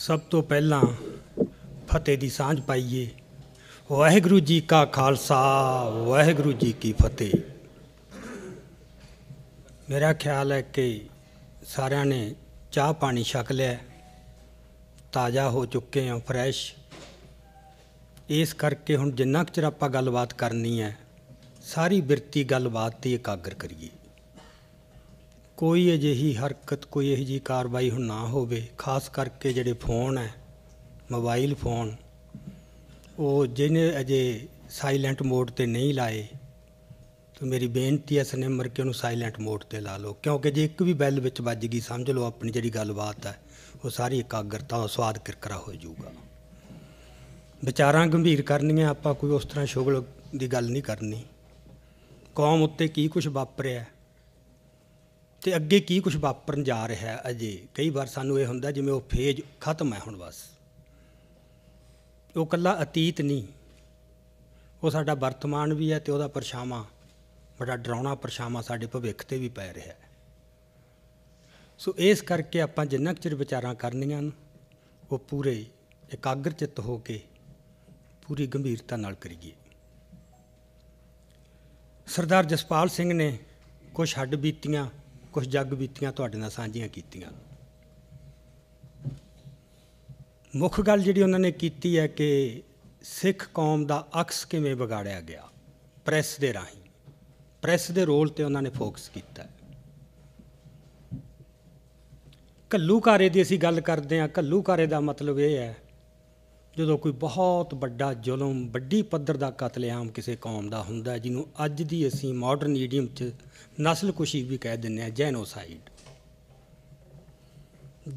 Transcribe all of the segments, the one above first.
ਸਭ ਤੋਂ ਪਹਿਲਾਂ ਫਤਿਹ ਦੀ ਸਾਂਝ ਪਾਈਏ ਵਾਹਿਗੁਰੂ ਜੀ ਕਾ ਖਾਲਸਾ ਵਾਹਿਗੁਰੂ ਜੀ ਕੀ ਫਤਿਹ ਮੇਰਾ ਖਿਆਲ ਹੈ ਕਿ ਸਾਰਿਆਂ ਨੇ ਚਾਹ ਪਾਣੀ ਛਕ ਲਿਆ ਤਾਜ਼ਾ ਹੋ ਚੁੱਕੇ ਹਾਂ ਫਰੈਸ਼ ਇਸ ਕਰਕੇ ਹੁਣ ਜਿੰਨਾ ਚਿਰ ਆਪਾਂ ਗੱਲਬਾਤ ਕਰਨੀ ਹੈ ਸਾਰੀ ਬਿਰਤੀ ਗੱਲਬਾਤ ਤੇ ਇਕਾਗਰ ਕਰੀਏ ਕੋਈ ਅਜਿਹੀ ਹਰਕਤ ਕੋਈ ਇਹੋ ਜੀ ਕਾਰਵਾਈ ਹੁਣ ਨਾ ਹੋਵੇ ਖਾਸ ਕਰਕੇ ਜਿਹੜੇ ਫੋਨ ਹੈ ਮੋਬਾਈਲ ਫੋਨ ਉਹ ਜਿਹਨੇ ਅਜੇ ਸਾਇਲੈਂਟ ਮੋਡ ਤੇ ਨਹੀਂ ਲਾਏ ਤੇ ਮੇਰੀ ਬੇਨਤੀ ਹੈ ਸਨੇਮਰ ਕਿ ਉਹਨੂੰ ਸਾਇਲੈਂਟ ਮੋਡ ਤੇ ਲਾ ਲਓ ਕਿਉਂਕਿ ਜੇ ਇੱਕ ਵੀ ਬੈਲ ਵਿੱਚ ਵੱਜ ਗਈ ਸਮਝ ਲਓ ਆਪਣੀ ਜਿਹੜੀ ਗੱਲਬਾਤ ਹੈ ਉਹ ਸਾਰੀ ਇਕਾਗਰਤਾ ਉਹ ਸਵਾਦ ਕਿਰਕਰਾ ਹੋ ਜਾਊਗਾ ਵਿਚਾਰਾਂ ਗੰਭੀਰ ਕਰਨੀਆਂ ਆਪਾਂ ਕੋਈ ਉਸ ਤਰ੍ਹਾਂ ਸ਼ੋਗਲ ਦੀ ਗੱਲ ਨਹੀਂ ਕਰਨੀ ਕੌਮ ਉੱਤੇ ਕੀ ਕੁਝ ਵਾਪਰਿਆ ਤੇ ਅੱਗੇ ਕੀ ਕੁਝ ਵਾਪਰਨ ਜਾ ਰਿਹਾ ਹੈ ਅਜੇ ਕਈ ਵਾਰ ਸਾਨੂੰ ਇਹ ਹੁੰਦਾ ਜਿਵੇਂ ਉਹ ਫੇਜ਼ ਖਤਮ ਹੈ ਹੁਣ ਬਸ ਉਹ ਕੱਲਾ ਅਤੀਤ ਨਹੀਂ ਉਹ ਸਾਡਾ ਵਰਤਮਾਨ ਵੀ ਹੈ ਤੇ ਉਹਦਾ ਪਰਛਾਵਾਂ ਬੜਾ ਡਰਾਉਣਾ ਪਰਛਾਵਾਂ ਸਾਡੇ ਭਵਿੱਖ ਤੇ ਵੀ ਪੈ ਰਿਹਾ ਸੋ ਇਸ ਕਰਕੇ ਆਪਾਂ ਜਿੰਨਾ ਕੁ ਚਿਰ ਵਿਚਾਰਾਂ ਕਰਨੀਆਂ ਨੇ ਉਹ ਪੂਰੇ ਇਕਾਗਰ ਚਿੱਤ ਹੋ ਕੇ ਪੂਰੀ ਗੰਭੀਰਤਾ ਨਾਲ ਕਰੀਏ ਸਰਦਾਰ ਜਸਪਾਲ ਸਿੰਘ ਨੇ ਕੁਝ ਹੱਡ ਬੀਤੀਆਂ ਕੁਝ ਜੱਗ ਬੀਤੀਆਂ ਤੁਹਾਡੇ ਨਾਲ ਸਾਂਝੀਆਂ ਕੀਤੀਆਂ ਮੁੱਖ ਗੱਲ ਜਿਹੜੀ ਉਹਨਾਂ ਨੇ ਕੀਤੀ ਹੈ ਕਿ ਸਿੱਖ ਕੌਮ ਦਾ ਅਕਸ ਕਿਵੇਂ ਵਿਗਾੜਿਆ ਗਿਆ ਪ੍ਰੈਸ ਦੇ ਰਾਹੀਂ ਪ੍ਰੈਸ ਦੇ ਰੋਲ ਤੇ ਉਹਨਾਂ ਨੇ ਫੋਕਸ ਕੀਤਾ ਕੱਲੂਕਾਰੇ ਦੀ ਅਸੀਂ ਗੱਲ ਕਰਦੇ ਹਾਂ ਕੱਲੂਕਾਰੇ ਦਾ ਮਤਲਬ ਇਹ ਹੈ ਜਦੋਂ ਕੋਈ ਬਹੁਤ ਵੱਡਾ ਜ਼ੁਲਮ ਵੱਡੀ ਪੱਧਰ ਦਾ ਕਤਲੇਆਮ ਕਿਸੇ ਕੌਮ ਦਾ ਹੁੰਦਾ ਜਿਹਨੂੰ ਅੱਜ ਦੀ ਅਸੀਂ ਮਾਡਰਨ ਈਡੀਅਮ 'ਚ ਨਸਲਕੁਸ਼ੀ ਵੀ ਕਹਿ ਦਿੰਦੇ ਆ ਜੈਨੋਸਾਈਡ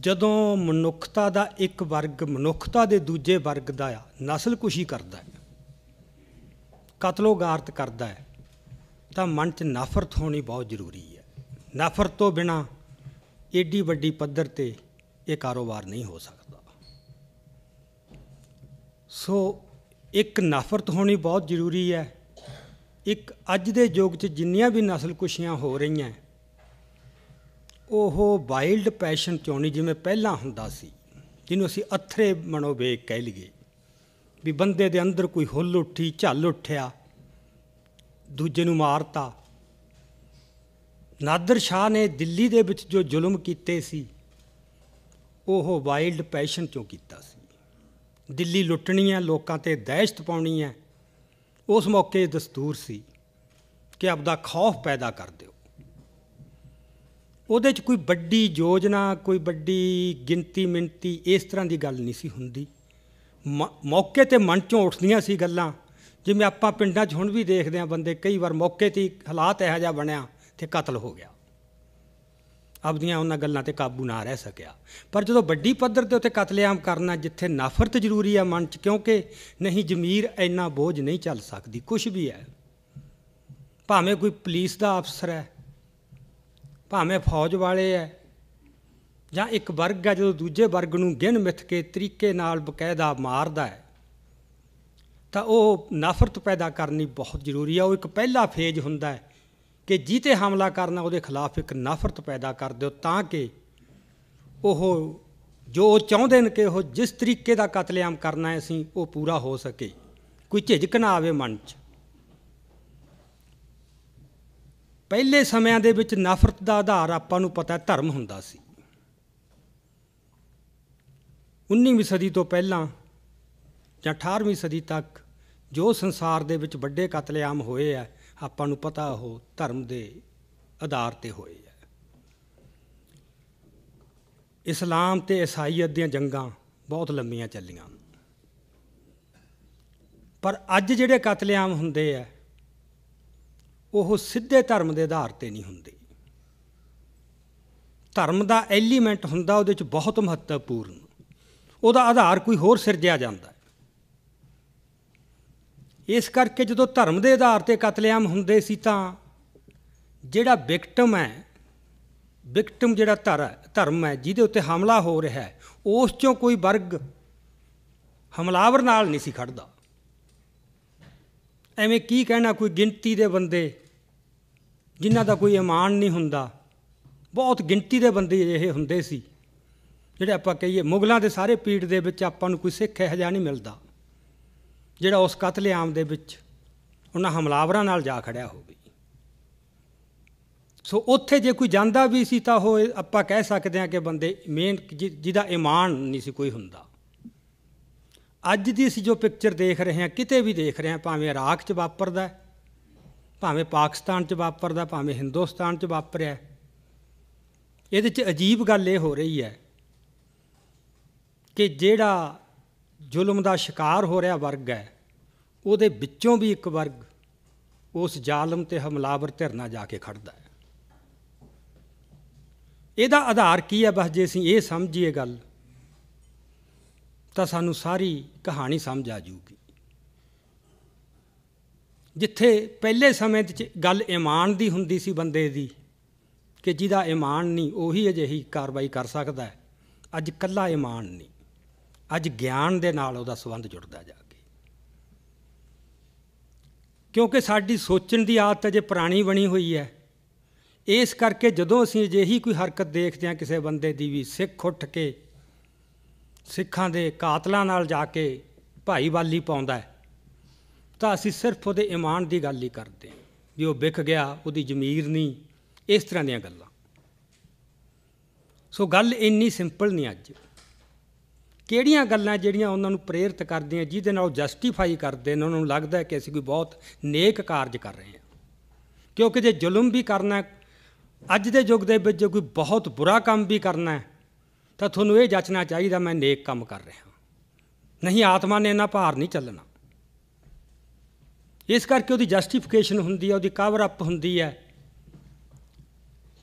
ਜਦੋਂ ਮਨੁੱਖਤਾ ਦਾ ਇੱਕ ਵਰਗ ਮਨੁੱਖਤਾ ਦੇ ਦੂਜੇ ਵਰਗ ਦਾ ਨਸਲਕੁਸ਼ੀ ਕਰਦਾ ਹੈ ਕਤਲੋਗਾਰਤ ਕਰਦਾ ਹੈ ਤਾਂ ਮਨ 'ਚ ਨਫ਼ਰਤ ਹੋਣੀ ਬਹੁਤ ਜ਼ਰੂਰੀ ਹੈ ਨਫ਼ਰਤ ਤੋਂ ਬਿਨਾ ਏਡੀ ਵੱਡੀ ਪੱਧਰ ਤੇ ਇਹ ਕਾਰੋਬਾਰ ਨਹੀਂ ਹੋ ਸਕਦਾ ਸੋ ਇੱਕ ਨਫ਼ਰਤ ਹੋਣੀ ਬਹੁਤ ਜ਼ਰੂਰੀ ਹੈ ਇੱਕ ਅੱਜ ਦੇ ਯੁੱਗ 'ਚ ਜਿੰਨੀਆਂ ਵੀ ਨਸਲ ਕੁਸ਼ੀਆਂ ਹੋ ਰਹੀਆਂ ਉਹ ਵਾਈਲਡ ਪੈਸ਼ਨ ਚੋਂ ਨਹੀਂ ਜਿਵੇਂ ਪਹਿਲਾਂ ਹੁੰਦਾ ਸੀ ਜਿਹਨੂੰ ਅਸੀਂ ਅਥਰੇ ਮਨੋਵੇਗ ਕਹਿ ਲਈਏ ਵੀ ਬੰਦੇ ਦੇ ਅੰਦਰ ਕੋਈ ਹੁੱਲ ਉੱਠੀ ਝੱਲ ਉੱਠਿਆ ਦੂਜੇ ਨੂੰ ਮਾਰਤਾ ਨਾਦਰ ਸ਼ਾਹ ਨੇ ਦਿੱਲੀ ਦੇ ਵਿੱਚ ਜੋ ਜ਼ੁਲਮ ਕੀਤੇ ਸੀ ਉਹ ਵਾਈਲਡ ਪੈਸ਼ਨ ਚੋਂ ਕੀਤਾ ਸੀ ਦਿੱਲੀ ਲੁੱਟਣੀ ਹੈ ਲੋਕਾਂ ਤੇ ਦਹਿਸ਼ਤ ਪਾਉਣੀ ਹੈ ਉਸ ਮੌਕੇ ਦਸਤੂਰ ਸੀ ਕਿ ਆਪ ਦਾ ਖੌਫ ਪੈਦਾ ਕਰ ਦਿਓ ਉਹਦੇ 'ਚ ਕੋਈ ਵੱਡੀ ਯੋਜਨਾ ਕੋਈ ਵੱਡੀ ਗਿਣਤੀ ਮਿੰਤੀ ਇਸ ਤਰ੍ਹਾਂ ਦੀ ਗੱਲ ਨਹੀਂ ਸੀ ਹੁੰਦੀ ਮੌਕੇ ਤੇ ਮਨ 'ਚੋਂ ਉੱਠਦੀਆਂ ਸੀ ਗੱਲਾਂ ਜਿਵੇਂ ਆਪਾਂ ਪਿੰਡਾਂ 'ਚ ਹੁਣ ਵੀ ਦੇਖਦੇ ਆ ਬੰਦੇ ਕਈ ਵਾਰ ਮੌਕੇ ਤੇ ਹਾਲਾਤ ਇਹੋ ਜਿਹਾ ਬਣਿਆ ਤੇ ਕਤਲ ਹੋ ਗਿਆ ਆਪਦੀਆਂ ਉਹਨਾਂ ਗੱਲਾਂ ਤੇ ਕਾਬੂ ਨਾ ਰਹਿ ਸਕਿਆ ਪਰ ਜਦੋਂ ਵੱਡੀ ਪੱਧਰ ਤੇ ਉੱਥੇ ਕਤਲੇਆਮ ਕਰਨਾ ਜਿੱਥੇ ਨਫ਼ਰਤ ਜ਼ਰੂਰੀ ਆ ਮਨ 'ਚ ਕਿਉਂਕਿ ਨਹੀਂ ਜ਼ਮੀਰ ਇੰਨਾ ਬੋਝ ਨਹੀਂ ਚੱਲ ਸਕਦੀ ਕੁਝ ਵੀ ਹੈ ਭਾਵੇਂ ਕੋਈ ਪੁਲਿਸ ਦਾ ਅਫਸਰ ਹੈ ਭਾਵੇਂ ਫੌਜ ਵਾਲੇ ਹੈ ਜਾਂ ਇੱਕ ਵਰਗ ਹੈ ਜਦੋਂ ਦੂਜੇ ਵਰਗ ਨੂੰ ਗਿਣ ਮਿੱਥ ਕੇ ਤਰੀਕੇ ਨਾਲ ਬਕਾਇਦਾ ਮਾਰਦਾ ਹੈ ਤਾਂ ਉਹ ਨਫ਼ਰਤ ਪੈਦਾ ਕਰਨੀ ਬਹੁਤ ਜ਼ਰੂਰੀ ਆ ਉਹ ਇੱਕ ਪਹਿਲਾ ਫੇਜ਼ ਹੁੰਦਾ ਹੈ ਕਿ ਜੀਤੇ ਹਮਲਾ ਕਰਨਾ ਉਹਦੇ ਖਿਲਾਫ ਇੱਕ ਨਫ਼ਰਤ ਪੈਦਾ ਕਰ ਦਿਓ ਤਾਂ ਕਿ ਉਹ ਜੋ ਉਹ ਚਾਹੁੰਦੇ ਨੇ ਕਿ ਉਹ ਜਿਸ ਤਰੀਕੇ ਦਾ ਕਤਲੇਆਮ ਕਰਨਾ ਹੈ ਅਸੀਂ ਉਹ ਪੂਰਾ ਹੋ ਸਕੇ ਕੋਈ ਝਿਜਕ ਨਾ ਆਵੇ ਮਨ 'ਚ ਪਹਿਲੇ ਸਮਿਆਂ ਦੇ ਵਿੱਚ ਨਫ਼ਰਤ ਦਾ ਆਧਾਰ ਆਪਾਂ ਨੂੰ ਪਤਾ ਧਰਮ ਹੁੰਦਾ ਸੀ 19ਵੀਂ ਸਦੀ ਤੋਂ ਪਹਿਲਾਂ ਜਾਂ 18ਵੀਂ ਸਦੀ ਤੱਕ ਜੋ ਸੰਸਾਰ ਦੇ ਵਿੱਚ ਵੱਡੇ ਕਤਲੇਆਮ ਹੋਏ ਆ ਆਪਾਂ ਨੂੰ ਪਤਾ ਉਹ ਧਰਮ ਦੇ ਆਧਾਰ ਤੇ ਹੋਏ ਹੈ ਇਸਲਾਮ ਤੇ ਈਸਾਈਅਤ ਦੀਆਂ ਜੰਗਾਂ ਬਹੁਤ ਲੰਮੀਆਂ ਚੱਲੀਆਂ ਪਰ ਅੱਜ ਜਿਹੜੇ ਕਤਲੇਆਮ ਹੁੰਦੇ ਆ ਉਹ ਸਿੱਧੇ ਧਰਮ ਦੇ ਆਧਾਰ ਤੇ ਨਹੀਂ ਹੁੰਦੇ ਧਰਮ ਦਾ ਐਲੀਮੈਂਟ ਹੁੰਦਾ ਉਹਦੇ ਵਿੱਚ ਬਹੁਤ ਮਹੱਤਵਪੂਰਨ ਉਹਦਾ ਆਧਾਰ ਕੋਈ ਹੋਰ ਸਿਰਜਿਆ ਜਾਂਦਾ ਇਸ ਕਰਕੇ ਜਦੋਂ ਧਰਮ ਦੇ ਆਧਾਰ ਤੇ ਕਤਲੇਆਮ ਹੁੰਦੇ ਸੀ ਤਾਂ ਜਿਹੜਾ ਵਿਕਟਮ ਹੈ ਵਿਕਟਮ ਜਿਹੜਾ ਧਰ ਧਰਮ ਹੈ ਜਿਹਦੇ ਉੱਤੇ ਹਮਲਾ ਹੋ ਰਿਹਾ ਹੈ ਉਸ ਚੋਂ ਕੋਈ ਵਰਗ ਹਮਲਾਵਰ ਨਾਲ ਨਹੀਂ ਸੀ ਖੜਦਾ ਐਵੇਂ ਕੀ ਕਹਿਣਾ ਕੋਈ ਗਿਣਤੀ ਦੇ ਬੰਦੇ ਜਿਨ੍ਹਾਂ ਦਾ ਕੋਈ ਇਮਾਨ ਨਹੀਂ ਹੁੰਦਾ ਬਹੁਤ ਗਿਣਤੀ ਦੇ ਬੰਦੇ ਇਹ ਹੁੰਦੇ ਸੀ ਜਿਹੜੇ ਆਪਾਂ ਕਹੀਏ ਮੁਗਲਾਂ ਦੇ ਸਾਰੇ ਪੀੜ ਦੇ ਵਿੱਚ ਆਪਾਂ ਨੂੰ ਕੋਈ ਸਿੱਖ ਇਹ ਜਾਂ ਨਹੀਂ ਮਿਲਦਾ ਜਿਹੜਾ ਉਸ ਕਤਲੇਆਮ ਦੇ ਵਿੱਚ ਉਹਨਾਂ ਹਮਲਾਵਰਾਂ ਨਾਲ ਜਾ ਖੜਿਆ ਹੋਵੇ ਸੋ ਉੱਥੇ ਜੇ ਕੋਈ ਜਾਂਦਾ ਵੀ ਸੀ ਤਾਂ ਉਹ ਆਪਾਂ ਕਹਿ ਸਕਦੇ ਹਾਂ ਕਿ ਬੰਦੇ ਮੇਨ ਜਿਹਦਾ ਈਮਾਨ ਨਹੀਂ ਸੀ ਕੋਈ ਹੁੰਦਾ ਅੱਜ ਦੀ ਅਸੀਂ ਜੋ ਪਿਕਚਰ ਦੇਖ ਰਹੇ ਹਾਂ ਕਿਤੇ ਵੀ ਦੇਖ ਰਹੇ ਹਾਂ ਭਾਵੇਂ ਇਰਾਕ 'ਚ ਵਾਪਰਦਾ ਭਾਵੇਂ ਪਾਕਿਸਤਾਨ 'ਚ ਵਾਪਰਦਾ ਭਾਵੇਂ ਹਿੰਦੁਸਤਾਨ 'ਚ ਵਾਪਰਿਆ ਇਹਦੇ 'ਚ ਅਜੀਬ ਗੱਲ ਇਹ ਹੋ ਰਹੀ ਹੈ ਕਿ ਜਿਹੜਾ ਜ਼ੁਲਮ ਦਾ ਸ਼ਿਕਾਰ ਹੋ ਰਿਹਾ ਵਰਗ ਹੈ ਉਹਦੇ ਵਿੱਚੋਂ ਵੀ ਇੱਕ ਵਰਗ ਉਸ ਜ਼ਾਲਮ ਤੇ ਹਮਲਾਵਰ ਧਿਰਨਾ ਜਾ ਕੇ ਖੜਦਾ ਹੈ ਇਹਦਾ ਆਧਾਰ ਕੀ ਹੈ ਬਸ ਜੇ ਅਸੀਂ ਇਹ ਸਮਝੀਏ ਗੱਲ ਤਾਂ ਸਾਨੂੰ ਸਾਰੀ ਕਹਾਣੀ ਸਮਝ ਆ ਜੂਗੀ ਜਿੱਥੇ ਪਹਿਲੇ ਸਮੇਂ ਵਿੱਚ ਗੱਲ ਈਮਾਨ ਦੀ ਹੁੰਦੀ ਸੀ ਬੰਦੇ ਦੀ ਕਿ ਜਿਹਦਾ ਈਮਾਨ ਨਹੀਂ ਉਹੀ ਅਜਿਹੀ ਕਾਰਵਾਈ ਕਰ ਸਕਦਾ ਹੈ ਅੱਜ ਕੱਲਾ ਈਮਾਨ ਨਹੀਂ ਅੱਜ ਗਿਆਨ ਦੇ ਨਾਲ ਉਹਦਾ ਸਬੰਧ ਜੁੜਦਾ ਜਾ ਕੇ ਕਿਉਂਕਿ ਸਾਡੀ ਸੋਚਣ ਦੀ ਆਦਤ ਅਜੇ ਪੁਰਾਣੀ ਬਣੀ ਹੋਈ ਹੈ ਇਸ ਕਰਕੇ ਜਦੋਂ ਅਸੀਂ ਅਜਿਹੀ ਕੋਈ ਹਰਕਤ ਦੇਖਦੇ ਹਾਂ ਕਿਸੇ ਬੰਦੇ ਦੀ ਵੀ ਸਿੱਖ ਉੱਠ ਕੇ ਸਿੱਖਾਂ ਦੇ ਕਾਤਲਾਂ ਨਾਲ ਜਾ ਕੇ ਭਾਈਵਾਲੀ ਪਾਉਂਦਾ ਹੈ ਤਾਂ ਅਸੀਂ ਸਿਰਫ ਉਹਦੇ ਈਮਾਨ ਦੀ ਗੱਲ ਹੀ ਕਰਦੇ ਹਾਂ ਵੀ ਉਹ ਵਿਖ ਗਿਆ ਉਹਦੀ ਜ਼ਮੀਰ ਨਹੀਂ ਇਸ ਤਰ੍ਹਾਂ ਦੀਆਂ ਗੱਲਾਂ ਸੋ ਗੱਲ ਇੰਨੀ ਸਿੰਪਲ ਨਹੀਂ ਅੱਜ ਕਿਹੜੀਆਂ ਗੱਲਾਂ ਜਿਹੜੀਆਂ ਉਹਨਾਂ ਨੂੰ ਪ੍ਰੇਰਿਤ ਕਰਦੀਆਂ ਜਿਹਦੇ ਨਾਲ ਉਹ ਜਸਟੀਫਾਈ ਕਰਦੇ ਨੇ ਉਹਨਾਂ ਨੂੰ ਲੱਗਦਾ ਕਿ ਅਸੀਂ ਕੋਈ ਬਹੁਤ ਨੇਕ ਕਾਰਜ ਕਰ ਰਹੇ ਹਾਂ ਕਿਉਂਕਿ ਜੇ ਜ਼ੁਲਮ ਵੀ ਕਰਨਾ ਅੱਜ ਦੇ ਯੁੱਗ ਦੇ ਵਿੱਚ ਜੇ ਕੋਈ ਬਹੁਤ ਬੁਰਾ ਕੰਮ ਵੀ ਕਰਨਾ ਹੈ ਤਾਂ ਤੁਹਾਨੂੰ ਇਹ ਜਚਣਾ ਚਾਹੀਦਾ ਮੈਂ ਨੇਕ ਕੰਮ ਕਰ ਰਿਹਾ ਨਹੀਂ ਆਤਮਾ ਨੇ ਇਹਨਾਂ ਭਾਰ ਨਹੀਂ ਚੱਲਣਾ ਇਸ ਕਰਕੇ ਉਹਦੀ ਜਸਟੀਫਿਕੇਸ਼ਨ ਹੁੰਦੀ ਹੈ ਉਹਦੀ ਕਵਰ ਅਪ ਹੁੰਦੀ ਹੈ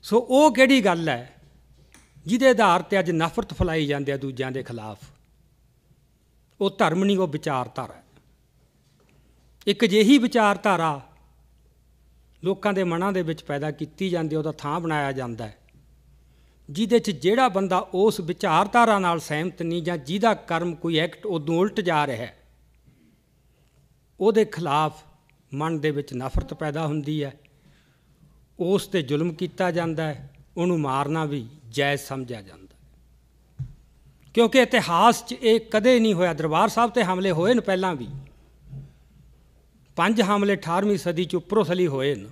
ਸੋ ਉਹ ਕਿਹੜੀ ਗੱਲ ਹੈ ਜਿਹਦੇ ਆਧਾਰ ਤੇ ਅੱਜ ਨਫ਼ਰਤ ਫਲਾਈ ਜਾਂਦੀ ਹੈ ਦੂਜਿਆਂ ਦੇ ਖਿਲਾਫ ਉਹ ਧਰਮ ਨਹੀਂ ਉਹ ਵਿਚਾਰਧਾਰਾ ਇੱਕ ਅਜਿਹੀ ਵਿਚਾਰਧਾਰਾ ਲੋਕਾਂ ਦੇ ਮਨਾਂ ਦੇ ਵਿੱਚ ਪੈਦਾ ਕੀਤੀ ਜਾਂਦੀ ਉਹਦਾ ਥਾਂ ਬਣਾਇਆ ਜਾਂਦਾ ਜਿਹਦੇ 'ਚ ਜਿਹੜਾ ਬੰਦਾ ਉਸ ਵਿਚਾਰਧਾਰਾ ਨਾਲ ਸਹਿਮਤ ਨਹੀਂ ਜਾਂ ਜਿਹਦਾ ਕਰਮ ਕੋਈ ਐਕਟ ਉਦੋਂ ਉਲਟ ਜਾ ਰਿਹਾ ਹੈ ਉਹਦੇ ਖਿਲਾਫ ਮਨ ਦੇ ਵਿੱਚ ਨਫ਼ਰਤ ਪੈਦਾ ਹੁੰਦੀ ਹੈ ਉਸ ਤੇ ਜ਼ੁਲਮ ਕੀਤਾ ਜਾਂਦਾ ਹੈ ਉਹਨੂੰ ਮਾਰਨਾ ਵੀ ਜਾਇਜ਼ ਸਮਝਿਆ ਜਾਂਦਾ ਕਿਉਂਕਿ ਇਤਿਹਾਸ 'ਚ ਇਹ ਕਦੇ ਨਹੀਂ ਹੋਇਆ ਦਰਬਾਰ ਸਾਹਿਬ ਤੇ ਹਮਲੇ ਹੋਏ ਨੇ ਪਹਿਲਾਂ ਵੀ ਪੰਜ ਹਮਲੇ 18ਵੀਂ ਸਦੀ 'ਚ ਉੱਪਰੋਂ ਹੋਏ ਨੇ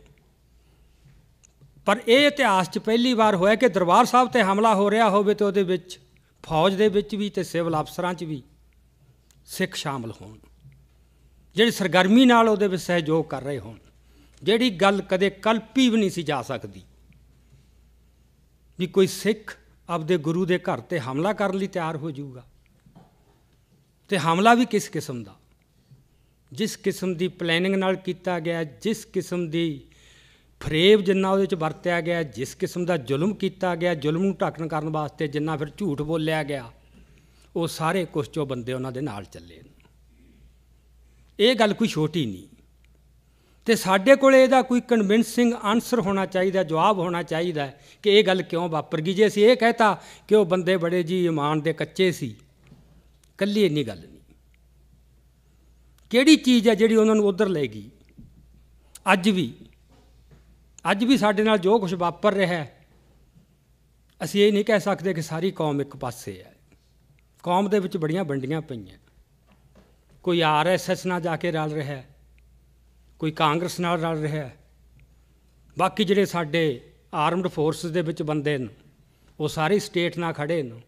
ਪਰ ਇਹ ਇਤਿਹਾਸ 'ਚ ਪਹਿਲੀ ਵਾਰ ਹੋਇਆ ਕਿ ਦਰਬਾਰ ਸਾਹਿਬ ਤੇ ਹਮਲਾ ਹੋ ਰਿਹਾ ਹੋਵੇ ਤੇ ਉਹਦੇ ਵਿੱਚ ਫੌਜ ਦੇ ਵਿੱਚ ਵੀ ਤੇ ਸਿਵਲ ਅਫਸਰਾਂ 'ਚ ਵੀ ਸਿੱਖ ਸ਼ਾਮਲ ਹੋਣ ਜਿਹੜੀ ਸਰਗਰਮੀ ਨਾਲ ਉਹਦੇ ਵਿੱਚ ਸਹਿਯੋਗ ਕਰ ਰਹੇ ਹੋਣ ਜਿਹੜੀ ਗੱਲ ਕਦੇ ਕਲਪੀ ਵੀ ਨਹੀਂ ਸੀ ਜਾ ਸਕਦੀ ਵੀ ਕੋਈ ਸਿੱਖ ਆਪਦੇ ਗੁਰੂ ਦੇ ਘਰ ਤੇ ਹਮਲਾ ਕਰਨ ਲਈ ਤਿਆਰ ਹੋ ਜਾਊਗਾ ਤੇ ਹਮਲਾ ਵੀ ਕਿਸ ਕਿਸਮ ਦਾ ਜਿਸ ਕਿਸਮ ਦੀ ਪਲੈਨਿੰਗ ਨਾਲ ਕੀਤਾ ਗਿਆ ਜਿਸ ਕਿਸਮ ਦੀ ਫਰੇਬ ਜਿੰਨਾ ਉਹਦੇ ਵਿੱਚ ਵਰਤਿਆ ਗਿਆ ਜਿਸ ਕਿਸਮ ਦਾ ਜ਼ੁਲਮ ਕੀਤਾ ਗਿਆ ਜ਼ੁਲਮ ਨੂੰ ਢੱਕਣ ਕਰਨ ਵਾਸਤੇ ਜਿੰਨਾ ਫਿਰ ਝੂਠ ਬੋਲਿਆ ਗਿਆ ਉਹ ਸਾਰੇ ਚੋ ਬੰਦੇ ਉਹਨਾਂ ਦੇ ਨਾਲ ਚੱਲੇ ਇਹ ਗੱਲ ਕੋਈ ਛੋਟੀ ਨਹੀਂ ਤੇ ਸਾਡੇ ਕੋਲੇ ਇਹਦਾ ਕੋਈ ਕਨਵਿੰਸਿੰਗ ਆਨਸਰ ਹੋਣਾ ਚਾਹੀਦਾ ਜਵਾਬ ਹੋਣਾ ਚਾਹੀਦਾ ਕਿ ਇਹ ਗੱਲ ਕਿਉਂ ਵਾਪਰ ਗਈ ਜੇ ਅਸੀਂ ਇਹ ਕਹਤਾ ਕਿ ਉਹ ਬੰਦੇ ਬੜੇ ਜੀ ਇਮਾਨ ਦੇ ਕੱਚੇ ਸੀ ਕੱਲੀ ਇੰਨੀ ਗੱਲ ਨਹੀਂ ਕਿਹੜੀ ਚੀਜ਼ ਹੈ ਜਿਹੜੀ ਉਹਨਾਂ ਨੂੰ ਉਧਰ ਲੈ ਗਈ ਅੱਜ ਵੀ ਅੱਜ ਵੀ ਸਾਡੇ ਨਾਲ ਜੋ ਕੁਝ ਵਾਪਰ ਰਿਹਾ ਹੈ ਅਸੀਂ ਇਹ ਨਹੀਂ ਕਹਿ ਸਕਦੇ ਕਿ ਸਾਰੀ ਕੌਮ ਇੱਕ ਪਾਸੇ ਹੈ ਕੌਮ ਦੇ ਵਿੱਚ ਬੜੀਆਂ ਵੰਡੀਆਂ ਪਈਆਂ ਕੋਈ ਆਰਐਸਐਸ ਨਾਲ ਜਾ ਕੇ ਰਲ ਰਿਹਾ ਹੈ ਕੋਈ ਕਾਂਗਰਸ ਨਾਲ ਰਲ ਰਿਹਾ ਹੈ ਬਾਕੀ ਜਿਹੜੇ ਸਾਡੇ ਆਰਮਡ ਫੋਰਸਸ ਦੇ ਵਿੱਚ ਬੰਦੇ ਨੇ ਉਹ ਸਾਰੇ ਸਟੇਟ ਨਾਲ ਖੜੇ ਨੇ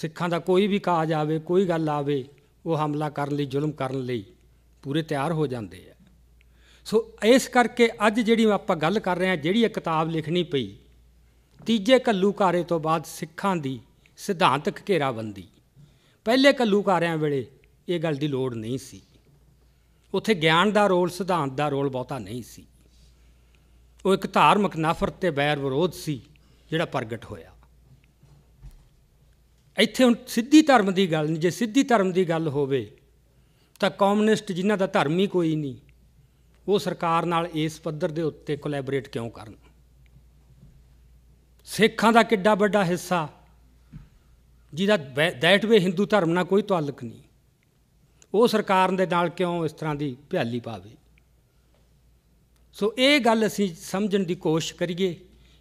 ਸਿੱਖਾਂ ਦਾ ਕੋਈ ਵੀ ਕਾਜ ਆਵੇ ਕੋਈ ਗੱਲ ਆਵੇ ਉਹ ਹਮਲਾ ਕਰਨ ਲਈ ਜ਼ੁਲਮ ਕਰਨ ਲਈ ਪੂਰੇ ਤਿਆਰ ਹੋ ਜਾਂਦੇ ਆ ਸੋ ਇਸ ਕਰਕੇ ਅੱਜ ਜਿਹੜੀ ਆਪਾਂ ਗੱਲ ਕਰ ਰਹੇ ਹਾਂ ਜਿਹੜੀ ਇਹ ਕਿਤਾਬ ਲਿਖਣੀ ਪਈ ਤੀਜੇ ਕੱਲੂਕਾਰੇ ਤੋਂ ਬਾਅਦ ਸਿੱਖਾਂ ਦੀ ਸਿਧਾਂਤਕ ਘੇਰਾਬੰਦੀ ਪਹਿਲੇ ਕੱਲੂਕਾਰਿਆਂ ਵੇਲੇ ਇਹ ਗੱਲ ਦੀ ਲੋੜ ਨਹੀਂ ਸੀ ਉੱਥੇ ਗਿਆਨ ਦਾ ਰੋਲ ਸਿਧਾਂਤ ਦਾ ਰੋਲ ਬਹੁਤਾ ਨਹੀਂ ਸੀ ਉਹ ਇੱਕ ਧਾਰਮਿਕ ਨਫ਼ਰਤ ਤੇ ਬੈਰ ਵਿਰੋਧ ਸੀ ਜਿਹੜਾ ਪ੍ਰਗਟ ਹੋਇਆ ਇੱਥੇ ਹੁਣ ਸਿੱਧੀ ਧਰਮ ਦੀ ਗੱਲ ਨਹੀਂ ਜੇ ਸਿੱਧੀ ਧਰਮ ਦੀ ਗੱਲ ਹੋਵੇ ਤਾਂ ਕਮਿਊਨਿਸਟ ਜਿਨ੍ਹਾਂ ਦਾ ਧਰਮ ਹੀ ਕੋਈ ਨਹੀਂ ਉਹ ਸਰਕਾਰ ਨਾਲ ਇਸ ਪੱਧਰ ਦੇ ਉੱਤੇ ਕੋਲੈਬੋਰੇਟ ਕਿਉਂ ਕਰਨ ਸਿੱਖਾਂ ਦਾ ਕਿੱਡਾ ਵੱਡਾ ਹਿੱਸਾ ਜਿਹਦਾ ਦੈਟ ਵੇ ਹਿੰਦੂ ਧਰਮ ਨਾਲ ਕੋਈ ਤਾਲੁਕ ਨਹੀਂ ਉਹ ਸਰਕਾਰ ਦੇ ਨਾਲ ਕਿਉਂ ਇਸ ਤਰ੍ਹਾਂ ਦੀ ਭਿਆਲੀ ਪਾਵੇ ਸੋ ਇਹ ਗੱਲ ਅਸੀਂ ਸਮਝਣ ਦੀ ਕੋਸ਼ਿਸ਼ ਕਰੀਏ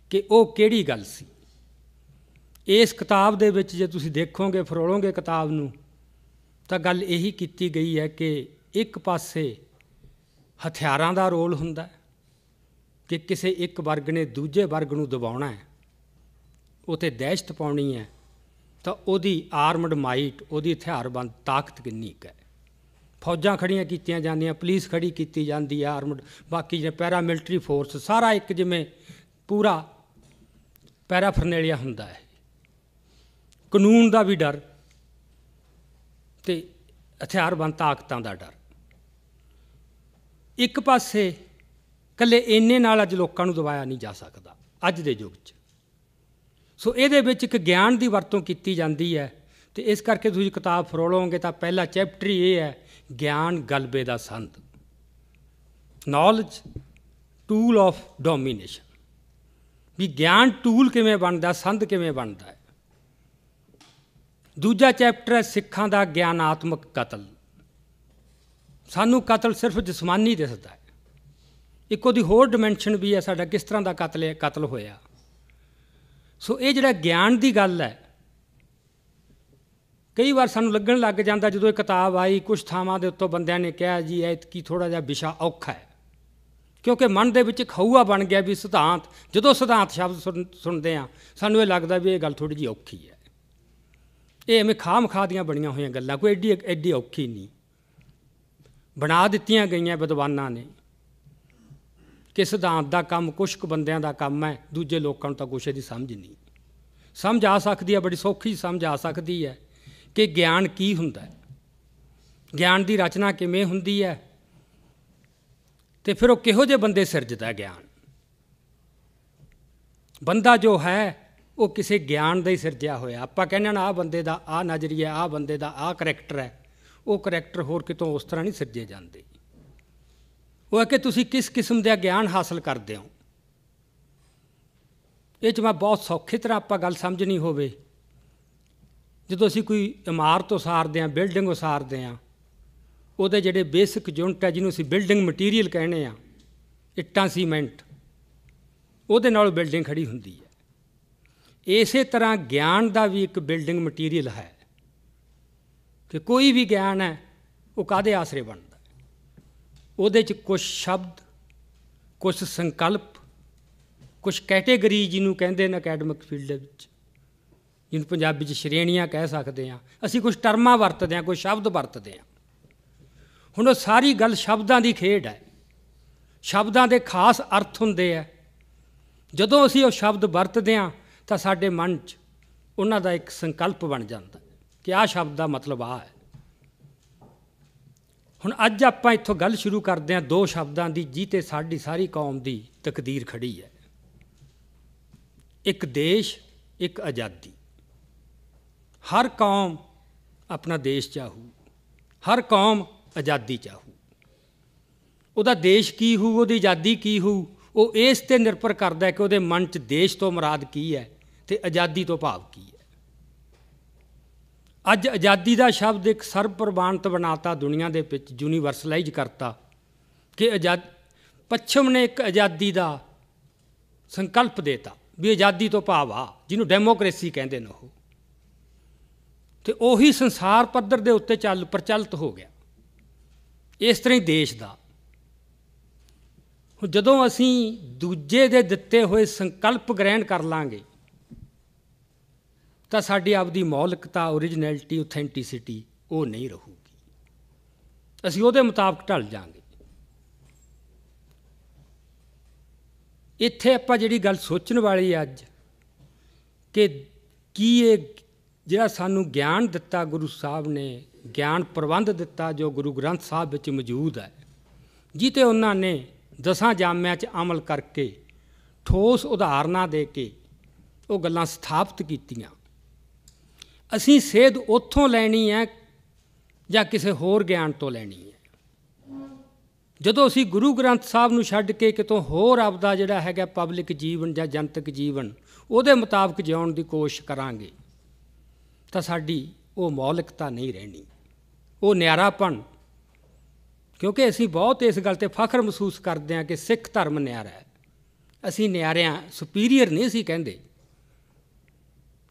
ਕਿ ਉਹ ਕਿਹੜੀ ਗੱਲ ਸੀ ਇਸ ਕਿਤਾਬ ਦੇ ਵਿੱਚ ਜੇ ਤੁਸੀਂ ਦੇਖੋਗੇ ਫਰੋਲੋਗੇ ਕਿਤਾਬ ਨੂੰ ਤਾਂ ਗੱਲ ਇਹੀ ਕੀਤੀ ਗਈ ਹੈ ਕਿ ਇੱਕ ਪਾਸੇ ਹਥਿਆਰਾਂ ਦਾ ਰੋਲ ਹੁੰਦਾ ਹੈ ਕਿ ਕਿਸੇ ਇੱਕ ਵਰਗ ਨੇ ਦੂਜੇ ਵਰਗ ਨੂੰ ਦਬਾਉਣਾ ਹੈ ਉਤੇ ਦਹਿਸ਼ਤ ਪਾਉਣੀ ਹੈ ਤਾਂ ਉਹਦੀ ਆਰਮਡ ਮਾਈਟ ਉਹਦੀ ਹਥਿਆਰਬੰਦ ਤਾਕਤ ਕਿੰਨੀ ਹੈ ਫੌਜਾਂ ਖੜੀਆਂ ਕੀਤੀਆਂ ਜਾਂਦੀਆਂ ਪੁਲਿਸ ਖੜੀ ਕੀਤੀ ਜਾਂਦੀ ਆ ਆਰਮਡ ਬਾਕੀ ਜਿਹੜੇ ਪੈਰਾ ਮਿਲਟਰੀ ਫੋਰਸ ਸਾਰਾ ਇੱਕ ਜਿਵੇਂ ਪੂਰਾ ਪੈਰਾ ਫਰਨੇਲੀਆ ਹੁੰਦਾ ਹੈ ਕਾਨੂੰਨ ਦਾ ਵੀ ਡਰ ਤੇ ਹਥਿਆਰਬੰਦ ਤਾਕਤਾਂ ਦਾ ਡਰ ਇੱਕ ਪਾਸੇ ਕੱਲੇ ਇੰਨੇ ਨਾਲ ਅੱਜ ਲੋਕਾਂ ਨੂੰ ਦਵਾਇਆ ਨਹੀਂ ਜਾ ਸਕਦਾ ਅੱਜ ਦੇ ਯੁੱਗ 'ਚ ਸੋ ਇਹਦੇ ਵਿੱਚ ਇੱਕ ਗਿਆਨ ਦੀ ਵਰਤੋਂ ਕੀਤੀ ਜਾਂਦੀ ਹੈ ਤੇ ਇਸ ਕਰਕੇ ਤੁਸੀਂ ਕਿਤਾਬ ਫਰੋਲੋਗੇ ਤਾਂ ਪਹਿਲਾ ਚੈਪਟਰ ਇਹ ਹੈ ਗਿਆਨ ਗਲਬੇ ਦਾ ਸੰਦ ਨੌਲੇਜ ਟੂਲ ਆਫ ਡੋਮੀਨੇਸ਼ਨ ਵੀ ਗਿਆਨ ਟੂਲ ਕਿਵੇਂ ਬਣਦਾ ਸੰਦ ਕਿਵੇਂ ਬਣਦਾ ਹੈ ਦੂਜਾ ਚੈਪਟਰ ਹੈ ਸਿੱਖਾਂ ਦਾ ਗਿਆਨਾਤਮਕ ਕਤਲ ਸਾਨੂੰ ਕਤਲ ਸਿਰਫ ਜਿਸਮਾਨੀ ਦਿਸਦਾ ਹੈ ਇੱਕ ਉਹਦੀ ਹੋਰ ਡਾਈਮੈਂਸ਼ਨ ਵੀ ਹੈ ਸਾਡਾ ਕਿਸ ਤਰ੍ਹਾਂ ਦਾ ਕਤਲ ਹੈ ਕਤਲ ਹੋਇਆ ਸੋ ਇਹ ਜਿਹੜਾ ਗਿਆਨ ਦੀ ਗੱਲ ਹੈ ਕਈ ਵਾਰ ਸਾਨੂੰ ਲੱਗਣ ਲੱਗ ਜਾਂਦਾ ਜਦੋਂ ਇਹ ਕਿਤਾਬ ਆਈ ਕੁਝ ਥਾਵਾਂ ਦੇ ਉੱਤੋਂ ਬੰਦਿਆਂ ਨੇ ਕਿਹਾ ਜੀ ਇਹ ਕੀ ਥੋੜਾ ਜਿਹਾ ਵਿਸ਼ਾ ਔਖਾ ਹੈ ਕਿਉਂਕਿ ਮਨ ਦੇ ਵਿੱਚ ਖਊਆ ਬਣ ਗਿਆ ਵੀ ਸਿਧਾਂਤ ਜਦੋਂ ਸਿਧਾਂਤ ਸ਼ਬਦ ਸੁਣਦੇ ਆ ਸਾਨੂੰ ਇਹ ਲੱਗਦਾ ਵੀ ਇਹ ਗੱਲ ਥੋੜੀ ਜੀ ਔਖੀ ਹੈ ਇਹ ਐਵੇਂ ਖਾਮ ਖਾਦੀਆਂ ਬਣੀਆਂ ਹੋਈਆਂ ਗੱਲਾਂ ਕੋਈ ਐਡੀ ਐਡੀ ਔਖੀ ਨਹੀਂ ਬਣਾ ਦਿੱਤੀਆਂ ਗਈਆਂ ਵਿਦਵਾਨਾਂ ਨੇ ਕਿ ਸਿਧਾਂਤ ਦਾ ਕੰਮ ਕੁਝ ਕੁ ਬੰਦਿਆਂ ਦਾ ਕੰਮ ਹੈ ਦੂਜੇ ਲੋਕਾਂ ਨੂੰ ਤਾਂ ਕੁਛ ਇਹਦੀ ਸਮਝ ਨਹੀਂ ਸਮਝ ਆ ਸਕਦੀ ਹੈ ਬੜੀ ਸੌਖੀ ਸਮਝ ਆ ਸਕਦੀ ਹੈ ਕਿ ਗਿਆਨ ਕੀ ਹੁੰਦਾ ਹੈ ਗਿਆਨ ਦੀ ਰਚਨਾ ਕਿਵੇਂ ਹੁੰਦੀ ਹੈ ਤੇ ਫਿਰ ਉਹ ਕਿਹੋ ਜਿਹੇ ਬੰਦੇ ਸਿਰਜਦਾ ਗਿਆਨ ਬੰਦਾ ਜੋ ਹੈ ਉਹ ਕਿਸੇ ਗਿਆਨ ਦਾ ਹੀ ਸਿਰਜਿਆ ਹੋਇਆ ਆਪਾਂ ਕਹਿੰਦੇ ਨਾ ਆ ਬੰਦੇ ਦਾ ਆ ਨਜ਼ਰੀਆ ਆ ਬੰਦੇ ਦਾ ਆ ਕੈਰੈਕਟਰ ਹੈ ਉਹ ਕੈਰੈਕਟਰ ਹੋਰ ਕਿਤੋਂ ਉਸ ਤਰ੍ਹਾਂ ਨਹੀਂ ਸਿਰਜੇ ਜਾਂਦੇ ਉਹ ਹੈ ਕਿ ਤੁਸੀਂ ਕਿਸ ਕਿਸਮ ਦਾ ਗਿਆਨ ਹਾਸਲ ਕਰਦੇ ਹੋ ਇਹ ਚ ਮੈਂ ਬਹੁਤ ਸੌਖੇ ਤਰ੍ਹਾਂ ਆਪਾਂ ਗੱਲ ਸਮਝਣੀ ਹੋਵੇ ਜਦੋਂ ਅਸੀਂ ਕੋਈ ਇਮਾਰਤ ਉਸਾਰਦੇ ਆਂ ਬਿਲਡਿੰਗ ਉਸਾਰਦੇ ਆਂ ਉਹਦੇ ਜਿਹੜੇ ਬੇਸਿਕ ਯੂਨਿਟ ਹੈ ਜਿਹਨੂੰ ਅਸੀਂ ਬਿਲਡਿੰਗ ਮਟੀਰੀਅਲ ਕਹਿੰਦੇ ਆ ਇੱਟਾਂ ਸੀਮੈਂਟ ਉਹਦੇ ਨਾਲ ਬਿਲਡਿੰਗ ਖੜੀ ਹੁੰਦੀ ਹੈ ਇਸੇ ਤਰ੍ਹਾਂ ਗਿਆਨ ਦਾ ਵੀ ਇੱਕ ਬਿਲਡਿੰਗ ਮਟੀਰੀਅਲ ਹੈ ਕਿ ਕੋਈ ਵੀ ਗਿਆਨ ਹੈ ਉਹ ਕਾਦੇ ਆਸਰੇ ਬਣਦਾ ਉਹਦੇ 'ਚ ਕੁਝ ਸ਼ਬਦ ਕੁਝ ਸੰਕਲਪ ਕੁਝ ਕੈਟਾਗਰੀ ਜਿਹਨੂੰ ਕਹਿੰਦੇ ਨੇ ਅਕੈਡਮਿਕ ਫੀਲਡ ਦੇ ਵਿੱਚ ਜਿਹਨੂੰ ਪੰਜਾਬੀ 'ਚ ਸ਼੍ਰੇਣੀਆਂ ਕਹਿ ਸਕਦੇ ਆ ਅਸੀਂ ਕੁਝ ਟਰਮਾਂ ਵਰਤਦੇ ਆ ਕੋਈ ਸ਼ਬਦ ਵਰਤਦੇ ਆ ਹੁਣ ਉਹ ਸਾਰੀ ਗੱਲ ਸ਼ਬਦਾਂ ਦੀ ਖੇਡ ਹੈ ਸ਼ਬਦਾਂ ਦੇ ਖਾਸ ਅਰਥ ਹੁੰਦੇ ਆ ਜਦੋਂ ਅਸੀਂ ਉਹ ਸ਼ਬਦ ਵਰਤਦੇ ਆ ਤਾਂ ਸਾਡੇ ਮਨ 'ਚ ਉਹਨਾਂ ਦਾ ਇੱਕ ਸੰਕਲਪ ਬਣ ਜਾਂਦਾ ਕਿ ਆਹ ਸ਼ਬਦ ਦਾ ਮਤਲਬ ਆ ਹੈ ਹੁਣ ਅੱਜ ਆਪਾਂ ਇੱਥੋਂ ਗੱਲ ਸ਼ੁਰੂ ਕਰਦੇ ਆ ਦੋ ਸ਼ਬਦਾਂ ਦੀ ਜੀਤੇ ਸਾਡੀ ਸਾਰੀ ਕੌਮ ਦੀ ਤਕਦੀਰ ਖੜੀ ਹੈ ਇੱਕ ਦੇਸ਼ ਇੱਕ ਆਜ਼ਾਦੀ ਹਰ ਕੌਮ ਆਪਣਾ ਦੇਸ਼ ਚਾਹੂ ਹਰ ਕੌਮ ਆਜ਼ਾਦੀ ਚਾਹੂ ਉਹਦਾ ਦੇਸ਼ ਕੀ ਹੋਊ ਉਹਦੀ ਆਜ਼ਾਦੀ ਕੀ ਹੋਊ ਉਹ ਇਸ ਤੇ ਨਿਰਭਰ ਕਰਦਾ ਹੈ ਕਿ ਉਹਦੇ ਮਨ 'ਚ ਦੇਸ਼ ਤੋਂ ਮਰਾਦ ਕੀ ਹੈ ਤੇ ਆਜ਼ਾਦੀ ਤੋਂ ਭਾਵ ਕੀ ਹੈ ਅੱਜ ਆਜ਼ਾਦੀ ਦਾ ਸ਼ਬਦ ਇੱਕ ਸਰਵ ਪ੍ਰਵਾਨਤ ਬਣਾਤਾ ਦੁਨੀਆ ਦੇ ਵਿੱਚ ਯੂਨੀਵਰਸਲਾਈਜ਼ ਕਰਤਾ ਕਿ ਆਜ਼ਾਦ ਪੱਛਮ ਨੇ ਇੱਕ ਆਜ਼ਾਦੀ ਦਾ ਸੰਕਲਪ ਦੇਤਾ ਵੀ ਆਜ਼ਾਦੀ ਤੋਂ ਭਾਵ ਆ ਜਿਹਨੂੰ ਡੈਮੋਕ੍ਰੇਸੀ ਕਹਿੰਦੇ ਨੇ ਉਹ ਤੇ ਉਹੀ ਸੰਸਾਰ ਪੱਧਰ ਦੇ ਉੱਤੇ ਚੱਲ ਪ੍ਰਚਲਿਤ ਹੋ ਗਿਆ ਇਸ ਤਰ੍ਹਾਂ ਹੀ ਦੇਸ਼ ਦਾ ਜਦੋਂ ਅਸੀਂ ਦੂਜੇ ਦੇ ਦਿੱਤੇ ਹੋਏ ਸੰਕਲਪ ਗ੍ਰਹਿਣ ਕਰ ਲਾਂਗੇ ਤਾਂ ਸਾਡੀ ਆਪਦੀ ਮੌਲਿਕਤਾ origignality authenticity ਉਹ ਨਹੀਂ ਰਹੂਗੀ ਅਸੀਂ ਉਹਦੇ ਮੁਤਾਬਕ ਢਲ ਜਾਾਂਗੇ ਇੱਥੇ ਆਪਾਂ ਜਿਹੜੀ ਗੱਲ ਸੋਚਣ ਵਾਲੀ ਅੱਜ ਕਿ ਕੀ ਇਹ ਜਿਹੜਾ ਸਾਨੂੰ ਗਿਆਨ ਦਿੱਤਾ ਗੁਰੂ ਸਾਹਿਬ ਨੇ ਗਿਆਨ ਪ੍ਰਬੰਧ ਦਿੱਤਾ ਜੋ ਗੁਰੂ ਗ੍ਰੰਥ ਸਾਹਿਬ ਵਿੱਚ ਮੌਜੂਦ ਹੈ ਜਿੱਤੇ ਉਹਨਾਂ ਨੇ ਦਸਾਂ ਜਾਮਿਆਂ 'ਚ ਅਮਲ ਕਰਕੇ ਠੋਸ ਉਦਾਹਰਨਾਂ ਦੇ ਕੇ ਉਹ ਗੱਲਾਂ ਸਥਾਪਿਤ ਕੀਤੀਆਂ ਅਸੀਂ ਸੇਧ ਉੱਥੋਂ ਲੈਣੀ ਹੈ ਜਾਂ ਕਿਸੇ ਹੋਰ ਗਿਆਨ ਤੋਂ ਲੈਣੀ ਹੈ ਜਦੋਂ ਅਸੀਂ ਗੁਰੂ ਗ੍ਰੰਥ ਸਾਹਿਬ ਨੂੰ ਛੱਡ ਕੇ ਕਿਤੋਂ ਹੋਰ ਆਪਦਾ ਜਿਹੜਾ ਹੈਗਾ ਪਬਲਿਕ ਜੀਵਨ ਜਾਂ ਜਨਤਕ ਜੀਵਨ ਉਹਦੇ ਮੁਤਾਬਕ ਜਿਉਣ ਦੀ ਕੋਸ਼ਿਸ਼ ਕਰਾਂਗੇ ਤਾਂ ਸਾਡੀ ਉਹ ਮੌਲਿਕਤਾ ਨਹੀਂ ਰਹਿਣੀ ਉਹ ਨਿਆਰਾਪਣ ਕਿਉਂਕਿ ਅਸੀਂ ਬਹੁਤ ਇਸ ਗੱਲ ਤੇ ਫਖਰ ਮਹਿਸੂਸ ਕਰਦੇ ਹਾਂ ਕਿ ਸਿੱਖ ਧਰਮ ਨਿਆਰਾ ਹੈ ਅਸੀਂ ਨਿਆਰਿਆਂ ਸੁਪੀਰੀਅਰ ਨਹੀਂ ਸੀ ਕਹਿੰਦੇ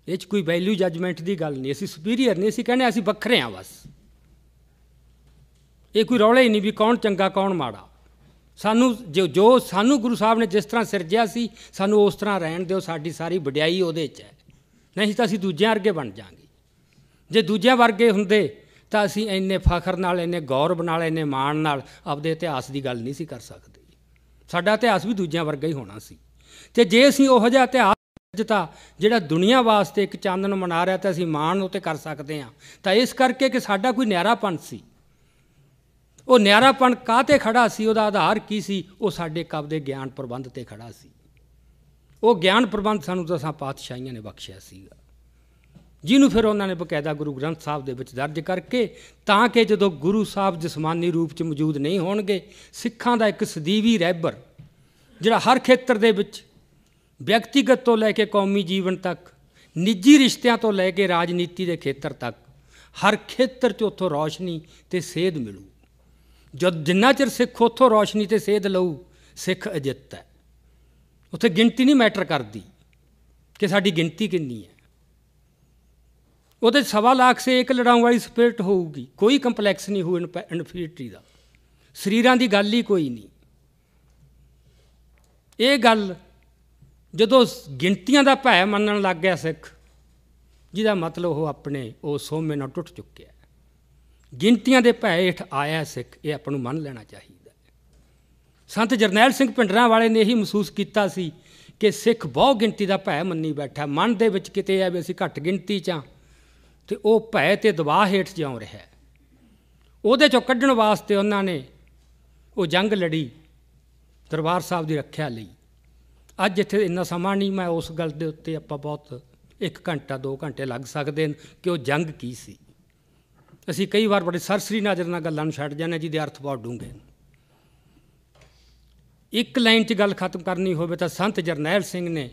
ਇਹ 'ਚ ਕੋਈ ਵੈਲਿਊ ਜਜਮੈਂਟ ਦੀ ਗੱਲ ਨਹੀਂ ਅਸੀਂ ਸੁਪੀਰੀਅਰ ਨਹੀਂ ਸੀ ਕਹਿੰਦੇ ਅਸੀਂ ਵੱਖਰੇ ਆ ਬਸ ਇਹ ਕੋਈ ਰੌਲਾ ਹੀ ਨਹੀਂ ਵੀ ਕੌਣ ਚੰਗਾ ਕੌਣ ਮਾੜਾ ਸਾਨੂੰ ਜੋ ਜੋ ਸਾਨੂੰ ਗੁਰੂ ਸਾਹਿਬ ਨੇ ਜਿਸ ਤਰ੍ਹਾਂ ਸਿਰਜਿਆ ਸੀ ਸਾਨੂੰ ਉਸ ਤਰ੍ਹਾਂ ਰਹਿਣ ਦਿਓ ਸਾਡੀ ਸਾਰੀ ਵਡਿਆਈ ਉਹਦੇ 'ਚ ਹੈ ਨਹੀਂ ਤਾਂ ਅਸੀਂ ਦੂਜਿਆਂ ਵਰਗੇ ਬਣ ਜਾਾਂਗੇ ਜੇ ਦੂਜੇ ਵਰਗੇ ਹੁੰਦੇ ਤਾਂ ਅਸੀਂ ਇੰਨੇ ਫਖਰ ਨਾਲ ਇੰਨੇ ਗੌਰਵ ਨਾਲ ਇੰਨੇ ਮਾਣ ਨਾਲ ਆਪਦੇ ਇਤਿਹਾਸ ਦੀ ਗੱਲ ਨਹੀਂ ਸੀ ਕਰ ਸਕਦੇ ਸਾਡਾ ਇਤਿਹਾਸ ਵੀ ਦੂਜਿਆਂ ਵਰਗਾ ਹੀ ਹੋਣਾ ਸੀ ਤੇ ਜੇ ਅਸੀਂ ਉਹ ਜਿਹਾ ਇਤਿਹਾਸ ਜਿਤਾ ਜਿਹੜਾ ਦੁਨੀਆ ਵਾਸਤੇ ਇੱਕ ਚਾਨਣ ਮਨਾ ਰਿਹਾ ਤਾਂ ਅਸੀਂ ਮਾਣ ਉਤੇ ਕਰ ਸਕਦੇ ਹਾਂ ਤਾਂ ਇਸ ਕਰਕੇ ਕਿ ਸਾਡਾ ਕੋਈ ਨਿਆਰਾਪਣ ਸੀ ਉਹ ਨਿਆਰਾਪਣ ਕਾਹਤੇ ਖੜਾ ਸੀ ਉਹਦਾ ਆਧਾਰ ਕੀ ਸੀ ਉਹ ਸਾਡੇ ਕਬ ਦੇ ਗਿਆਨ ਪ੍ਰਬੰਧ ਤੇ ਖੜਾ ਸੀ ਉਹ ਗਿਆਨ ਪ੍ਰਬੰਧ ਸਾਨੂੰ ਦਸਾਂ ਪਾਤਸ਼ਾਹੀਆਂ ਨੇ ਬਖਸ਼ਿਆ ਸੀਗਾ ਜਿਹਨੂੰ ਫਿਰ ਉਹਨਾਂ ਨੇ ਬਕਾਇਦਾ ਗੁਰੂ ਗ੍ਰੰਥ ਸਾਹਿਬ ਦੇ ਵਿੱਚ ਦਰਜ ਕਰਕੇ ਤਾਂ ਕਿ ਜਦੋਂ ਗੁਰੂ ਸਾਹਿਬ ਜਿਸਮਾਨੀ ਰੂਪ 'ਚ ਮੌਜੂਦ ਨਹੀਂ ਹੋਣਗੇ ਸਿੱਖਾਂ ਦਾ ਇੱਕ ਸਦੀਵੀ ਰਹਿਬਰ ਜਿਹੜਾ ਹਰ ਖੇਤਰ ਦੇ ਵਿੱਚ ਵਿਅਕਤੀਗਤ ਤੋਂ ਲੈ ਕੇ ਕੌਮੀ ਜੀਵਨ ਤੱਕ ਨਿੱਜੀ ਰਿਸ਼ਤਿਆਂ ਤੋਂ ਲੈ ਕੇ ਰਾਜਨੀਤੀ ਦੇ ਖੇਤਰ ਤੱਕ ਹਰ ਖੇਤਰ 'ਚ ਉੱਥੋਂ ਰੌਸ਼ਨੀ ਤੇ ਸੇਧ ਮਿਲੂ ਜਦ ਜਿੰਨਾ ਚਿਰ ਸਿੱਖ ਉੱਥੋਂ ਰੌਸ਼ਨੀ ਤੇ ਸੇਧ ਲਊ ਸਿੱਖ ਅਜਿੱਤ ਹੈ ਉੱਥੇ ਗਿਣਤੀ ਨਹੀਂ ਮੈਟਰ ਕਰਦੀ ਕਿ ਸਾਡੀ ਗਿਣਤੀ ਕਿੰਨੀ ਹੈ ਉਹਦੇ ਸਵਾ ਲੱਖ ਸੇ ਇੱਕ ਲੜਾਉਣ ਵਾਲੀ ਸਪਿਰਟ ਹੋਊਗੀ ਕੋਈ ਕੰਪਲੈਕਸ ਨਹੀਂ ਹੋਊ ਇਨਫੀਰੀਟੀ ਦਾ ਸਰੀਰਾਂ ਦੀ ਗੱਲ ਹੀ ਕੋਈ ਨਹੀਂ ਇਹ ਗੱਲ ਜਦੋਂ ਗਿਣਤੀਆਂ ਦਾ ਭੈ ਮੰਨਣ ਲੱਗ ਗਿਆ ਸਿੱਖ ਜਿਹਦਾ ਮਤਲਬ ਉਹ ਆਪਣੇ ਉਹ ਸੋਮੇ ਨਾਲ ਟੁੱਟ ਚੁੱਕਿਆ ਗਿਣਤੀਆਂ ਦੇ ਭੈ ਹੇਠ ਆਇਆ ਸਿੱਖ ਇਹ ਆਪਾਂ ਨੂੰ ਮੰਨ ਲੈਣਾ ਚਾਹੀਦਾ ਸੰਤ ਜਰਨੈਲ ਸਿੰਘ ਪਿੰਡਰਾਂ ਵਾਲੇ ਨੇ ਇਹੀ ਮਹਿਸੂਸ ਕੀਤਾ ਸੀ ਕਿ ਸਿੱਖ ਬਹੁ ਗਿਣਤੀ ਦਾ ਭੈ ਮੰਨੀ ਬੈਠਾ ਮਨ ਦੇ ਵਿੱਚ ਕਿਤੇ ਆ ਵੀ ਅਸੀਂ ਘੱਟ ਗਿਣਤੀ ਚਾਂ ਤੇ ਉਹ ਭੈ ਤੇ ਦਬਾਅ ਹੇਠ ਜਿਉਂ ਰਿਹਾ ਉਹਦੇ ਚੋਂ ਕੱਢਣ ਵਾਸਤੇ ਉਹਨਾਂ ਨੇ ਉਹ ਜੰਗ ਲੜੀ ਦਰਬਾਰ ਸਾਹਿਬ ਦੀ ਰੱਖਿਆ ਲਈ ਅੱਜ ਇੱਥੇ ਇੰਨਾ ਸਮਾਂ ਨਹੀਂ ਮੈਂ ਉਸ ਗੱਲ ਦੇ ਉੱਤੇ ਆਪਾਂ ਬਹੁਤ 1 ਘੰਟਾ 2 ਘੰਟੇ ਲੱਗ ਸਕਦੇ ਨੇ ਕਿ ਉਹ ਜੰਗ ਕੀ ਸੀ ਅਸੀਂ ਕਈ ਵਾਰ ਬੜੇ ਸਰਸਰੀ ਨਜ਼ਰ ਨਾਲ ਗੱਲਾਂ ਨੂੰ ਛੱਡ ਜਾਂਦੇ ਜਿਹਦੇ ਅਰਥ ਬਹੁਤ ਡੂੰਘੇ ਇੱਕ ਲਾਈਨ 'ਚ ਗੱਲ ਖਤਮ ਕਰਨੀ ਹੋਵੇ ਤਾਂ ਸੰਤ ਜਰਨੈਲ ਸਿੰਘ ਨੇ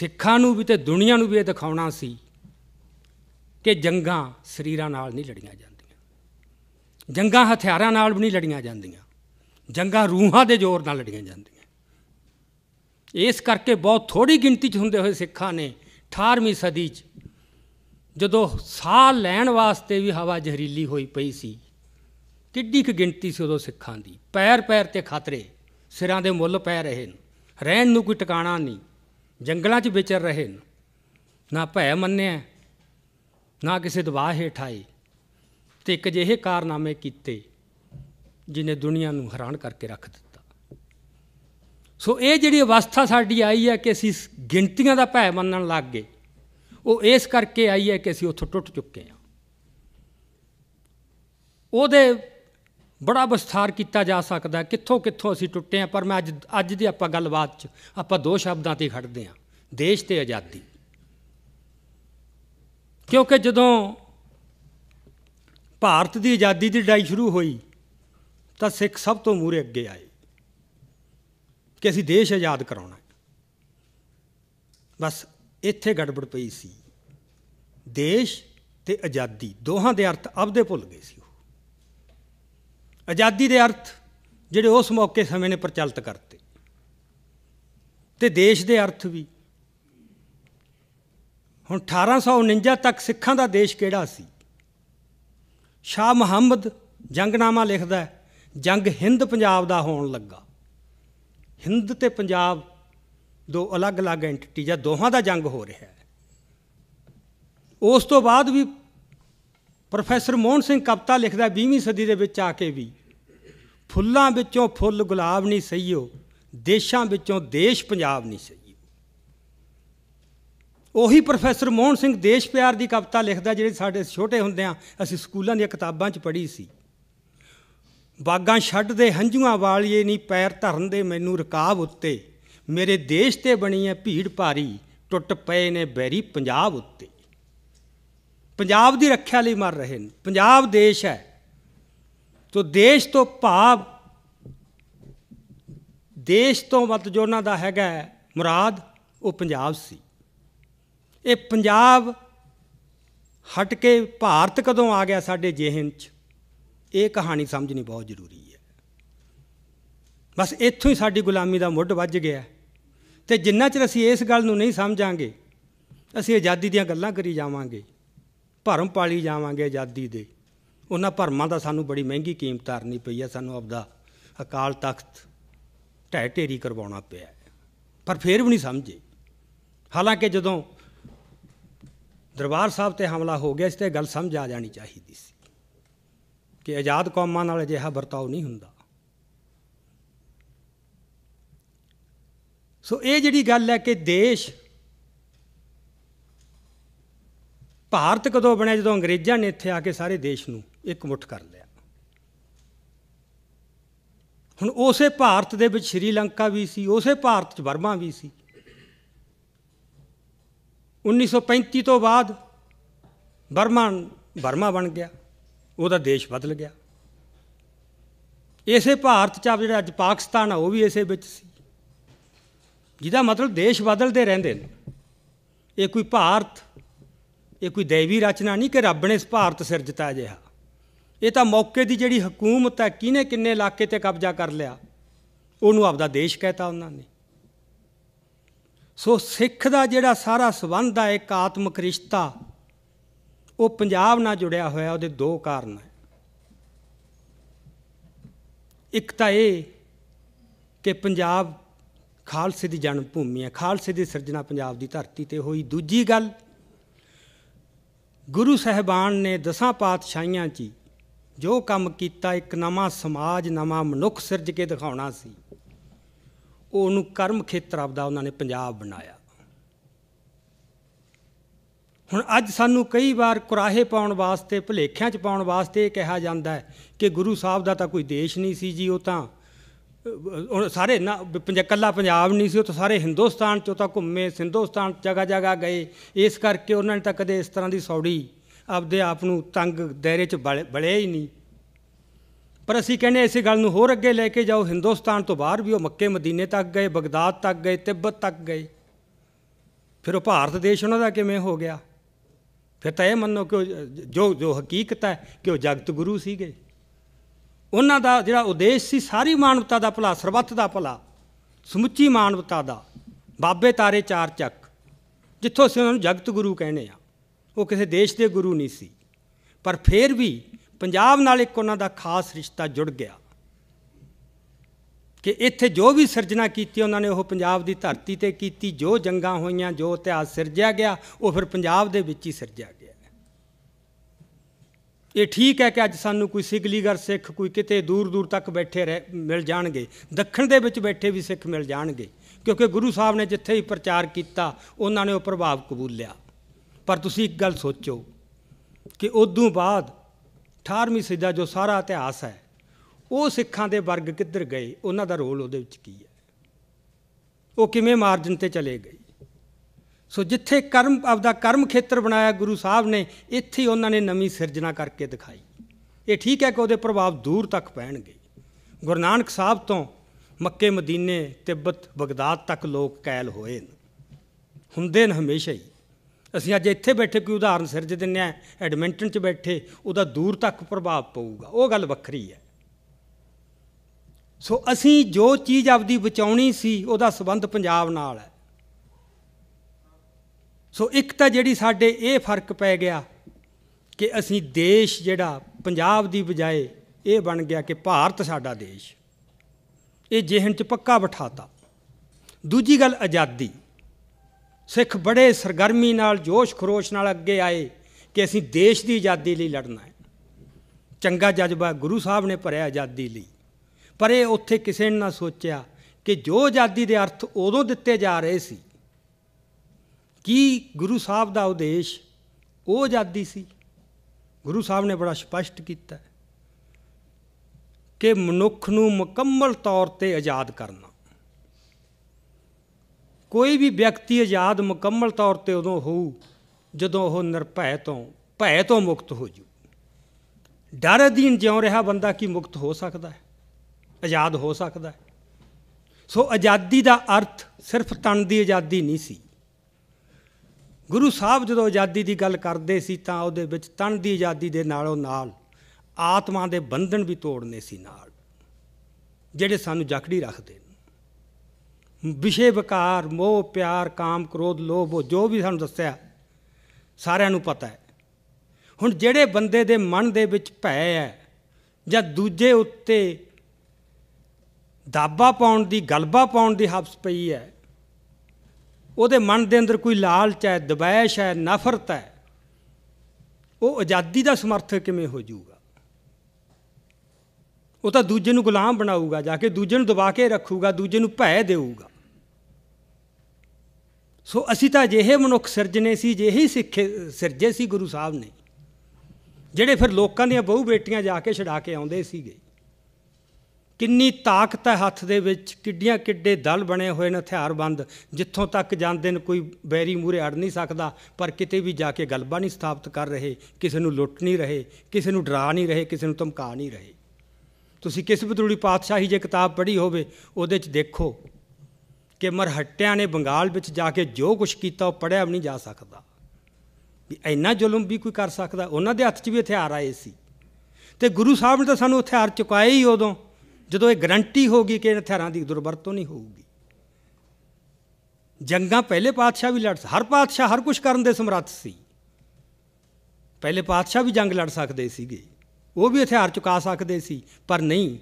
ਸਿੱਖਾਂ ਨੂੰ ਵੀ ਤੇ ਦੁਨੀਆ ਨੂੰ ਵੀ ਇਹ ਦਿਖਾਉਣਾ ਸੀ ਕਿ ਜੰਗਾਂ ਸਰੀਰਾਂ ਨਾਲ ਨਹੀਂ ਲੜੀਆਂ ਜਾਂਦੀਆਂ ਜੰਗਾਂ ਹਥਿਆਰਾਂ ਨਾਲ ਵੀ ਨਹੀਂ ਲੜੀਆਂ ਜਾਂਦੀਆਂ ਜੰਗਾਂ ਰੂਹਾਂ ਦੇ ਜ਼ੋਰ ਨਾਲ ਲੜੀਆਂ ਜਾਂਦੀਆਂ ਇਸ ਕਰਕੇ ਬਹੁਤ ਥੋੜੀ ਗਿਣਤੀ 'ਚ ਹੁੰਦੇ ਹੋਏ ਸਿੱਖਾਂ ਨੇ 18ਵੀਂ ਸਦੀ 'ਚ ਜਦੋਂ ਸਾਹ ਲੈਣ ਵਾਸਤੇ ਵੀ ਹਵਾ ਜ਼ਹਿਰੀਲੀ ਹੋਈ ਪਈ ਸੀ ਕਿੱਡੀ ਕੁ ਗਿਣਤੀ ਸੀ ਉਦੋਂ ਸਿੱਖਾਂ ਦੀ ਪੈਰ ਪੈਰ ਤੇ ਖਤਰੇ ਸਿਰਾਂ ਦੇ ਮੁੱਲ ਪੈ ਰਹੇ ਨੇ ਰਹਿਣ ਨੂੰ ਕੋਈ ਟਿਕਾਣਾ ਨਹੀਂ ਜੰਗਲਾਂ 'ਚ ਵਿਚਰ ਰਹੇ ਨੇ ਨਾ ਭੈ ਮੰਨਿਆ ਨਾ ਕਿਸੇ ਦਬਾਅ ਹੇਠ ਆਏ ਤੇ ਇੱਕ ਜਿਹੇ ਕਾਰਨਾਮੇ ਕੀਤੇ ਜਿਨੇ ਦੁਨੀਆ ਨੂੰ ਹੈਰਾਨ ਕਰਕੇ ਰੱਖ ਦਿੱਤਾ ਸੋ ਇਹ ਜਿਹੜੀ ਅਵਸਥਾ ਸਾਡੀ ਆਈ ਹੈ ਕਿ ਅਸੀਂ ਗਿਣਤੀਆਂ ਦਾ ਭੈ ਮੰਨਣ ਲੱਗ ਗਏ ਉਹ ਇਸ ਕਰਕੇ ਆਈ ਹੈ ਕਿ ਅਸੀਂ ਉੱਥੋਂ ਟੁੱਟ ਚੁੱਕੇ ਹਾਂ ਉਹਦੇ ਬੜਾ ਵਿਸਥਾਰ ਕੀਤਾ ਜਾ ਸਕਦਾ ਕਿੱਥੋਂ ਕਿੱਥੋਂ ਅਸੀਂ ਟੁੱਟੇ ਹਾਂ ਪਰ ਮੈਂ ਅੱਜ ਅੱਜ ਦੀ ਆਪਾਂ ਗੱਲਬਾਤ 'ਚ ਆਪਾਂ ਦੋ ਸ਼ਬਦਾਂ ਤੇ ਖੜਦੇ ਹਾਂ ਦੇਸ਼ ਤੇ ਆਜ਼ਾਦੀ ਕਿਉਂਕਿ ਜਦੋਂ ਭਾਰਤ ਦੀ ਆਜ਼ਾਦੀ ਦੀ ਲੜਾਈ ਸ਼ੁਰੂ ਹੋਈ ਤਾਂ ਸਿੱਖ ਸਭ ਤੋਂ ਮੂਰੇ ਅੱਗੇ ਆਏ ਕਿ ਅਸੀਂ ਦੇਸ਼ ਆਜ਼ਾਦ ਕਰਾਉਣਾ ਬਸ ਇੱਥੇ ਗੜਬੜ ਪਈ ਸੀ ਦੇਸ਼ ਤੇ ਆਜ਼ਾਦੀ ਦੋਹਾਂ ਦੇ ਅਰਥ ਆਪਦੇ ਭੁੱਲ ਗਏ ਸੀ ਉਹ ਆਜ਼ਾਦੀ ਦੇ ਅਰਥ ਜਿਹੜੇ ਉਸ ਮੌਕੇ ਸਮੇਂ ਨੇ ਪ੍ਰਚਲਿਤ ਕਰਤੇ ਤੇ ਦੇਸ਼ ਦੇ ਅਰਥ ਵੀ ਹੁਣ 1849 ਤੱਕ ਸਿੱਖਾਂ ਦਾ ਦੇਸ਼ ਕਿਹੜਾ ਸੀ ਸ਼ਾਹ ਮੁਹੰਮਦ ਜੰਗਨਾਮਾ ਲਿਖਦਾ ਜੰਗ ਹਿੰਦ ਪੰਜਾਬ ਦਾ ਹੋਣ ਲੱਗਾ ਹਿੰਦ ਤੇ ਪੰਜਾਬ ਦੋ ਅਲੱਗ-ਅਲੱਗ ਐਂਟੀਟੀ ਜਾਂ ਦੋਹਾਂ ਦਾ ਜੰਗ ਹੋ ਰਿਹਾ ਹੈ ਉਸ ਤੋਂ ਬਾਅਦ ਵੀ ਪ੍ਰੋਫੈਸਰ ਮੋਹਨ ਸਿੰਘ ਕਪਤਾ ਲਿਖਦਾ 20ਵੀਂ ਸਦੀ ਦੇ ਵਿੱਚ ਆ ਕੇ ਵੀ ਫੁੱਲਾਂ ਵਿੱਚੋਂ ਫੁੱਲ ਗੁਲਾਬ ਨਹੀਂ ਸਹੀਓ ਦੇਸ਼ਾਂ ਵਿੱਚੋਂ ਦੇਸ਼ ਪੰਜਾਬ ਨਹੀਂ ਸਹੀ ਉਹੀ ਪ੍ਰੋਫੈਸਰ ਮੋਹਨ ਸਿੰਘ ਦੇਸ਼ ਪਿਆਰ ਦੀ ਕਵਿਤਾ ਲਿਖਦਾ ਜਿਹੜੀ ਸਾਡੇ ਛੋਟੇ ਹੁੰਦੇ ਆ ਅਸੀਂ ਸਕੂਲਾਂ ਦੀਆਂ ਕਿਤਾਬਾਂ 'ਚ ਪੜ੍ਹੀ ਸੀ ਬਾਗਾਂ ਛੱਡਦੇ ਹੰਝੂਆਂ ਵਾਲੀਏ ਨਹੀਂ ਪੈਰ ਧਰਨ ਦੇ ਮੈਨੂੰ ਰਕਾਬ ਉੱਤੇ ਮੇਰੇ ਦੇਸ਼ ਤੇ ਬਣੀ ਐ ਭੀੜ ਭਾਰੀ ਟੁੱਟ ਪਏ ਨੇ ਬੈਰੀ ਪੰਜਾਬ ਉੱਤੇ ਪੰਜਾਬ ਦੀ ਰੱਖਿਆ ਲਈ ਮਰ ਰਹੇ ਨੇ ਪੰਜਾਬ ਦੇਸ਼ ਹੈ ਤੋ ਦੇਸ਼ ਤੋਂ ਭਾਵ ਦੇਸ਼ ਤੋਂ ਵੱਧ ਜੋ ਉਹਨਾਂ ਦਾ ਹੈਗਾ ਮੁਰਾਦ ਉਹ ਪੰਜਾਬ ਸੀ ਇਹ ਪੰਜਾਬ ਹਟ ਕੇ ਭਾਰਤ ਕਦੋਂ ਆ ਗਿਆ ਸਾਡੇ ਜਿਹਨ 'ਚ ਇਹ ਕਹਾਣੀ ਸਮਝਣੀ ਬਹੁਤ ਜ਼ਰੂਰੀ ਹੈ ਬਸ ਇੱਥੋਂ ਹੀ ਸਾਡੀ ਗੁਲਾਮੀ ਦਾ ਮੁੱਢ ਵੱਜ ਗਿਆ ਤੇ ਜਿੰਨਾ ਚਿਰ ਅਸੀਂ ਇਸ ਗੱਲ ਨੂੰ ਨਹੀਂ ਸਮਝਾਂਗੇ ਅਸੀਂ ਆਜ਼ਾਦੀ ਦੀਆਂ ਗੱਲਾਂ ਕਰੀ ਜਾਵਾਂਗੇ ਭਰਮ ਪਾਲੀ ਜਾਵਾਂਗੇ ਆਜ਼ਾਦੀ ਦੇ ਉਹਨਾਂ ਭਰਮਾਂ ਦਾ ਸਾਨੂੰ ਬੜੀ ਮਹਿੰਗੀ ਕੀਮਤ ਆਰਨੀ ਪਈ ਹੈ ਸਾਨੂੰ ਆਪਦਾ ਅਕਾਲ ਤਖਤ ਢਹਿ ਢੇਰੀ ਕਰਵਾਉਣਾ ਪਿਆ ਪਰ ਫੇਰ ਵੀ ਨਹੀਂ ਸਮਝੇ ਹਾਲਾਂਕਿ ਜਦੋਂ ਦਰਬਾਰ ਸਾਹਿਬ ਤੇ ਹਮਲਾ ਹੋ ਗਿਆ ਇਸ ਤੇ ਗੱਲ ਸਮਝ ਆ ਜਾਣੀ ਚਾਹੀਦੀ ਸੀ ਕਿ ਆਜ਼ਾਦ ਕੌਮਾਂ ਨਾਲ ਅਜਿਹਾ ਵਰਤਾਓ ਨਹੀਂ ਹੁੰਦਾ ਸੋ ਇਹ ਜਿਹੜੀ ਗੱਲ ਹੈ ਕਿ ਦੇਸ਼ ਭਾਰਤ ਕਦੋਂ ਬਣਿਆ ਜਦੋਂ ਅੰਗਰੇਜ਼ਾਂ ਨੇ ਇੱਥੇ ਆ ਕੇ ਸਾਰੇ ਦੇਸ਼ ਨੂੰ ਇਕਮੁੱਠ ਕਰ ਲਿਆ ਹੁਣ ਉਸੇ ਭਾਰਤ ਦੇ ਵਿੱਚ ਸ਼੍ਰੀਲੰਕਾ ਵੀ ਸੀ ਉਸੇ ਭਾਰਤ 'ਚ ਬਰਮਾ ਵੀ ਸੀ 1935 ਤੋਂ ਬਾਅਦ ਬਰਮਾ ਬਰਮਾ ਬਣ ਗਿਆ ਉਹਦਾ ਦੇਸ਼ ਬਦਲ ਗਿਆ ਇਸੇ ਭਾਰਤ ਚ ਆ ਜਿਹੜਾ ਅੱਜ ਪਾਕਿਸਤਾਨ ਆ ਉਹ ਵੀ ਇਸੇ ਵਿੱਚ ਸੀ ਜਿਹਦਾ ਮਤਲਬ ਦੇਸ਼ ਬਦਲਦੇ ਰਹਿੰਦੇ ਨੇ ਇਹ ਕੋਈ ਭਾਰਤ ਇਹ ਕੋਈ ਦੇਵੀ ਰਚਨਾ ਨਹੀਂ ਕਿ ਰੱਬ ਨੇ ਇਸ ਭਾਰਤ ਸਿਰਜਤਾ ਜਿਹਾ ਇਹ ਤਾਂ ਮੌਕੇ ਦੀ ਜਿਹੜੀ ਹਕੂਮਤ ਹੈ ਕਿਨੇ ਕਿੰਨੇ ਇਲਾਕੇ ਤੇ ਕਬਜ਼ਾ ਕਰ ਲਿਆ ਉਹਨੂੰ ਆਪਦਾ ਦੇਸ਼ ਕਹਤਾ ਉਹਨਾਂ ਨੇ ਸੋ ਸਿੱਖ ਦਾ ਜਿਹੜਾ ਸਾਰਾ ਸਬੰਧ ਆ ਇੱਕ ਆਤਮਿਕ ਰਿਸ਼ਤਾ ਉਹ ਪੰਜਾਬ ਨਾਲ ਜੁੜਿਆ ਹੋਇਆ ਉਹਦੇ ਦੋ ਕਾਰਨ ਹੈ ਇੱਕ ਤਾਂ ਇਹ ਕਿ ਪੰਜਾਬ ਖਾਲਸੇ ਦੀ ਜਨਮ ਭੂਮੀ ਹੈ ਖਾਲਸੇ ਦੀ ਸਿਰਜਣਾ ਪੰਜਾਬ ਦੀ ਧਰਤੀ ਤੇ ਹੋਈ ਦੂਜੀ ਗੱਲ ਗੁਰੂ ਸਹਿਬਾਨ ਨੇ ਦਸਾਂ ਪਾਤਸ਼ਾਹੀਆਂ 'ਚ ਜੋ ਕੰਮ ਕੀਤਾ ਇੱਕ ਨਵਾਂ ਸਮਾਜ ਨਵਾਂ ਮਨੁੱਖ ਸਿਰਜ ਕੇ ਦਿਖਾਉਣਾ ਸੀ ਉਹਨੂੰ ਕਰਮ ਖੇਤਰ ਆਪਦਾ ਉਹਨਾਂ ਨੇ ਪੰਜਾਬ ਬਣਾਇਆ ਹੁਣ ਅੱਜ ਸਾਨੂੰ ਕਈ ਵਾਰ ਕੁਰਾਹੇ ਪਾਉਣ ਵਾਸਤੇ ਭਲੇਖਿਆਂ 'ਚ ਪਾਉਣ ਵਾਸਤੇ ਇਹ ਕਿਹਾ ਜਾਂਦਾ ਹੈ ਕਿ ਗੁਰੂ ਸਾਹਿਬ ਦਾ ਤਾਂ ਕੋਈ ਦੇਸ਼ ਨਹੀਂ ਸੀ ਜੀ ਉਹ ਤਾਂ ਸਾਰੇ ਨਾ ਕੱਲਾ ਪੰਜਾਬ ਨਹੀਂ ਸੀ ਉਹ ਤਾਂ ਸਾਰੇ ਹਿੰਦੁਸਤਾਨ 'ਚੋਂ ਤਾਂ ਘੁੰਮੇ ਸਿੰਧੋਸਤਾਨ ਜਗਾ ਜਗਾ ਗਏ ਇਸ ਕਰਕੇ ਉਹਨਾਂ ਨੇ ਤਾਂ ਕਦੇ ਇਸ ਤਰ੍ਹਾਂ ਦੀ ਸੌੜੀ ਆਪਦੇ ਆਪ ਨੂੰ ਤੰਗ ਦਾਇਰੇ 'ਚ ਬਲੇ ਹੀ ਨਹੀਂ ਪਰ ਅਸੀਂ ਕਹਿੰਦੇ ਇਸੇ ਗੱਲ ਨੂੰ ਹੋਰ ਅੱਗੇ ਲੈ ਕੇ ਜਾਓ ਹਿੰਦੁਸਤਾਨ ਤੋਂ ਬਾਹਰ ਵੀ ਉਹ ਮੱਕੇ ਮਦੀਨੇ ਤੱਕ ਗਏ ਬਗਦਾਦ ਤੱਕ ਗਏ ਤਿੱਬਤ ਤੱਕ ਗਏ ਫਿਰ ਉਹ ਭਾਰਤ ਦੇਸ਼ ਉਹਨਾਂ ਦਾ ਕਿਵੇਂ ਹੋ ਗਿਆ ਫਿਰ ਤਾਂ ਇਹ ਮੰਨੋ ਕਿ ਜੋ ਜੋ ਹਕੀਕਤ ਹੈ ਕਿ ਉਹ ਜਗਤ ਗੁਰੂ ਸੀਗੇ ਉਹਨਾਂ ਦਾ ਜਿਹੜਾ ਉਦੇਸ਼ ਸੀ ਸਾਰੀ ਮਾਨਵਤਾ ਦਾ ਭਲਾ ਸਰਬੱਤ ਦਾ ਭਲਾ ਸਮੁੱਚੀ ਮਾਨਵਤਾ ਦਾ ਬਾਬੇ ਤਾਰੇ ਚਾਰ ਚੱਕ ਜਿੱਥੋਂ ਅਸੀਂ ਉਹਨਾਂ ਨੂੰ ਜਗਤ ਗੁਰੂ ਕਹਿੰਦੇ ਆ ਉਹ ਕਿਸੇ ਦੇਸ਼ ਦੇ ਗੁਰੂ ਨਹੀਂ ਸੀ ਪਰ ਫਿਰ ਵੀ ਪੰਜਾਬ ਨਾਲ ਇੱਕ ਉਹਨਾਂ ਦਾ ਖਾਸ ਰਿਸ਼ਤਾ ਜੁੜ ਗਿਆ ਕਿ ਇੱਥੇ ਜੋ ਵੀ ਸਿਰਜਣਾ ਕੀਤੀ ਉਹਨਾਂ ਨੇ ਉਹ ਪੰਜਾਬ ਦੀ ਧਰਤੀ ਤੇ ਕੀਤੀ ਜੋ ਜੰਗਾਂ ਹੋਈਆਂ ਜੋ ਇਤਿਹਾਸ ਸਿਰਜਿਆ ਗਿਆ ਉਹ ਫਿਰ ਪੰਜਾਬ ਦੇ ਵਿੱਚ ਹੀ ਸਿਰਜਿਆ ਗਿਆ ਇਹ ਠੀਕ ਹੈ ਕਿ ਅੱਜ ਸਾਨੂੰ ਕੋਈ ਸਿਗਲੀਗਰ ਸਿੱਖ ਕੋਈ ਕਿਤੇ ਦੂਰ ਦੂਰ ਤੱਕ ਬੈਠੇ ਰਹਿ ਮਿਲ ਜਾਣਗੇ ਦੱਖਣ ਦੇ ਵਿੱਚ ਬੈਠੇ ਵੀ ਸਿੱਖ ਮਿਲ ਜਾਣਗੇ ਕਿਉਂਕਿ ਗੁਰੂ ਸਾਹਿਬ ਨੇ ਜਿੱਥੇ ਹੀ ਪ੍ਰਚਾਰ ਕੀਤਾ ਉਹਨਾਂ ਨੇ ਉਹ ਪ੍ਰਭਾਵ ਕਬੂਲਿਆ ਪਰ ਤੁਸੀਂ ਇੱਕ ਗੱਲ ਸੋਚੋ ਕਿ ਉਦੋਂ ਬਾਅਦ 18ਵੀਂ ਸਦੀ ਜੋ ਸਾਰਾ ਇਤਿਹਾਸ ਹੈ ਉਹ ਸਿੱਖਾਂ ਦੇ ਵਰਗ ਕਿੱਧਰ ਗਏ ਉਹਨਾਂ ਦਾ ਰੋਲ ਉਹਦੇ ਵਿੱਚ ਕੀ ਹੈ ਉਹ ਕਿਵੇਂ ਮਾਰਜਨ ਤੇ ਚਲੇ ਗਏ ਸੋ ਜਿੱਥੇ ਕਰਮ ਆਪਦਾ ਕਰਮ ਖੇਤਰ ਬਣਾਇਆ ਗੁਰੂ ਸਾਹਿਬ ਨੇ ਇੱਥੇ ਉਹਨਾਂ ਨੇ ਨਵੀਂ ਸਿਰਜਣਾ ਕਰਕੇ ਦਿਖਾਈ ਇਹ ਠੀਕ ਹੈ ਕਿ ਉਹਦੇ ਪ੍ਰਭਾਵ ਦੂਰ ਤੱਕ ਪੈਣਗੇ ਗੁਰੂ ਨਾਨਕ ਸਾਹਿਬ ਤੋਂ ਮੱਕੇ ਮਦੀਨੇ ਤਿੱਬਤ ਬਗਦਾਦ ਤੱਕ ਲੋਕ ਕੈਲ ਹੋਏ ਹੁੰਦੇ ਨੇ ਹਮੇਸ਼ਾ ਹੀ ਅਸੀਂ ਅੱਜ ਇੱਥੇ ਬੈਠੇ ਕੋਈ ਉਦਾਹਰਨ ਸਿਰਜ ਦਿੰਨੇ ਆ ਐਡਮਿੰਟਨ 'ਚ ਬੈਠੇ ਉਹਦਾ ਦੂਰ ਤੱਕ ਪ੍ਰਭਾਵ ਪਊਗਾ ਉਹ ਗੱਲ ਵੱਖਰੀ ਹੈ ਸੋ ਅਸੀਂ ਜੋ ਚੀਜ਼ ਆਪਦੀ ਬਚਾਉਣੀ ਸੀ ਉਹਦਾ ਸਬੰਧ ਪੰਜਾਬ ਨਾਲ ਹੈ ਸੋ ਇੱਕ ਤਾਂ ਜਿਹੜੀ ਸਾਡੇ ਇਹ ਫਰਕ ਪੈ ਗਿਆ ਕਿ ਅਸੀਂ ਦੇਸ਼ ਜਿਹੜਾ ਪੰਜਾਬ ਦੀ ਬਜਾਏ ਇਹ ਬਣ ਗਿਆ ਕਿ ਭਾਰਤ ਸਾਡਾ ਦੇਸ਼ ਇਹ ਜਿਹਨ 'ਚ ਪੱਕਾ ਬਿਠਾਤਾ ਦੂਜੀ ਗੱਲ ਆਜ਼ਾਦੀ ਸਿੱਖ ਬੜੇ ਸਰਗਰਮੀ ਨਾਲ ਜੋਸ਼ ਖਰੋਸ਼ ਨਾਲ ਅੱਗੇ ਆਏ ਕਿ ਅਸੀਂ ਦੇਸ਼ ਦੀ ਆਜ਼ਾਦੀ ਲਈ ਲੜਨਾ ਹੈ ਚੰਗਾ ਜਜ਼ਬਾ ਗੁਰੂ ਸਾਹਿਬ ਨੇ ਭਰਿਆ ਆਜ਼ਾਦੀ ਲਈ ਪਰ ਇਹ ਉੱਥੇ ਕਿਸੇ ਨੇ ਨਾ ਸੋਚਿਆ ਕਿ ਜੋ ਆਜ਼ਾਦੀ ਦੇ ਅਰਥ ਉਦੋਂ ਦਿੱਤੇ ਜਾ ਰਹੇ ਸੀ ਕੀ ਗੁਰੂ ਸਾਹਿਬ ਦਾ ਉਦੇਸ਼ ਉਹ ਆਜ਼ਾਦੀ ਸੀ ਗੁਰੂ ਸਾਹਿਬ ਨੇ ਬੜਾ ਸਪਸ਼ਟ ਕੀਤਾ ਕਿ ਮਨੁੱਖ ਨੂੰ ਮੁਕੰਮਲ ਤੌਰ ਤੇ ਆਜ਼ਾਦ ਕਰਨਾ ਕੋਈ ਵੀ ਵਿਅਕਤੀ ਆਜ਼ਾਦ ਮੁਕੰਮਲ ਤੌਰ ਤੇ ਉਦੋਂ ਹੋਊ ਜਦੋਂ ਉਹ ਨਿਰਭੈ ਤੋਂ ਭੈ ਤੋਂ ਮੁਕਤ ਹੋ ਜੂ ਡਰ ਅਧੀਨ ਜਿਉਂ ਰਿਹਾ ਬੰਦਾ ਕੀ ਮੁਕਤ ਹੋ ਸਕਦਾ ਹੈ ਆਜ਼ਾਦ ਹੋ ਸਕਦਾ ਹੈ ਸੋ ਆਜ਼ਾਦੀ ਦਾ ਅਰਥ ਸਿਰਫ ਤਨ ਦੀ ਆਜ਼ਾਦੀ ਨਹੀਂ ਸੀ ਗੁਰੂ ਸਾਹਿਬ ਜਦੋਂ ਆਜ਼ਾਦੀ ਦੀ ਗੱਲ ਕਰਦੇ ਸੀ ਤਾਂ ਉਹਦੇ ਵਿੱਚ ਤਨ ਦੀ ਆਜ਼ਾਦੀ ਦੇ ਨਾਲੋਂ ਨਾਲ ਆਤਮਾ ਦੇ ਬੰਧਨ ਵੀ ਤੋੜਨੇ ਸੀ ਨਾਲ ਜਿਹੜੇ ਸਾਨੂੰ ਜਕੜੀ ਰੱਖਦੇ ਨੇ ਵਿਸ਼ੇ ਵਿਕਾਰ ਮੋਹ ਪਿਆਰ ਕਾਮ ਕ੍ਰੋਧ ਲੋਭ ਉਹ ਜੋ ਵੀ ਸਾਨੂੰ ਦੱਸਿਆ ਸਾਰਿਆਂ ਨੂੰ ਪਤਾ ਹੈ ਹੁਣ ਜਿਹੜੇ ਬੰਦੇ ਦੇ ਮਨ ਦੇ ਵਿੱਚ ਭੈ ਹੈ ਜਾਂ ਦੂਜੇ ਉੱਤੇ ਦਾਬਾ ਪਾਉਣ ਦੀ ਗਲਬਾ ਪਾਉਣ ਦੀ ਹੱਬਸ ਪਈ ਹੈ ਉਹਦੇ ਮਨ ਦੇ ਅੰਦਰ ਕੋਈ ਲਾਲਚ ਹੈ ਦਬੈਸ਼ ਹੈ ਨਫ਼ਰਤ ਹੈ ਉਹ ਆਜ਼ਾਦੀ ਦਾ ਸਮਰਥਕ ਕਿਵੇਂ ਹੋ ਜੂ ਉਹ ਤਾਂ ਦੂਜੇ ਨੂੰ ਗੁਲਾਮ ਬਣਾਊਗਾ ਜਾ ਕੇ ਦੂਜੇ ਨੂੰ ਦਬਾ ਕੇ ਰੱਖੂਗਾ ਦੂਜੇ ਨੂੰ ਭੈ ਦੇਊਗਾ ਸੋ ਅਸੀਂ ਤਾਂ ਜਿਹੇ ਮਨੁੱਖ ਸਿਰਜਨੇ ਸੀ ਜਿਹੇ ਸਿੱਖੇ ਸਿਰਜੇ ਸੀ ਗੁਰੂ ਸਾਹਿਬ ਨੇ ਜਿਹੜੇ ਫਿਰ ਲੋਕਾਂ ਦੀਆਂ ਬਹੂ ਬੇਟੀਆਂ ਜਾ ਕੇ ਛਡਾ ਕੇ ਆਉਂਦੇ ਸੀਗੇ ਕਿੰਨੀ ਤਾਕਤ ਹੈ ਹੱਥ ਦੇ ਵਿੱਚ ਕਿੱਡੀਆਂ ਕਿੱਡੇ ਦਲ ਬਣੇ ਹੋਏ ਨੇ ਹਥਿਆਰਬੰਦ ਜਿੱਥੋਂ ਤੱਕ ਜਾਂਦੇ ਨੇ ਕੋਈ ਬੈਰੀ ਮੂਰੇ ਅੜ ਨਹੀਂ ਸਕਦਾ ਪਰ ਕਿਤੇ ਵੀ ਜਾ ਕੇ ਗਲਬਾ ਨਹੀਂ ਸਥਾਪਿਤ ਕਰ ਰਹੇ ਕਿਸੇ ਨੂੰ ਲੁੱਟ ਨਹੀਂ ਰਹੇ ਕਿਸੇ ਨੂੰ ਡਰਾ ਨਹੀਂ ਰਹੇ ਕਿਸੇ ਨੂੰ ਧਮਕਾ ਨਹੀਂ ਰਹੇ ਤੁਸੀਂ ਕਿਸ ਬਤਰੂੜੀ ਪਾਤਸ਼ਾਹੀ ਜੇ ਕਿਤਾਬ ਪੜ੍ਹੀ ਹੋਵੇ ਉਹਦੇ 'ਚ ਦੇਖੋ ਕਿ ਮਰਹੱਟਿਆਂ ਨੇ ਬੰਗਾਲ ਵਿੱਚ ਜਾ ਕੇ ਜੋ ਕੁਝ ਕੀਤਾ ਉਹ ਪੜਿਆ ਵੀ ਨਹੀਂ ਜਾ ਸਕਦਾ ਵੀ ਇੰਨਾ ਜ਼ੁਲਮ ਵੀ ਕੋਈ ਕਰ ਸਕਦਾ ਉਹਨਾਂ ਦੇ ਹੱਥ 'ਚ ਵੀ ਹਥਿਆਰ ਆਏ ਸੀ ਤੇ ਗੁਰੂ ਸਾਹਿਬ ਨੇ ਤਾਂ ਸਾਨੂੰ ਹਥਿਆਰ ਚੁਕਾਏ ਹੀ ਉਦੋਂ ਜਦੋਂ ਇਹ ਗਰੰਟੀ ਹੋ ਗਈ ਕਿ ਹਥਿਆਰਾਂ ਦੀ ਦੁਰਵਰਤੋਂ ਨਹੀਂ ਹੋਊਗੀ ਜੰਗਾਂ ਪਹਿਲੇ ਪਾਤਸ਼ਾਹ ਵੀ ਲੜ ਹਰ ਪਾਤਸ਼ਾਹ ਹਰ ਕੁਝ ਕਰਨ ਦੇ ਸਮਰੱਥ ਸੀ ਪਹਿਲੇ ਪਾਤਸ਼ਾਹ ਵੀ ਜੰਗ ਲੜ ਸਕਦੇ ਸੀਗੇ ਉਹ ਵੀ ਹਥਿਆਰ ਚੁਕਾ ਸਕਦੇ ਸੀ ਪਰ ਨਹੀਂ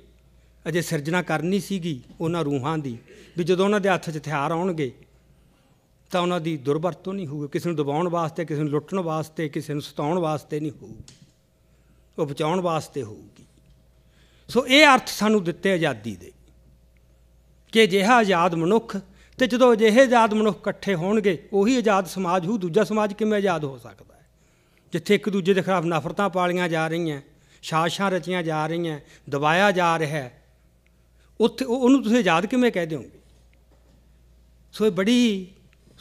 ਅਜੇ ਸਿਰਜਣਾ ਕਰਨੀ ਸੀਗੀ ਉਹਨਾਂ ਰੂਹਾਂ ਦੀ ਵੀ ਜਦੋਂ ਉਹਨਾਂ ਦੇ ਹੱਥ 'ਚ ਹਥਿਆਰ ਆਉਣਗੇ ਤਾਂ ਉਹਨਾਂ ਦੀ ਦੁਰਵਰਤੋਂ ਨਹੀਂ ਹੋਊਗੀ ਕਿਸੇ ਨੂੰ ਦਬਾਉਣ ਵਾਸਤੇ ਕਿਸੇ ਨੂੰ ਲੁੱਟਣ ਵਾਸਤੇ ਕਿਸੇ ਨੂੰ ਸਤਾਉਣ ਵਾਸਤੇ ਨਹੀਂ ਹੋਊ ਉਹ ਬਚਾਉਣ ਵਾਸਤੇ ਹੋਊਗੀ ਸੋ ਇਹ ਅਰਥ ਸਾਨੂੰ ਦਿੱਤੇ ਆਜ਼ਾਦੀ ਦੇ ਕਿ ਜਿਹੜਾ ਆਜ਼ਾਦ ਮਨੁੱਖ ਤੇ ਜਦੋਂ ਅਜਿਹੇ ਆਜ਼ਾਦ ਮਨੁੱਖ ਇਕੱਠੇ ਹੋਣਗੇ ਉਹੀ ਆਜ਼ਾਦ ਸਮਾਜ ਹੋ ਦੂਜਾ ਸਮਾਜ ਕਿਵੇਂ ਆਜ਼ਾਦ ਹੋ ਸਕਦਾ ਹੈ ਜਿੱਥੇ ਇੱਕ ਦੂਜੇ ਦੇ ਖਿਲਾਫ ਨਫ਼ਰਤਾਂ ਪਾਲੀਆਂ ਜਾ ਰਹੀਆਂ ਸਾਸ਼ਾਂ ਰਚੀਆਂ ਜਾ ਰਹੀਆਂ ਦਬਾਇਆ ਜਾ ਰਿਹਾ ਹੈ ਉੱਥੇ ਉਹਨੂੰ ਤੁਸੀਂ ਆਜ਼ਾਦ ਕਿਵੇਂ ਕਹਿ ਦਿਓਗੇ ਸੋ ਇਹ ਬੜੀ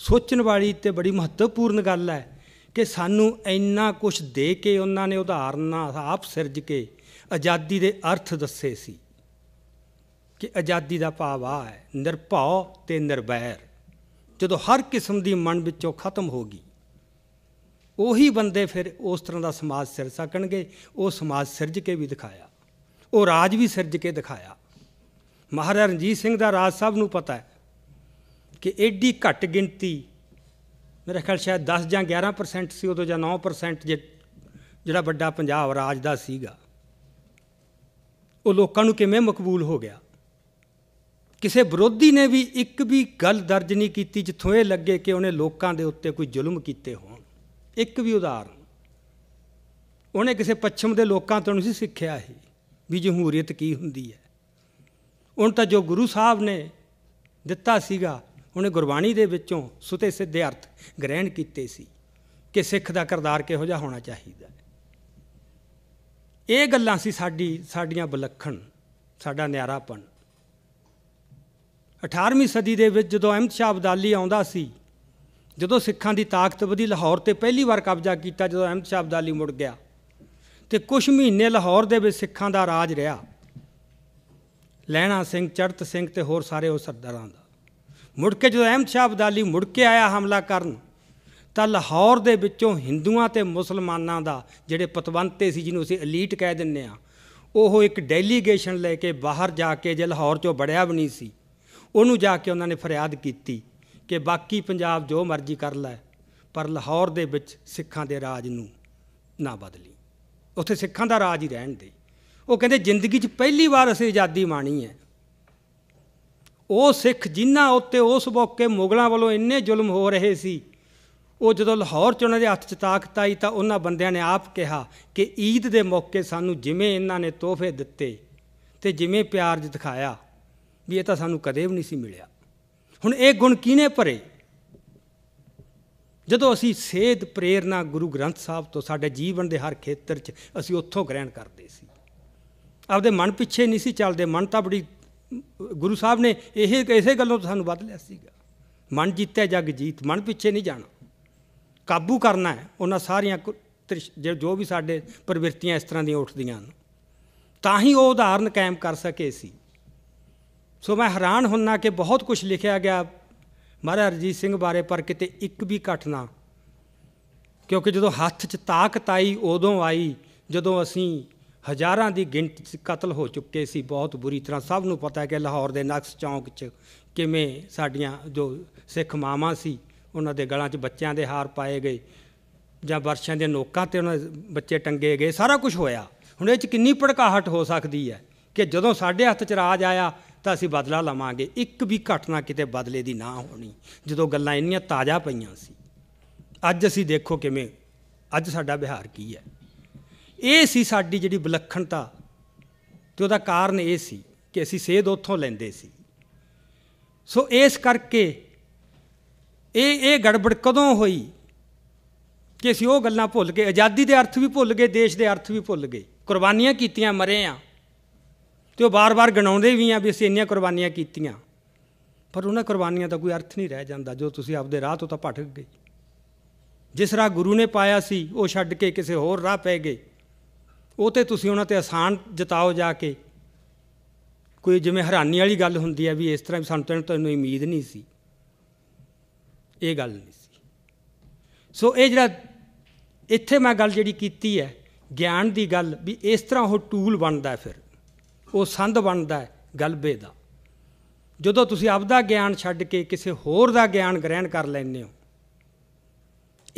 ਸੋਚਣ ਵਾਲੀ ਤੇ ਬੜੀ ਮਹੱਤਵਪੂਰਨ ਗੱਲ ਹੈ ਕਿ ਸਾਨੂੰ ਇੰਨਾ ਕੁਝ ਦੇ ਕੇ ਉਹਨਾਂ ਨੇ ਉਦਾਹਰਨਾਂ ਆਪ ਸਿਰਜ ਕੇ ਆਜ਼ਾਦੀ ਦੇ ਅਰਥ ਦੱਸੇ ਸੀ ਕਿ ਆਜ਼ਾਦੀ ਦਾ ਭਾਵ ਆ ਹੈ ਨਿਰਭਉ ਤੇ ਨਿਰਬੈਰ ਜਦੋਂ ਹਰ ਕਿਸਮ ਦੀ ਮਨ ਵਿੱਚੋਂ ਖਤਮ ਹੋ ਗਈ ਉਹੀ ਬੰਦੇ ਫਿਰ ਉਸ ਤਰ੍ਹਾਂ ਦਾ ਸਮਾਜ ਸਿਰ ਸਕਣਗੇ ਉਹ ਸਮਾਜ ਸਿਰਜ ਕੇ ਵੀ ਦਿਖਾਇਆ ਉਹ ਰਾਜ ਵੀ ਸਿਰਜ ਕੇ ਦਿਖਾਇਆ ਮਹਾਰਾਜ ਰਣਜੀਤ ਸਿੰਘ ਦਾ ਰਾਜ ਸਭ ਨੂੰ ਪਤਾ ਹੈ ਕਿ ਐਡੀ ਘੱਟ ਗਿਣਤੀ ਮੇਰੇ ਖਿਆਲ ਸ਼ਾਇਦ 10 ਜਾਂ 11% ਸੀ ਉਦੋਂ ਜਾਂ 9% ਜਿਹੜਾ ਵੱਡਾ ਪੰਜਾਬ ਰਾਜ ਦਾ ਸੀਗਾ ਉਹ ਲੋਕਾਂ ਨੂੰ ਕਿਵੇਂ ਮਕਬੂਲ ਹੋ ਗਿਆ ਕਿਸੇ ਵਿਰੋਧੀ ਨੇ ਵੀ ਇੱਕ ਵੀ ਗੱਲ ਦਰਜ ਨਹੀਂ ਕੀਤੀ ਜਿੱਥੋਂ ਇਹ ਲੱਗੇ ਕਿ ਉਹਨੇ ਲੋਕਾਂ ਦੇ ਉੱਤੇ ਕੋਈ ਜ਼ੁਲਮ ਕੀਤੇ ਹੋਣ ਇੱਕ ਵੀ ਉਦਾਹਰਨ ਉਹਨੇ ਕਿਸੇ ਪੱਛਮ ਦੇ ਲੋਕਾਂ ਤੋਂ ਨਹੀਂ ਸਿੱਖਿਆ ਇਹ ਵੀ ਜਮਹੂਰੀਅਤ ਕੀ ਹੁੰਦੀ ਹੈ ਹੁਣ ਤਾਂ ਜੋ ਗੁਰੂ ਸਾਹਿਬ ਨੇ ਦਿੱਤਾ ਸੀਗਾ ਉਹਨੇ ਗੁਰਬਾਣੀ ਦੇ ਵਿੱਚੋਂ ਸੁਤੇ ਸਿੱਧੇ ਅਰਥ ਗ੍ਰਹਿਣ ਕੀਤੇ ਸੀ ਕਿ ਸਿੱਖ ਦਾ ਕਰਦਾਰ ਕਿਹੋ ਜਿਹਾ ਹੋਣਾ ਚਾਹੀਦਾ ਇਹ ਗੱਲਾਂ ਸੀ ਸਾਡੀ ਸਾਡੀਆਂ ਬਲੱਖਣ ਸਾਡਾ ਨਿਆਰਾਪਣ 18ਵੀਂ ਸਦੀ ਦੇ ਵਿੱਚ ਜਦੋਂ ਅਹਿਮਦ ਸ਼ਾਹ ਅਬਦਾਲੀ ਆਉਂਦਾ ਸੀ ਜਦੋਂ ਸਿੱਖਾਂ ਦੀ ਤਾਕਤ ਵਧੀ ਲਾਹੌਰ ਤੇ ਪਹਿਲੀ ਵਾਰ ਕਬਜ਼ਾ ਕੀਤਾ ਜਦੋਂ ਅਹਿਮਦ ਸ਼ਾਹ ਅਬਦਾਲੀ ਮੁੜ ਗਿਆ ਤੇ ਕੁਝ ਮਹੀਨੇ ਲਾਹੌਰ ਦੇ ਵਿੱਚ ਸਿੱਖਾਂ ਦਾ ਰਾਜ ਰਿਹਾ ਲੈਣਾ ਸਿੰਘ ਚੜਤ ਸਿੰਘ ਤੇ ਹੋਰ ਸਾਰੇ ਉਹ ਸਰਦਾਰਾਂ ਦਾ ਮੁੜ ਕੇ ਜਦੋਂ ਅਹਿਮਦ ਸ਼ਾਹ ਅਬਦਾਲੀ ਮੁੜ ਕੇ ਆਇਆ ਹਮਲਾ ਕਰਨ ਤਾਂ ਲਾਹੌਰ ਦੇ ਵਿੱਚੋਂ ਹਿੰਦੂਆਂ ਤੇ ਮੁਸਲਮਾਨਾਂ ਦਾ ਜਿਹੜੇ ਪਤਵੰਤੇ ਸੀ ਜਿਹਨੂੰ ਅਸੀਂ 엘ੀਟ ਕਹਿ ਦਿੰਨੇ ਆ ਉਹ ਇੱਕ ਡੈਲੀਗੇਸ਼ਨ ਲੈ ਕੇ ਬਾਹਰ ਜਾ ਕੇ ਜੇ ਲਾਹੌਰ ਚੋਂ ਬੜਿਆ ਵੀ ਨਹੀਂ ਸੀ ਉਹਨੂੰ ਜਾ ਕੇ ਉਹਨਾਂ ਨੇ ਫਰਿਆਦ ਕੀਤੀ ਕਿ ਬਾਕੀ ਪੰਜਾਬ ਜੋ ਮਰਜ਼ੀ ਕਰ ਲੈ ਪਰ ਲਾਹੌਰ ਦੇ ਵਿੱਚ ਸਿੱਖਾਂ ਦੇ ਰਾਜ ਨੂੰ ਨਾ ਬਦਲੀ ਉੱਥੇ ਸਿੱਖਾਂ ਦਾ ਰਾਜ ਹੀ ਰਹਿਣ ਦੇ ਉਹ ਕਹਿੰਦੇ ਜ਼ਿੰਦਗੀ 'ਚ ਪਹਿਲੀ ਵਾਰ ਅਸੀਂ ਆਜ਼ਾਦੀ ਮਾਣੀ ਹੈ ਉਹ ਸਿੱਖ ਜਿਨ੍ਹਾਂ ਉੱਤੇ ਉਸ ਮੌਕੇ ਮੁਗਲਾਂ ਵੱਲੋਂ ਇੰਨੇ ਜ਼ੁਲਮ ਹੋ ਰਹੇ ਸੀ ਉਹ ਜਦੋਂ ਲਾਹੌਰ 'ਚ ਉਹਨਾਂ ਦੇ ਹੱਥ 'ਚ ਤਾਕਤ ਆਈ ਤਾਂ ਉਹਨਾਂ ਬੰਦਿਆਂ ਨੇ ਆਪ ਕਿਹਾ ਕਿ ਈਦ ਦੇ ਮੌਕੇ ਸਾਨੂੰ ਜਿਵੇਂ ਇਹਨਾਂ ਨੇ ਤੋਹਫੇ ਦਿੱਤੇ ਤੇ ਜਿਵੇਂ ਪਿਆਰ ਦਿਖਾਇਆ ਵੀ ਇਹ ਤਾਂ ਸਾਨੂੰ ਕਦੇ ਵੀ ਨਹੀਂ ਸੀ ਮਿਲਿਆ ਹੁਣ ਇਹ ਗੁਣ ਕਿਹਨੇ ਭਰੇ ਜਦੋਂ ਅਸੀਂ ਸੇਧ ਪ੍ਰੇਰਣਾ ਗੁਰੂ ਗ੍ਰੰਥ ਸਾਹਿਬ ਤੋਂ ਸਾਡੇ ਜੀਵਨ ਦੇ ਹਰ ਖੇਤਰ 'ਚ ਅਸੀਂ ਉੱਥੋਂ ਗ੍ਰਹਿਣ ਕਰਦੇ ਸੀ ਆਪਦੇ ਮਨ ਪਿੱਛੇ ਨਹੀਂ ਸੀ ਚੱਲਦੇ ਮਨ ਤਾਂ ਬੜੀ ਗੁਰੂ ਸਾਹਿਬ ਨੇ ਇਹ ਕਿਸੇ ਗੱਲੋਂ ਸਾਨੂੰ ਵੱਧ ਲਿਆ ਸੀਗਾ ਮਨ ਜਿੱਤਿਆ ਜਗ ਜੀਤ ਮਨ ਪਿੱਛੇ ਨਹੀਂ ਜਾਣਾ ਕਾਬੂ ਕਰਨਾ ਹੈ ਉਹਨਾਂ ਸਾਰੀਆਂ ਜੋ ਵੀ ਸਾਡੇ ਪ੍ਰਵਿਰਤੀਆਂ ਇਸ ਤਰ੍ਹਾਂ ਦੀਆਂ ਉੱਠਦੀਆਂ ਹਨ ਤਾਂ ਹੀ ਉਹ ਉਦਾਹਰਨ ਕਾਇਮ ਕਰ ਸਕੇ ਸੀ ਸੋ ਮੈਂ ਹੈਰਾਨ ਹੁੰਨਾ ਕਿ ਬਹੁਤ ਕੁਝ ਲਿਖਿਆ ਗਿਆ ਮਹਾਰਾਜ ਜੀ ਸਿੰਘ ਬਾਰੇ ਪਰ ਕਿਤੇ ਇੱਕ ਵੀ ਘਟਨਾ ਕਿਉਂਕਿ ਜਦੋਂ ਹੱਥ 'ਚ ਤਾਕਤ ਆਈ ਉਦੋਂ ਆਈ ਜਦੋਂ ਅਸੀਂ ਹਜ਼ਾਰਾਂ ਦੀ ਗਿਣਤੀ ਕਤਲ ਹੋ ਚੁੱਕੇ ਸੀ ਬਹੁਤ ਬੁਰੀ ਤਰ੍ਹਾਂ ਸਭ ਨੂੰ ਪਤਾ ਹੈ ਕਿ ਲਾਹੌਰ ਦੇ ਨਕਸ ਚੌਂਕ 'ਚ ਕਿਵੇਂ ਸਾਡੀਆਂ ਜੋ ਸਿੱਖ ਮਾਵਾਂ ਸੀ ਉਹਨਾਂ ਦੇ ਗਲਾਂ 'ਚ ਬੱਚਿਆਂ ਦੇ ਹਾਰ ਪਾਏ ਗਏ ਜਾਂ ਵਰਸ਼ਾਂ ਦੇ ਨੋਕਾਂ ਤੇ ਉਹਨਾਂ ਬੱਚੇ ਟੰਗੇ ਗਏ ਸਾਰਾ ਕੁਝ ਹੋਇਆ ਹੁਣ ਇਹ 'ਚ ਕਿੰਨੀ ਭੜਕਾਹਟ ਹੋ ਸਕਦੀ ਹੈ ਕਿ ਜਦੋਂ ਸਾਡੇ ਹੱਥ 'ਚ ਰਾਜ ਆਇਆ ਤਾਂ ਅਸੀਂ ਬਦਲਾ ਲਵਾਂਗੇ ਇੱਕ ਵੀ ਘਟਨਾ ਕਿਤੇ ਬਦਲੇ ਦੀ ਨਾ ਹੋਣੀ ਜਦੋਂ ਗੱਲਾਂ ਇੰਨੀਆਂ ਤਾਜ਼ਾ ਪਈਆਂ ਸੀ ਅੱਜ ਅਸੀਂ ਦੇਖੋ ਕਿਵੇਂ ਅੱਜ ਸਾਡਾ ਬਿਹਾਰ ਕੀ ਹੈ ਇਹ ਸੀ ਸਾਡੀ ਜਿਹੜੀ ਵਿਲੱਖਣਤਾ ਤੇ ਉਹਦਾ ਕਾਰਨ ਇਹ ਸੀ ਕਿ ਅਸੀਂ ਸੇਧ ਉੱਥੋਂ ਲੈਂਦੇ ਸੀ ਸੋ ਇਸ ਕਰਕੇ ਇਹ ਇਹ ਗੜਬੜ ਕਦੋਂ ਹੋਈ ਕਿ ਅਸੀਂ ਉਹ ਗੱਲਾਂ ਭੁੱਲ ਗਏ ਆਜ਼ਾਦੀ ਦੇ ਅਰਥ ਵੀ ਭੁੱਲ ਗਏ ਦੇਸ਼ ਦੇ ਅਰਥ ਵੀ ਭੁੱਲ ਗਏ ਕੁਰਬਾਨੀਆਂ ਕੀਤੀਆਂ ਮਰੇ ਆ ਤੇ ਉਹ ਬਾਰ-ਬਾਰ ਗਣਾਉਂਦੇ ਵੀ ਆ ਵੀ ਅਸੀਂ ਇੰਨੀਆਂ ਕੁਰਬਾਨੀਆਂ ਕੀਤੀਆਂ ਪਰ ਉਹਨਾਂ ਕੁਰਬਾਨੀਆਂ ਦਾ ਕੋਈ ਅਰਥ ਨਹੀਂ ਰਹਿ ਜਾਂਦਾ ਜੋ ਤੁਸੀਂ ਆਪਦੇ ਰਾਹ ਤੋਂ ਤਾਂ ਭਟਕ ਗਏ ਜਿਸ ਰਾਹ ਗੁਰੂ ਨੇ ਪਾਇਆ ਸੀ ਉਹ ਛੱਡ ਕੇ ਕਿਸੇ ਹੋਰ ਰਾਹ ਪੈ ਗਏ ਉਹ ਤੇ ਤੁਸੀਂ ਉਹਨਾਂ ਤੇ ਆਸਾਨ ਜਤਾਓ ਜਾ ਕੇ ਕੋਈ ਜਿਵੇਂ ਹੈਰਾਨੀ ਵਾਲੀ ਗੱਲ ਹੁੰਦੀ ਹੈ ਵੀ ਇਸ ਤਰ੍ਹਾਂ ਵੀ ਸਾਨੂੰ ਤਾਂ ਉਮੀਦ ਨਹੀਂ ਸੀ ਇਹ ਗੱਲ ਨਹੀਂ ਸੀ ਸੋ ਇਹ ਜਿਹੜਾ ਇੱਥੇ ਮੈਂ ਗੱਲ ਜਿਹੜੀ ਕੀਤੀ ਹੈ ਗਿਆਨ ਦੀ ਗੱਲ ਵੀ ਇਸ ਤਰ੍ਹਾਂ ਉਹ ਟੂਲ ਬਣਦਾ ਫਿਰ ਉਹ ਸੰਦ ਬਣਦਾ ਹੈ ਗਲਬੇ ਦਾ ਜਦੋਂ ਤੁਸੀਂ ਆਪਦਾ ਗਿਆਨ ਛੱਡ ਕੇ ਕਿਸੇ ਹੋਰ ਦਾ ਗਿਆਨ ਗ੍ਰਹਿਣ ਕਰ ਲੈਂਦੇ ਹੋ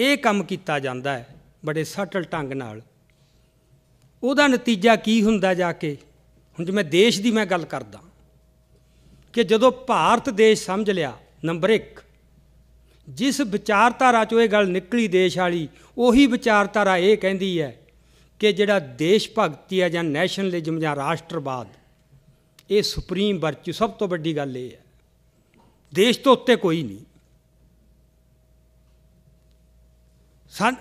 ਇਹ ਕੰਮ ਕੀਤਾ ਜਾਂਦਾ ਹੈ ਬੜੇ ਸਟਲ ਢੰਗ ਨਾਲ ਉਹਦਾ ਨਤੀਜਾ ਕੀ ਹੁੰਦਾ ਜਾ ਕੇ ਹੁਣ ਜੇ ਮੈਂ ਦੇਸ਼ ਦੀ ਮੈਂ ਗੱਲ ਕਰਦਾ ਕਿ ਜਦੋਂ ਭਾਰਤ ਦੇਸ਼ ਸਮਝ ਲਿਆ ਨੰਬਰ 1 ਜਿਸ ਵਿਚਾਰਧਾਰਾ ਚੋਂ ਇਹ ਗੱਲ ਨਿਕਲੀ ਦੇਸ਼ ਵਾਲੀ ਉਹੀ ਵਿਚਾਰਧਾਰਾ ਇਹ ਕਹਿੰਦੀ ਹੈ ਕਿ ਜਿਹੜਾ ਦੇਸ਼ ਭਗਤੀ ਹੈ ਜਾਂ ਨੈਸ਼ਨਲਿਜ਼ਮ ਜਾਂ ਰਾਸ਼ਟਰਵਾਦ ਇਹ ਸੁਪਰੀਮ ਵਰਚੂ ਸਭ ਤੋਂ ਵੱਡੀ ਗੱਲ ਇਹ ਹੈ ਦੇਸ਼ ਤੋਂ ਉੱਤੇ ਕੋਈ ਨਹੀਂ ਸਨ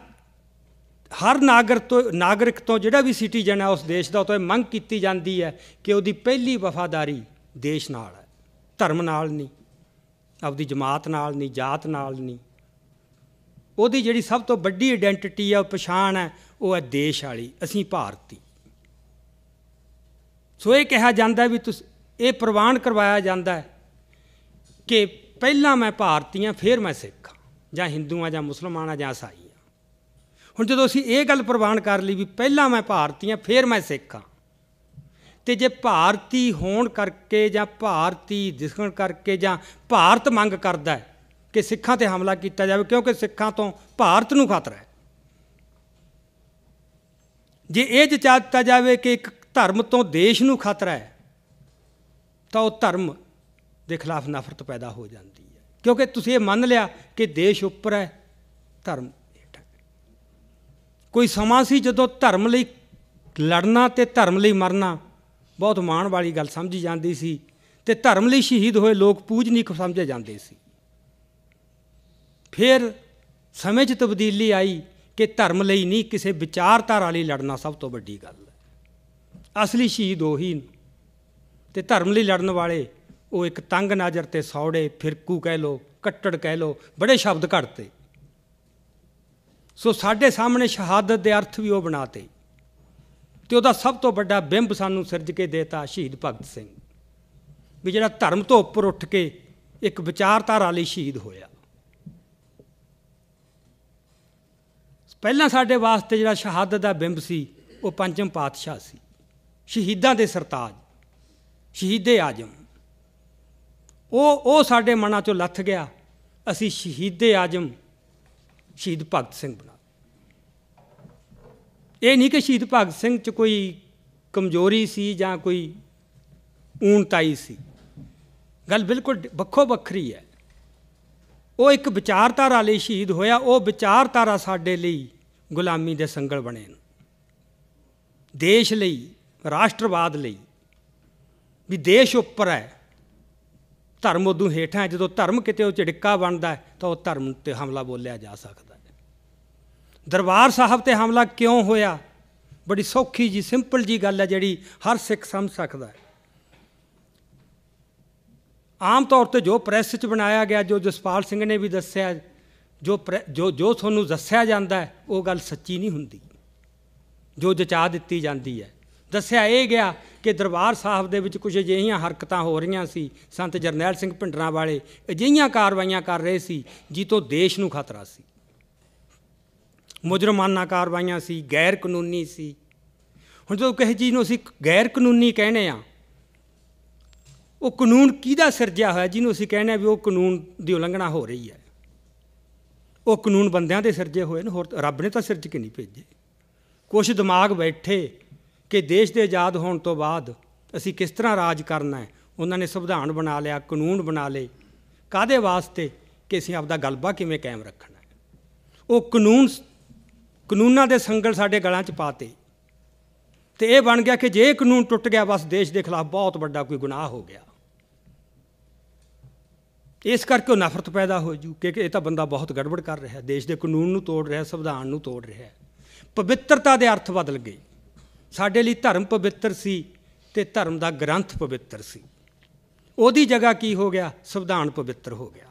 ਹਰ ਨਾਗਰਿਕ ਤੋਂ ਨਾਗਰਿਕ ਤੋਂ ਜਿਹੜਾ ਵੀ ਸਿਟੀਜ਼ਨ ਹੈ ਉਸ ਦੇਸ਼ ਦਾ ਤੋਂ ਇਹ ਮੰਗ ਕੀਤੀ ਜਾਂਦੀ ਹੈ ਕਿ ਉਹਦੀ ਪਹਿਲੀ ਵਫਾਦਾਰੀ ਦੇਸ਼ ਨਾਲ ਹੈ ਧਰਮ ਨਾਲ ਨਹੀਂ ਆਪਦੀ ਜਮਾਤ ਨਾਲ ਨਹੀਂ ਜਾਤ ਨਾਲ ਨਹੀਂ ਉਹਦੀ ਜਿਹੜੀ ਸਭ ਤੋਂ ਵੱਡੀ ਆਇਡੈਂਟੀਟੀ ਹੈ ਉਹ ਪਛਾਣ ਹੈ ਉਹ ਹੈ ਦੇਸ਼ ਵਾਲੀ ਅਸੀਂ ਭਾਰਤੀ ਸੋ ਇਹ ਕਿਹਾ ਜਾਂਦਾ ਵੀ ਤੁਸੀਂ ਇਹ ਪ੍ਰਵਾਨ ਕਰਵਾਇਆ ਜਾਂਦਾ ਹੈ ਕਿ ਪਹਿਲਾਂ ਮੈਂ ਭਾਰਤੀ ਆ ਫਿਰ ਮੈਂ ਸਿੱਖ ਜਾਂ ਹਿੰਦੂ ਜਾਂ ਮੁਸਲਮਾਨ ਜਾਂ ਸਾਈ ਹੁਣ ਜਦੋਂ ਅਸੀਂ ਇਹ ਗੱਲ ਪ੍ਰਵਾਨ ਕਰ ਲਈ ਵੀ ਪਹਿਲਾਂ ਮੈਂ ਭਾਰਤੀ ਆ ਫਿਰ ਮੈਂ ਸਿੱਖ ਆ ਤੇ ਜੇ ਭਾਰਤੀ ਹੋਣ ਕਰਕੇ ਜਾਂ ਭਾਰਤੀ ਦਿਸਣ ਕਰਕੇ ਜਾਂ ਭਾਰਤ ਮੰਗ ਕਰਦਾ ਹੈ ਕਿ ਸਿੱਖਾਂ ਤੇ ਹਮਲਾ ਕੀਤਾ ਜਾਵੇ ਕਿਉਂਕਿ ਸਿੱਖਾਂ ਤੋਂ ਭਾਰਤ ਨੂੰ ਖਤਰਾ ਹੈ ਜੇ ਇਹ ਜਚਾ ਦਿੱਤਾ ਜਾਵੇ ਕਿ ਇੱਕ ਧਰਮ ਤੋਂ ਦੇਸ਼ ਨੂੰ ਖਤਰਾ ਹੈ ਤਾਂ ਉਹ ਧਰਮ ਦੇ ਖਿਲਾਫ ਨਫ਼ਰਤ ਪੈਦਾ ਹੋ ਜਾਂਦੀ ਹੈ ਕਿਉਂਕਿ ਤੁਸੀਂ ਇਹ ਮੰਨ ਲਿਆ ਕਿ ਦੇਸ਼ ਉੱਪਰ ਹੈ ਧਰਮ ਹੇਠ ਕੋਈ ਸਮਾਂ ਸੀ ਜਦੋਂ ਧਰਮ ਲਈ ਲੜਨਾ ਤੇ ਧਰਮ ਲਈ ਮਰਨਾ ਬਹੁਤ ਮਾਣ ਵਾਲੀ ਗੱਲ ਸਮਝੀ ਜਾਂਦੀ ਸੀ ਤੇ ਧਰਮ ਲਈ ਸ਼ਹੀਦ ਹੋਏ ਲੋਕ ਪੂਜਨੀਕ ਸਮਝੇ ਜਾਂਦੇ ਸੀ ਫਿਰ ਸਮੇਂ 'ਚ ਤਬਦੀਲੀ ਆਈ ਕਿ ਧਰਮ ਲਈ ਨਹੀਂ ਕਿਸੇ ਵਿਚਾਰਧਾਰਾ ਲਈ ਲੜਨਾ ਸਭ ਤੋਂ ਵੱਡੀ ਗੱਲ ਹੈ ਅਸਲੀ ਸ਼ਹੀਦ ਉਹੀ ਤੇ ਧਰਮ ਲਈ ਲੜਨ ਵਾਲੇ ਉਹ ਇੱਕ ਤੰਗ ਨਜ਼ਰ ਤੇ ਸੌੜੇ ਫਿਰਕੂ ਕਹਿ ਲੋ ਕੱਟੜ ਕਹਿ ਲੋ ਬੜੇ ਸ਼ਬਦ ਘੜਤੇ ਸੋ ਸਾਡੇ ਸਾਹਮਣੇ ਸ਼ਹਾਦਤ ਦੇ ਅਰਥ ਵੀ ਉਹ ਬਣਾਤੇ ਤੇ ਉਹਦਾ ਸਭ ਤੋਂ ਵੱਡਾ ਬਿੰਬ ਸਾਨੂੰ ਸਿਰਜ ਕੇ ਦੇਤਾ ਸ਼ਹੀਦ ਭਗਤ ਸਿੰਘ ਵੀ ਜਿਹੜਾ ਧਰਮ ਤੋਂ ਉੱਪਰ ਉੱਠ ਕੇ ਇੱਕ ਵਿਚਾਰਧਾਰਾ ਲਈ ਸ਼ਹੀਦ ਹੋਇਆ ਪਹਿਲਾਂ ਸਾਡੇ ਵਾਸਤੇ ਜਿਹੜਾ ਸ਼ਹਾਦਤ ਦਾ ਬਿੰਬ ਸੀ ਉਹ ਪੰਜਮ ਪਾਤਸ਼ਾਹ ਸੀ ਸ਼ਹੀਦਾਂ ਦੇ ਸਰਤਾਜ ਸ਼ਹੀਦੇ ਆਜਮ ਉਹ ਉਹ ਸਾਡੇ ਮਨਾਂ ਚੋਂ ਲੱਥ ਗਿਆ ਅਸੀਂ ਸ਼ਹੀਦੇ ਆਜਮ ਸ਼ਹੀਦ ਭਗਤ ਸਿੰਘ ਬਣਾ ਇਹ ਨਹੀਂ ਕਿ ਸ਼ਹੀਦ ਭਗਤ ਸਿੰਘ 'ਚ ਕੋਈ ਕਮਜ਼ੋਰੀ ਸੀ ਜਾਂ ਕੋਈ ਊਣਤਾਈ ਸੀ ਗੱਲ ਬਿਲਕੁਲ ਵੱਖੋ ਵੱਖਰੀ ਹੈ ਉਹ ਇੱਕ ਵਿਚਾਰਧਾਰਾ ਲਈ ਸ਼ਹੀਦ ਹੋਇਆ ਉਹ ਵਿਚਾਰਧਾਰਾ ਸਾਡੇ ਲਈ ਗੁਲਾਮੀ ਦੇ ਸੰਗਲ ਬਣੇ ਦੇਸ਼ ਲਈ ਰਾਸ਼ਟਰਵਾਦ ਲਈ ਵੀ ਦੇਸ਼ ਉੱਪਰ ਹੈ ਧਰਮ ਉਦੋਂ ਹੇਠਾਂ ਹੈ ਜਦੋਂ ਧਰਮ ਕਿਤੇ ਉਹ ਝਿੜਕਾ ਬਣਦਾ ਤਾਂ ਉਹ ਧਰਮ ਤੇ ਹਮਲਾ ਬੋਲਿਆ ਜਾ ਸਕਦਾ ਹੈ ਦਰਬਾਰ ਸਾਹਿਬ ਤੇ ਹਮਲਾ ਕਿਉਂ ਹੋਇਆ ਬੜੀ ਸੌਖੀ ਜੀ ਸਿੰਪਲ ਜੀ ਗੱਲ ਹੈ ਜਿਹੜੀ ਹਰ ਸਿੱਖ ਸਮਝ ਸਕਦਾ ਹੈ ਆਮ ਤੌਰ ਤੇ ਜੋ ਪ੍ਰੈਸ 'ਚ ਬਣਾਇਆ ਗਿਆ ਜੋ ਜਸਪਾਲ ਸਿੰਘ ਨੇ ਵੀ ਦੱਸਿਆ ਜੋ ਜੋ ਜੋ ਤੁਹਾਨੂੰ ਦੱਸਿਆ ਜਾਂਦਾ ਉਹ ਗੱਲ ਸੱਚੀ ਨਹੀਂ ਹੁੰਦੀ ਜੋ ਜਚਾ ਦਿੱਤੀ ਜਾਂਦੀ ਹੈ ਦੱਸਿਆ ਇਹ ਗਿਆ ਕਿ ਦਰਬਾਰ ਸਾਹਿਬ ਦੇ ਵਿੱਚ ਕੁਝ ਅਜਿਹੀਆਂ ਹਰਕਤਾਂ ਹੋ ਰਹੀਆਂ ਸੀ ਸੰਤ ਜਰਨੈਲ ਸਿੰਘ ਭਿੰਡਰਾਂ ਵਾਲੇ ਅਜਿਹੀਆਂ ਕਾਰਵਾਈਆਂ ਕਰ ਰਹੇ ਸੀ ਜਿੱਤੋਂ ਦੇਸ਼ ਨੂੰ ਖਤਰਾ ਸੀ ਮੁਜਰਮਾਨਾ ਕਾਰਵਾਈਆਂ ਸੀ ਗੈਰ ਕਾਨੂੰਨੀ ਸੀ ਹੁਣ ਜਦੋਂ ਕਿਸੇ ਚੀਜ਼ ਨੂੰ ਅਸੀਂ ਗੈਰ ਕਾਨੂੰਨੀ ਕਹਿੰਦੇ ਆ ਉਹ ਕਾਨੂੰਨ ਕਿਹਦਾ ਸਿਰਜਿਆ ਹੋਇਆ ਜਿਹਨੂੰ ਅਸੀਂ ਕਹਿੰਦੇ ਆ ਵੀ ਉਹ ਕਾਨੂੰਨ ਦੀ ਉਲੰਘਣਾ ਹੋ ਰਹੀ ਹੈ ਉਹ ਕਾਨੂੰਨ ਬੰਦਿਆਂ ਦੇ ਸਿਰਜੇ ਹੋਏ ਨੇ ਹੋਰ ਰੱਬ ਨੇ ਤਾਂ ਸਿਰਜ ਕੇ ਨਹੀਂ ਭੇਜੇ ਕੁਝ ਦਿਮਾਗ ਬੈਠੇ ਕਿ ਦੇਸ਼ ਦੇ ਆਜ਼ਾਦ ਹੋਣ ਤੋਂ ਬਾਅਦ ਅਸੀਂ ਕਿਸ ਤਰ੍ਹਾਂ ਰਾਜ ਕਰਨਾ ਹੈ ਉਹਨਾਂ ਨੇ ਸੰਵਿਧਾਨ ਬਣਾ ਲਿਆ ਕਾਨੂੰਨ ਬਣਾ ਲਏ ਕਾਦੇ ਵਾਸਤੇ ਕਿ ਅਸੀਂ ਆਪਦਾ ਗਲਬਾ ਕਿਵੇਂ ਕਾਇਮ ਰੱਖਣਾ ਹੈ ਉਹ ਕਾਨੂੰਨ ਕਾਨੂੰਨਾਂ ਦੇ ਸੰਗਲ ਸਾਡੇ ਗਲਾਂ 'ਚ ਪਾਤੇ ਤੇ ਇਹ ਬਣ ਗਿਆ ਕਿ ਜੇ ਕਾਨੂੰਨ ਟੁੱਟ ਗਿਆ ਬਸ ਦੇਸ਼ ਦੇ ਖਿਲਾਫ ਬਹੁਤ ਵੱਡਾ ਕੋਈ ਗੁਨਾਹ ਹੋ ਗਿਆ ਇਸ ਕਰਕੇ ਉਹ ਨਫ਼ਰਤ ਪੈਦਾ ਹੋ ਜੂ ਕਿ ਇਹ ਤਾਂ ਬੰਦਾ ਬਹੁਤ ਗੜਬੜ ਕਰ ਰਿਹਾ ਦੇਸ਼ ਦੇ ਕਾਨੂੰਨ ਨੂੰ ਤੋੜ ਰਿਹਾ ਸੰਵਿਧਾਨ ਨੂੰ ਤੋੜ ਰਿਹਾ ਪਵਿੱਤਰਤਾ ਦੇ ਅਰਥ ਬਦਲ ਗਏ ਸਾਡੇ ਲਈ ਧਰਮ ਪਵਿੱਤਰ ਸੀ ਤੇ ਧਰਮ ਦਾ ਗ੍ਰੰਥ ਪਵਿੱਤਰ ਸੀ ਉਹਦੀ ਜਗ੍ਹਾ ਕੀ ਹੋ ਗਿਆ ਸੰਵਿਧਾਨ ਪਵਿੱਤਰ ਹੋ ਗਿਆ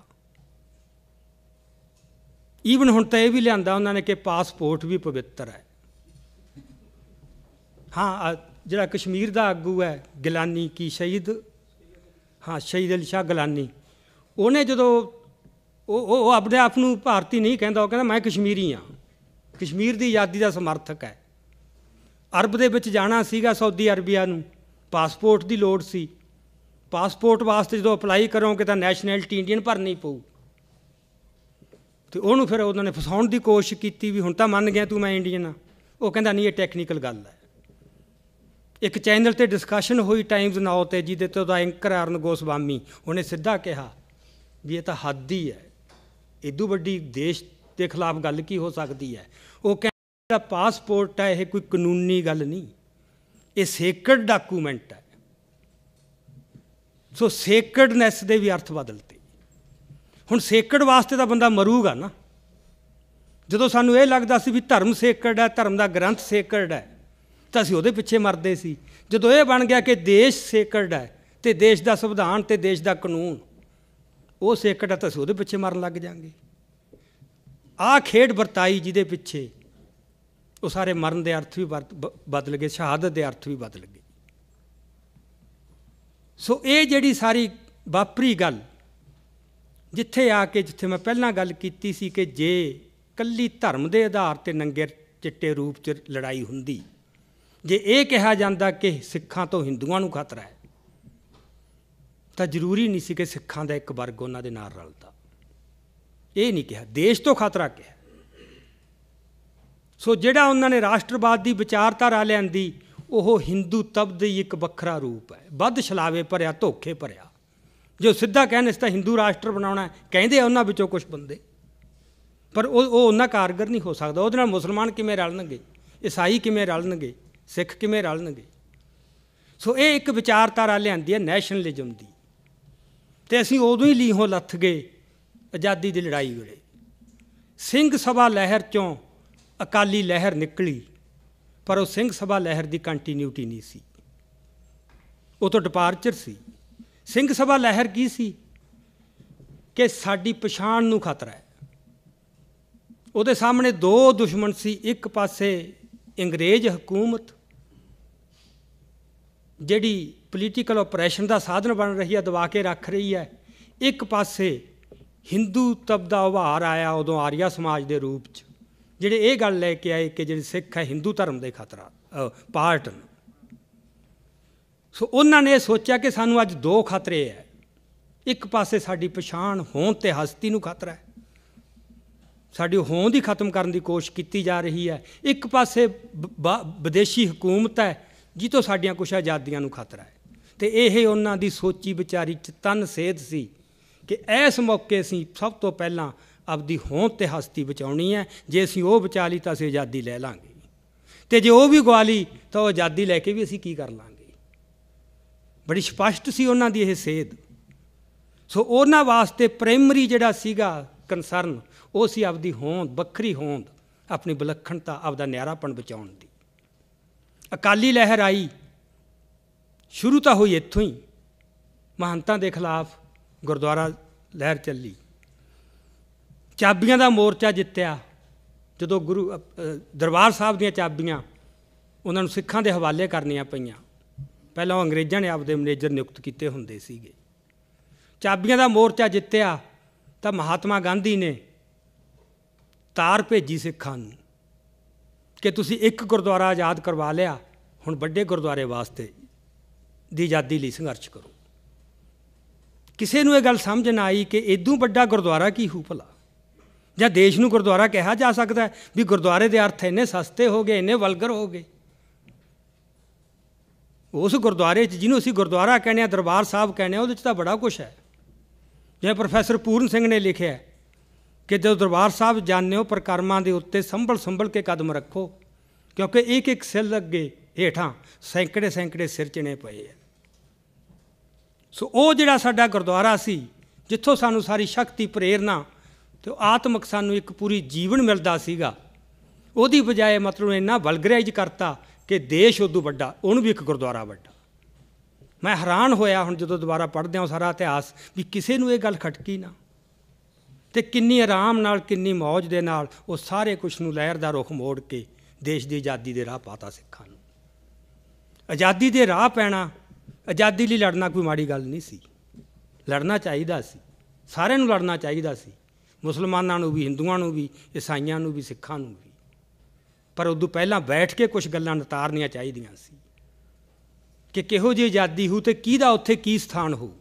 ਈਵਨ ਹੁਣ ਤਾਂ ਇਹ ਵੀ ਲਿਆਂਦਾ ਉਹਨਾਂ ਨੇ ਕਿ ਪਾਸਪੋਰਟ ਵੀ ਪਵਿੱਤਰ ਹੈ ਹਾਂ ਜਿਹੜਾ ਕਸ਼ਮੀਰ ਦਾ ਆਗੂ ਹੈ ਗਿਲਾਨੀ ਕੀ ਸ਼ਹੀਦ ਹਾਂ ਸ਼ਹੀਦ ਅਲ ਸ਼ਾਹ ਗਿਲਾਨੀ ਉਹਨੇ ਜਦੋਂ ਉਹ ਉਹ ਆਪਣੇ ਆਪ ਨੂੰ ਭਾਰਤੀ ਨਹੀਂ ਕਹਿੰਦਾ ਉਹ ਕਹਿੰਦਾ ਮੈਂ ਕਸ਼ਮੀਰੀ ਆ ਕਸ਼ਮੀਰ ਦੀ ਆਜ਼ਾਦੀ ਦਾ ਸਮਰਥਕ ਹੈ ਅਰਬ ਦੇ ਵਿੱਚ ਜਾਣਾ ਸੀਗਾ ਸਾਊਦੀ ਅਰਬੀਆ ਨੂੰ ਪਾਸਪੋਰਟ ਦੀ ਲੋੜ ਸੀ ਪਾਸਪੋਰਟ ਵਾਸਤੇ ਜਦੋਂ ਅਪਲਾਈ ਕਰੋਗੇ ਤਾਂ ਨੈਸ਼ਨੈਲਿਟੀ ਇੰਡੀਅਨ ਭਰਨੀ ਪਊ ਤੇ ਉਹਨੂੰ ਫਿਰ ਉਹਨਾਂ ਨੇ ਫਸਾਉਣ ਦੀ ਕੋਸ਼ਿਸ਼ ਕੀਤੀ ਵੀ ਹੁਣ ਤਾਂ ਮੰਨ ਗਿਆ ਤੂੰ ਮੈਂ ਇੰਡੀਅਨ ਆ ਉਹ ਕਹਿੰਦਾ ਨਹੀਂ ਇਹ ਟੈਕਨੀਕਲ ਗੱਲ ਹੈ ਇੱਕ ਚੈਨਲ ਤੇ ਡਿਸਕਸ਼ਨ ਹੋਈ ਟਾਈਮਜ਼ ਨਾਓ ਤੇ ਜਿਹਦੇ ਤੋਂ ਦਾ ਐਂਕਰ ਅਰਨ ਗੋਸਵਾਮੀ ਉਹਨੇ ਸਿੱਧਾ ਕਿਹਾ ਵੀ ਇਹ ਤਾਂ ਹੱਦ ਹੀ ਹੈ ਇਦੋਂ ਵੱਡੀ ਦੇਸ਼ ਦੇ ਖਿਲਾਫ ਗੱਲ ਕੀ ਹੋ ਸਕਦੀ ਹੈ ਉਹ ਕਹਿੰਦਾ ਪਾਸਪੋਰਟ ਹੈ ਇਹ ਕੋਈ ਕਾਨੂੰਨੀ ਗੱਲ ਨਹੀਂ ਇਹ ਸੇਕਰਡ ਡਾਕੂਮੈਂਟ ਹੈ ਸੋ ਸੇਕਰਡਨੈਸ ਦੇ ਵੀ ਅਰਥ ਬਦਲਤੇ ਹੁਣ ਸੇਕਰਡ ਵਾਸਤੇ ਤਾਂ ਬੰਦਾ ਮਰੂਗਾ ਨਾ ਜਦੋਂ ਸਾਨੂੰ ਇਹ ਲੱਗਦਾ ਸੀ ਵੀ ਧਰਮ ਸੇਕਰਡ ਹੈ ਧਰਮ ਦਾ ਗ੍ਰੰਥ ਸੇਕਰਡ ਹੈ ਤਾਂ ਅਸੀਂ ਉਹਦੇ ਪਿੱਛੇ ਮਰਦੇ ਸੀ ਜਦੋਂ ਇਹ ਬਣ ਗਿਆ ਕਿ ਦੇਸ਼ ਸੇਕਰਡ ਹੈ ਤੇ ਦੇਸ਼ ਦਾ ਸੰਵਿਧਾਨ ਤੇ ਦੇਸ਼ ਦਾ ਕਾਨੂੰਨ ਉਹ ਸੇਕੜਾ ਤਾਂ ਉਹਦੇ ਪਿੱਛੇ ਮਰਨ ਲੱਗ ਜਾਾਂਗੇ ਆ ਖੇਡ ਵਰਤਾਈ ਜਿਹਦੇ ਪਿੱਛੇ ਉਹ ਸਾਰੇ ਮਰਨ ਦੇ ਅਰਥ ਵੀ ਬਦਲ ਗਏ ਸ਼ਹਾਦਤ ਦੇ ਅਰਥ ਵੀ ਬਦਲ ਗਏ ਸੋ ਇਹ ਜਿਹੜੀ ਸਾਰੀ ਵਾਪਰੀ ਗੱਲ ਜਿੱਥੇ ਆ ਕੇ ਜਿੱਥੇ ਮੈਂ ਪਹਿਲਾਂ ਗੱਲ ਕੀਤੀ ਸੀ ਕਿ ਜੇ ਕੱਲੀ ਧਰਮ ਦੇ ਆਧਾਰ ਤੇ ਨੰਗੇ ਚਿੱਟੇ ਰੂਪ 'ਚ ਲੜਾਈ ਹੁੰਦੀ ਜੇ ਇਹ ਕਿਹਾ ਜਾਂਦਾ ਕਿ ਸਿੱਖਾਂ ਤੋਂ ਹਿੰਦੂਆਂ ਨੂੰ ਖਤਰਾ ਹੈ ਤਾਂ ਜ਼ਰੂਰੀ ਨਹੀਂ ਸੀ ਕਿ ਸਿੱਖਾਂ ਦਾ ਇੱਕ ਵਰਗ ਉਹਨਾਂ ਦੇ ਨਾਲ ਰਲਦਾ ਇਹ ਨਹੀਂ ਕਿਹਾ ਦੇਸ਼ ਤੋਂ ਖਤਰਾ ਕਿਹਾ ਸੋ ਜਿਹੜਾ ਉਹਨਾਂ ਨੇ ਰਾਸ਼ਟਰਵਾਦ ਦੀ ਵਿਚਾਰਧਾਰਾ ਲਿਆਂਦੀ ਉਹ ਹਿੰਦੂ ਤਬ ਦੀ ਇੱਕ ਵੱਖਰਾ ਰੂਪ ਹੈ ਵੱਧ ਛਲਾਵੇ ਭਰਿਆ ਧੋਖੇ ਭਰਿਆ ਜੋ ਸਿੱਧਾ ਕਹਿੰਦੇ ਇਸ ਤਾਂ ਹਿੰਦੂ ਰਾਸ਼ਟਰ ਬਣਾਉਣਾ ਕਹਿੰਦੇ ਆ ਉਹਨਾਂ ਵਿੱਚੋਂ ਕੁਝ ਬੰਦੇ ਪਰ ਉਹ ਉਹ ਉਹਨਾਂ ਕਾਰਗਰ ਨਹੀਂ ਹੋ ਸਕਦਾ ਉਹਦੇ ਨਾਲ ਮੁਸਲਮਾਨ ਕਿਵੇਂ ਰਲਣਗੇ ਈਸਾਈ ਕਿਵੇਂ ਰਲਣਗੇ ਸਿੱਖ ਕਿਵੇਂ ਰਲਣਗੇ ਸੋ ਇਹ ਇੱਕ ਵਿਚਾਰਧਾਰਾ ਲਿਆਂਦੀ ਹੈ ਨੈਸ਼ਨਲਿਜ਼ਮ ਦੀ ਤੇ ਅਸੀਂ ਉਦੋਂ ਹੀ ਲੀਹੋਂ ਲੱਥ ਗਏ ਆਜ਼ਾਦੀ ਦੀ ਲੜਾਈ ਵੇਲੇ ਸਿੰਘ ਸਭਾ ਲਹਿਰ ਚੋਂ ਅਕਾਲੀ ਲਹਿਰ ਨਿਕਲੀ ਪਰ ਉਹ ਸਿੰਘ ਸਭਾ ਲਹਿਰ ਦੀ ਕੰਟੀਨਿਊਟੀ ਨਹੀਂ ਸੀ ਉਹ ਤੋਂ ਡਿਪਾਰਚਰ ਸੀ ਸਿੰਘ ਸਭਾ ਲਹਿਰ ਕੀ ਸੀ ਕਿ ਸਾਡੀ ਪਛਾਣ ਨੂੰ ਖਤਰਾ ਹੈ ਉਹਦੇ ਸਾਹਮਣੇ ਦੋ ਦੁਸ਼ਮਣ ਸੀ ਇੱਕ ਪਾਸੇ ਅੰਗਰੇਜ਼ ਹਕੂਮਤ ਜਿਹੜੀ ਪੋਲੀਟੀਕਲ ਆਪਰੇਸ਼ਨ ਦਾ ਸਾਧਨ ਬਣ ਰਹੀ ਹੈ ਦਵਾ ਕੇ ਰੱਖ ਰਹੀ ਹੈ ਇੱਕ ਪਾਸੇ ਹਿੰਦੂ ਦਾ ਉਭਾਰ ਆਇਆ ਉਦੋਂ ਆਰੀਆ ਸਮਾਜ ਦੇ ਰੂਪ 'ਚ ਜਿਹੜੇ ਇਹ ਗੱਲ ਲੈ ਕੇ ਆਏ ਕਿ ਜਿਹੜੇ ਸਿੱਖ ਹੈ ਹਿੰਦੂ ਧਰਮ ਦੇ ਖਤਰਾ ਪਾਰਟ ਸੋ ਉਹਨਾਂ ਨੇ ਸੋਚਿਆ ਕਿ ਸਾਨੂੰ ਅੱਜ ਦੋ ਖਤਰੇ ਹੈ ਇੱਕ ਪਾਸੇ ਸਾਡੀ ਪਛਾਣ ਹੋਂ ਤੇ ਹਸਤੀ ਨੂੰ ਖਤਰਾ ਹੈ ਸਾਡੀ ਹੋਂ ਦੀ ਖਤਮ ਕਰਨ ਦੀ ਕੋਸ਼ਿਸ਼ ਕੀਤੀ ਜਾ ਰਹੀ ਹੈ ਇੱਕ ਪਾਸੇ ਵਿਦੇਸ਼ੀ ਹਕੂਮਤ ਹੈ ਜਿਸ ਤੋਂ ਸਾਡੀਆਂ ਕੁਝ ਆਜ਼ਾਦੀਆਂ ਨੂੰ ਖਤਰਾ ਹੈ ਤੇ ਇਹ ਉਹਨਾਂ ਦੀ ਸੋਚੀ ਵਿਚਾਰੀ ਚ ਤਨ ਸੇਧ ਸੀ ਕਿ ਇਸ ਮੌਕੇ ਅਸੀਂ ਸਭ ਤੋਂ ਪਹਿਲਾਂ ਆਪਦੀ ਹੋਂਦ ਤੇ ਹਸਤੀ ਬਚਾਉਣੀ ਹੈ ਜੇ ਅਸੀਂ ਉਹ ਬਚਾ ਲਈ ਤਾਂ ਅਸੀਂ ਆਜ਼ਾਦੀ ਲੈ ਲਾਂਗੇ ਤੇ ਜੇ ਉਹ ਵੀ ਗਵਾ ਲਈ ਤਾਂ ਉਹ ਆਜ਼ਾਦੀ ਲੈ ਕੇ ਵੀ ਅਸੀਂ ਕੀ ਕਰ ਲਾਂਗੇ ਬੜੀ ਸਪਸ਼ਟ ਸੀ ਉਹਨਾਂ ਦੀ ਇਹ ਸੇਧ ਸੋ ਉਹਨਾਂ ਵਾਸਤੇ ਪ੍ਰਾਇਮਰੀ ਜਿਹੜਾ ਸੀਗਾ ਕਨਸਰਨ ਉਹ ਸੀ ਆਪਦੀ ਹੋਂਦ ਵੱਖਰੀ ਹੋਂਦ ਆਪਣੀ ਬਲਖਣਤਾ ਆਪਦਾ ਨਿਆਰਾਪਣ ਬਚਾਉਣ ਦੀ ਅਕਾਲੀ ਲਹਿਰ ਆਈ ਸ਼ੁਰੂ ਤਾਂ ਹੋਈ ਇੱਥੋਂ ਹੀ ਮਹੰਤਾਂ ਦੇ ਖਿਲਾਫ ਗੁਰਦੁਆਰਾ ਲਹਿਰ ਚੱਲੀ ਚਾਬੀਆਂ ਦਾ ਮੋਰਚਾ ਜਿੱਤਿਆ ਜਦੋਂ ਗੁਰੂ ਦਰਬਾਰ ਸਾਹਿਬ ਦੀਆਂ ਚਾਬੀਆਂ ਉਹਨਾਂ ਨੂੰ ਸਿੱਖਾਂ ਦੇ ਹਵਾਲੇ ਕਰਨੀਆਂ ਪਈਆਂ ਪਹਿਲਾਂ ਉਹ ਅੰਗਰੇਜ਼ਾਂ ਨੇ ਆਪਦੇ ਮੈਨੇਜਰ ਨਿਯੁਕਤ ਕੀਤੇ ਹੁੰਦੇ ਸੀਗੇ ਚਾਬੀਆਂ ਦਾ ਮੋਰਚਾ ਜਿੱਤਿਆ ਤਾਂ ਮਹਾਤਮਾ ਗਾਂਧੀ ਨੇ ਤਾਰ ਭੇਜੀ ਸਿੱਖਾਂ ਨੂੰ ਕਿ ਤੁਸੀਂ ਇੱਕ ਗੁਰਦੁਆਰਾ ਆਜ਼ਾਦ ਕਰਵਾ ਲਿਆ ਹੁਣ ਵੱਡੇ ਗੁਰਦੁਆਰੇ ਵਾਸਤੇ ਦੀ ਆਜ਼ਾਦੀ ਲਈ ਸੰਘਰਸ਼ ਕਰੋ ਕਿਸੇ ਨੂੰ ਇਹ ਗੱਲ ਸਮਝ ਨਾ ਆਈ ਕਿ ਇਦੋਂ ਵੱਡਾ ਗੁਰਦੁਆਰਾ ਕੀ ਹੂਪਲਾ ਭਲਾ ਜਾਂ ਦੇਸ਼ ਨੂੰ ਗੁਰਦੁਆਰਾ ਕਿਹਾ ਜਾ ਸਕਦਾ ਵੀ ਗੁਰਦੁਆਰੇ ਦੇ ਅਰਥ ਇੰਨੇ ਸਸਤੇ ਹੋ ਗਏ ਇੰਨੇ ਵਲਗਰ ਹੋ ਗਏ ਉਸ ਗੁਰਦੁਆਰੇ 'ਚ ਜਿਹਨੂੰ ਅਸੀਂ ਗੁਰਦੁਆਰਾ ਕਹਿੰਦੇ ਆ ਦਰਬਾਰ ਸਾਹਿਬ ਕਹਿੰਦੇ ਆ ਉਹਦੇ 'ਚ ਤਾਂ ਬੜਾ ਕੁਝ ਹੈ ਜਿਵੇਂ ਪ੍ਰੋਫੈਸਰ ਪੂਰਨ ਸਿੰਘ ਨੇ ਲਿਖਿਆ ਕਿ ਜਦੋਂ ਦਰਬਾਰ ਸਾਹਿਬ ਜਾਣਿਓ ਪ੍ਰਕਰਮਾਂ ਦੇ ਉੱਤੇ ਸੰਭਲ ਸੰਭਲ ਕੇ ਕਦਮ ਰੱਖੋ ਕਿਉਂਕਿ ਇੱਕ ਇੱਕ ਸਿਰ ਅੱਗੇ ਹੇਠਾਂ ਸੈਂਕੜੇ ਸੈਂਕੜੇ ਸਿਰ ਚਣੇ ਪਏ ਆ ਸੋ ਉਹ ਜਿਹੜਾ ਸਾਡਾ ਗੁਰਦੁਆਰਾ ਸੀ ਜਿੱਥੋਂ ਸਾਨੂੰ ਸਾਰੀ ਸ਼ਕਤੀ ਪ੍ਰੇਰਣਾ ਤੇ ਆਤਮਿਕ ਸਾਨੂੰ ਇੱਕ ਪੂਰੀ ਜੀਵਨ ਮਿਲਦਾ ਸੀਗਾ ਉਹਦੀ ਬਜਾਏ ਮਤਲਬ ਇੰਨਾ ਵਲਗਰਾਈਜ਼ ਕਰਤਾ ਕਿ ਦੇਸ਼ ਉਦੋਂ ਵੱਡਾ ਉਹਨੂੰ ਵੀ ਇੱਕ ਗੁਰਦੁਆਰਾ ਵੱਡਾ ਮੈਂ ਹੈਰਾਨ ਹੋਇਆ ਹੁਣ ਜਦੋਂ ਦੁਬਾਰਾ ਪੜ੍ਹਦੇ ਹਾਂ ਸਾਰਾ ਇਤਿਹਾਸ ਵੀ ਕਿਸੇ ਨੂੰ ਇਹ ਗੱਲ ਖਟਕੀ ਨਾ ਤੇ ਕਿੰਨੀ ਆਰਾਮ ਨਾਲ ਕਿੰਨੀ ਮੌਜ ਦੇ ਨਾਲ ਉਹ ਸਾਰੇ ਕੁਝ ਨੂੰ ਲਹਿਰ ਦਾ ਰੁਖ ਮੋੜ ਕੇ ਦੇਸ਼ ਦੀ ਆਜ਼ਾਦੀ ਦੇ ਰਾਹ ਪਾਤਾ ਸਿੱਖਾਂ ਨੂੰ ਆਜ਼ਾਦੀ ਦੇ ਰਾਹ ਪੈਣਾ ਆਜ਼ਾਦੀ ਲਈ ਲੜਨਾ ਕੋਈ ਮਾੜੀ ਗੱਲ ਨਹੀਂ ਸੀ ਲੜਨਾ ਚਾਹੀਦਾ ਸੀ ਸਾਰਿਆਂ ਨੂੰ ਲੜਨਾ ਚਾਹੀਦਾ ਸੀ ਮੁਸਲਮਾਨਾਂ ਨੂੰ ਵੀ ਹਿੰਦੂਆਂ ਨੂੰ ਵੀ ਈਸਾਈਆਂ ਨੂੰ ਵੀ ਸਿੱਖਾਂ ਨੂੰ ਵੀ ਪਰ ਉਦੋਂ ਪਹਿਲਾਂ ਬੈਠ ਕੇ ਕੁਝ ਗੱਲਾਂ ਨਤਾਰਨੀਆਂ ਚਾਹੀਦੀਆਂ ਸੀ ਕਿ ਕਿਹੋ ਜਿਹੀ ਆਜ਼ਾਦੀ ਹੋ ਤੇ ਕਿਹਦਾ ਉੱਥੇ ਕੀ ਸਥਾਨ ਹੋ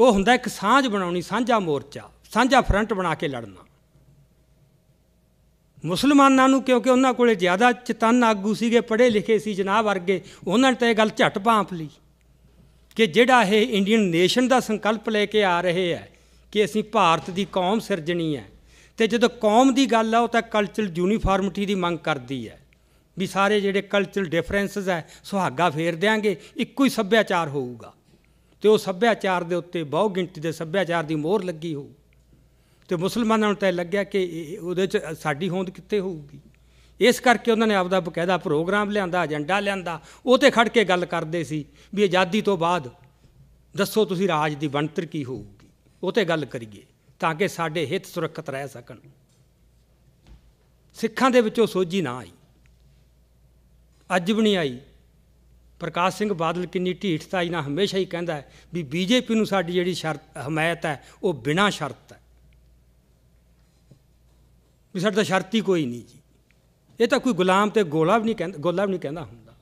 ਉਹ ਹੁੰਦਾ ਇੱਕ ਸਾਂਝ ਬਣਾਉਣੀ ਸਾਂਝਾ ਮੋਰਚਾ ਸਾਂਝਾ ਫਰੰਟ ਬਣਾ ਕੇ ਲੜਨਾ ਮੁਸਲਮਾਨਾਂ ਨੂੰ ਕਿਉਂਕਿ ਉਹਨਾਂ ਕੋਲੇ ਜ਼ਿਆਦਾ ਚਤਨ ਆਗੂ ਸੀਗੇ ਪੜ੍ਹੇ ਲਿਖੇ ਸੀ ਜਨਾਬ ਵਰਗੇ ਉਹਨਾਂ ਨੇ ਤਾਂ ਇਹ ਗੱਲ ਝਟ ਭਾਂਪ ਲਈ ਕਿ ਜਿਹੜਾ ਇਹ ਇੰਡੀਅਨ ਨੇਸ਼ਨ ਦਾ ਸੰਕਲਪ ਲੈ ਕੇ ਆ ਰਹੇ ਹੈ ਕਿ ਅਸੀਂ ਭਾਰਤ ਦੀ ਕੌਮ ਸਿਰਜਣੀ ਹੈ ਤੇ ਜਦੋਂ ਕੌਮ ਦੀ ਗੱਲ ਆ ਉਹ ਤਾਂ ਕਲਚਰਲ ਯੂਨੀਫਾਰਮਿਟੀ ਦੀ ਮੰਗ ਕਰਦੀ ਹੈ ਵੀ ਸਾਰੇ ਜਿਹੜੇ ਕਲਚਰਲ ਡਿਫਰੈਂਸਸ ਹੈ ਸੁਹਾਗਾ ਫੇਰ ਦੇਾਂਗੇ ਇੱਕੋ ਹੀ ਸੱਭਿਆਚਾਰ ਹੋਊਗਾ ਤੇ ਉਹ ਸੱਭਿਆਚਾਰ ਦੇ ਉੱਤੇ ਬਹੁ ਗਿਣਤੀ ਦੇ ਸੱਭਿਆਚਾਰ ਦੀ ਮੋਹਰ ਲੱਗੀ ਹੋਊ ਤੇ ਮੁਸਲਮਾਨਾਂ ਨੂੰ ਤਾਂ ਲੱਗਿਆ ਕਿ ਉਹਦੇ 'ਚ ਸਾਡੀ ਹੋਂਦ ਕਿੱਥੇ ਹੋਊਗੀ ਇਸ ਕਰਕੇ ਉਹਨਾਂ ਨੇ ਆਪਦਾ ਬਕਾਇਦਾ ਪ੍ਰੋਗਰਾਮ ਲਿਆਂਦਾ ਏਜੰਡਾ ਲਿਆਂਦਾ ਉਹ ਤੇ ਖੜ ਕੇ ਗੱਲ ਕਰਦੇ ਸੀ ਵੀ ਆਜ਼ਾਦੀ ਤੋਂ ਬਾਅਦ ਦੱਸੋ ਤੁਸੀਂ ਰਾਜ ਦੀ ਬਣਤਰ ਕੀ ਹੋਊਗੀ ਉਹ ਤੇ ਗੱਲ ਕਰੀਏ ਤਾਂ ਕਿ ਸਾਡੇ ਹਿੱਤ ਸੁਰੱਖਤ ਰਹਿ ਸਕਣ ਸਿੱਖਾਂ ਦੇ ਵਿੱਚੋਂ ਸੋਝੀ ਨਾ ਆਈ ਅੱਜ ਵੀ ਨਹੀਂ ਆਈ ਪ੍ਰਕਾਸ਼ ਸਿੰਘ ਬਾਦਲ ਕਿੰਨੀ ਢੀਠਤਾਈ ਨਾਲ ਹਮੇਸ਼ਾ ਹੀ ਕਹਿੰਦਾ ਵੀ ਬੀਜੇਪੀ ਨੂੰ ਸਾਡੀ ਜਿਹੜੀ ਸ਼ਰਤ ਹਮਾਇਤ ਹੈ ਉਹ ਬਿਨਾਂ ਸ਼ਰਤ ਹੈ ਵੀ ਸਾਡੇ ਤਾਂ ਸ਼ਰਤੀ ਕੋਈ ਨਹੀਂ ਜੀ ਇਹ ਤਾਂ ਕੋਈ ਗੁਲਾਮ ਤੇ ਗੋਲਾ ਵੀ ਨਹੀਂ ਕਹਿੰਦਾ ਗੋਲਾ ਵੀ ਨਹੀਂ ਕਹਿੰਦਾ ਹੁੰਦਾ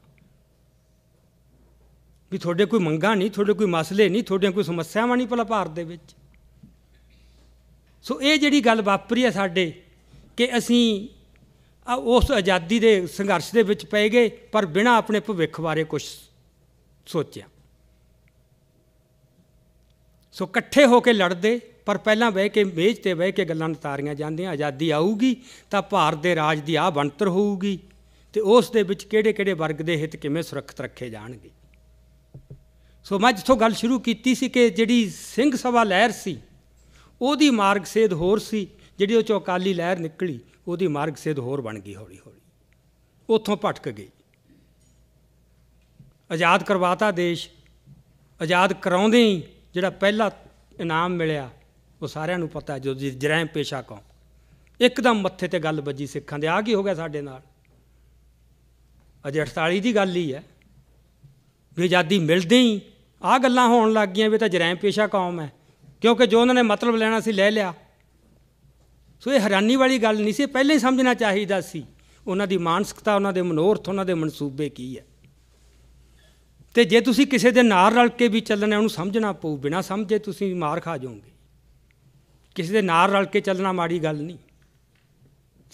ਵੀ ਤੁਹਾਡੇ ਕੋਈ ਮੰਗਾ ਨਹੀਂ ਤੁਹਾਡੇ ਕੋਈ ਮਸਲੇ ਨਹੀਂ ਤੁਹਾਡੀਆਂ ਕੋਈ ਸਮੱਸਿਆਵਾਂ ਨਹੀਂ ਭਲਾ ਭਾਰਤ ਦੇ ਵਿੱਚ ਸੋ ਇਹ ਜਿਹੜੀ ਗੱਲ ਵਾਪਰੀ ਹੈ ਸਾਡੇ ਕਿ ਅਸੀਂ ਉਸ ਆਜ਼ਾਦੀ ਦੇ ਸੰਘਰਸ਼ ਦੇ ਵਿੱਚ ਪਏ ਗਏ ਪਰ ਬਿਨਾਂ ਆਪਣੇ ਭਵਿੱਖ ਬਾਰੇ ਕੁਝ ਸੋਚਿਆ ਸੋ ਇਕੱਠੇ ਹੋ ਕੇ ਲੜਦੇ ਪਰ ਪਹਿਲਾਂ ਬਹਿ ਕੇ ਮੇਜ਼ ਤੇ ਬਹਿ ਕੇ ਗੱਲਾਂ ਨਤਾਰੀਆਂ ਜਾਂਦੀਆਂ ਆਜ਼ਾਦੀ ਆਊਗੀ ਤਾਂ ਭਾਰਤ ਦੇ ਰਾਜ ਦੀ ਆ ਬਣਤਰ ਹੋਊਗੀ ਤੇ ਉਸ ਦੇ ਵਿੱਚ ਕਿਹੜੇ-ਕਿਹੜੇ ਵਰਗ ਦੇ ਹਿੱਤ ਕਿਵੇਂ ਸੁਰੱਖਿਤ ਰੱਖੇ ਜਾਣਗੇ ਸੋ ਮੈਂ ਜਿੱਥੋਂ ਗੱਲ ਸ਼ੁਰੂ ਕੀਤੀ ਸੀ ਕਿ ਜਿਹੜੀ ਸਿੰਘ ਸਭਾ ਲਹਿਰ ਸੀ ਉਹਦੀ ਮਾਰਗ ਸੇਧ ਹੋਰ ਸੀ ਜਿਹੜੀ ਉਹ ਚੌਕਾਲੀ ਲਹਿਰ ਨਿਕਲੀ ਉਹਦੀ ਮਾਰਗ ਸੇਧ ਹੋਰ ਬਣ ਗਈ ਹੌਲੀ-ਹੌਲੀ ਉੱਥੋਂ ਭਟਕ ਗਈ ਆਜ਼ਾਦ ਕਰਵਾਤਾ ਦੇਸ਼ ਆਜ਼ਾਦ ਕਰਾਉਂਦੇ ਹੀ ਜਿਹੜਾ ਪਹਿਲਾ ਇਨਾਮ ਮਿਲਿਆ ਉਹ ਸਾਰਿਆਂ ਨੂੰ ਪਤਾ ਜੋ ਜਰੈਮ ਪੇਸ਼ਾ ਕੌਮ ਇੱਕਦਮ ਮੱਥੇ ਤੇ ਗੱਲ ਵੱਜੀ ਸਿੱਖਾਂ ਦੇ ਆ ਕੀ ਹੋ ਗਿਆ ਸਾਡੇ ਨਾਲ ਅਜੇ 48 ਦੀ ਗੱਲ ਹੀ ਹੈ ਵੀ ਆਜ਼ਾਦੀ ਮਿਲਦੇ ਹੀ ਆ ਗੱਲਾਂ ਹੋਣ ਲੱਗ ਗਈਆਂ ਵੀ ਤਾਂ ਜਰੈਮ ਪੇਸ਼ਾ ਕੌਮ ਹੈ ਕਿਉਂਕਿ ਜੋ ਉਹਨਾਂ ਨੇ ਮਤਲਬ ਲੈਣਾ ਸੀ ਲੈ ਲਿਆ ਸੋ ਇਹ ਹੈਰਾਨੀ ਵਾਲੀ ਗੱਲ ਨਹੀਂ ਸੀ ਪਹਿਲਾਂ ਹੀ ਸਮਝਣਾ ਚਾਹੀਦਾ ਸੀ ਉਹਨਾਂ ਦੀ ਮਾਨਸਿਕਤਾ ਉਹਨਾਂ ਦੇ ਮਨੋਰਥ ਉਹਨਾਂ ਦੇ ਮਨਸੂਬੇ ਕੀ ਹੈ ਤੇ ਜੇ ਤੁਸੀਂ ਕਿਸੇ ਦੇ ਨਾਲ ਰਲ ਕੇ ਵੀ ਚੱਲਣਾ ਉਹਨੂੰ ਸਮਝਣਾ ਪਊ ਬਿਨਾ ਸਮਝੇ ਤੁਸੀਂ ਮਾਰ ਖਾ ਜਾਓਗੇ ਕਿਸੇ ਦੇ ਨਾਲ ਰਲ ਕੇ ਚੱਲਣਾ ਮਾੜੀ ਗੱਲ ਨਹੀਂ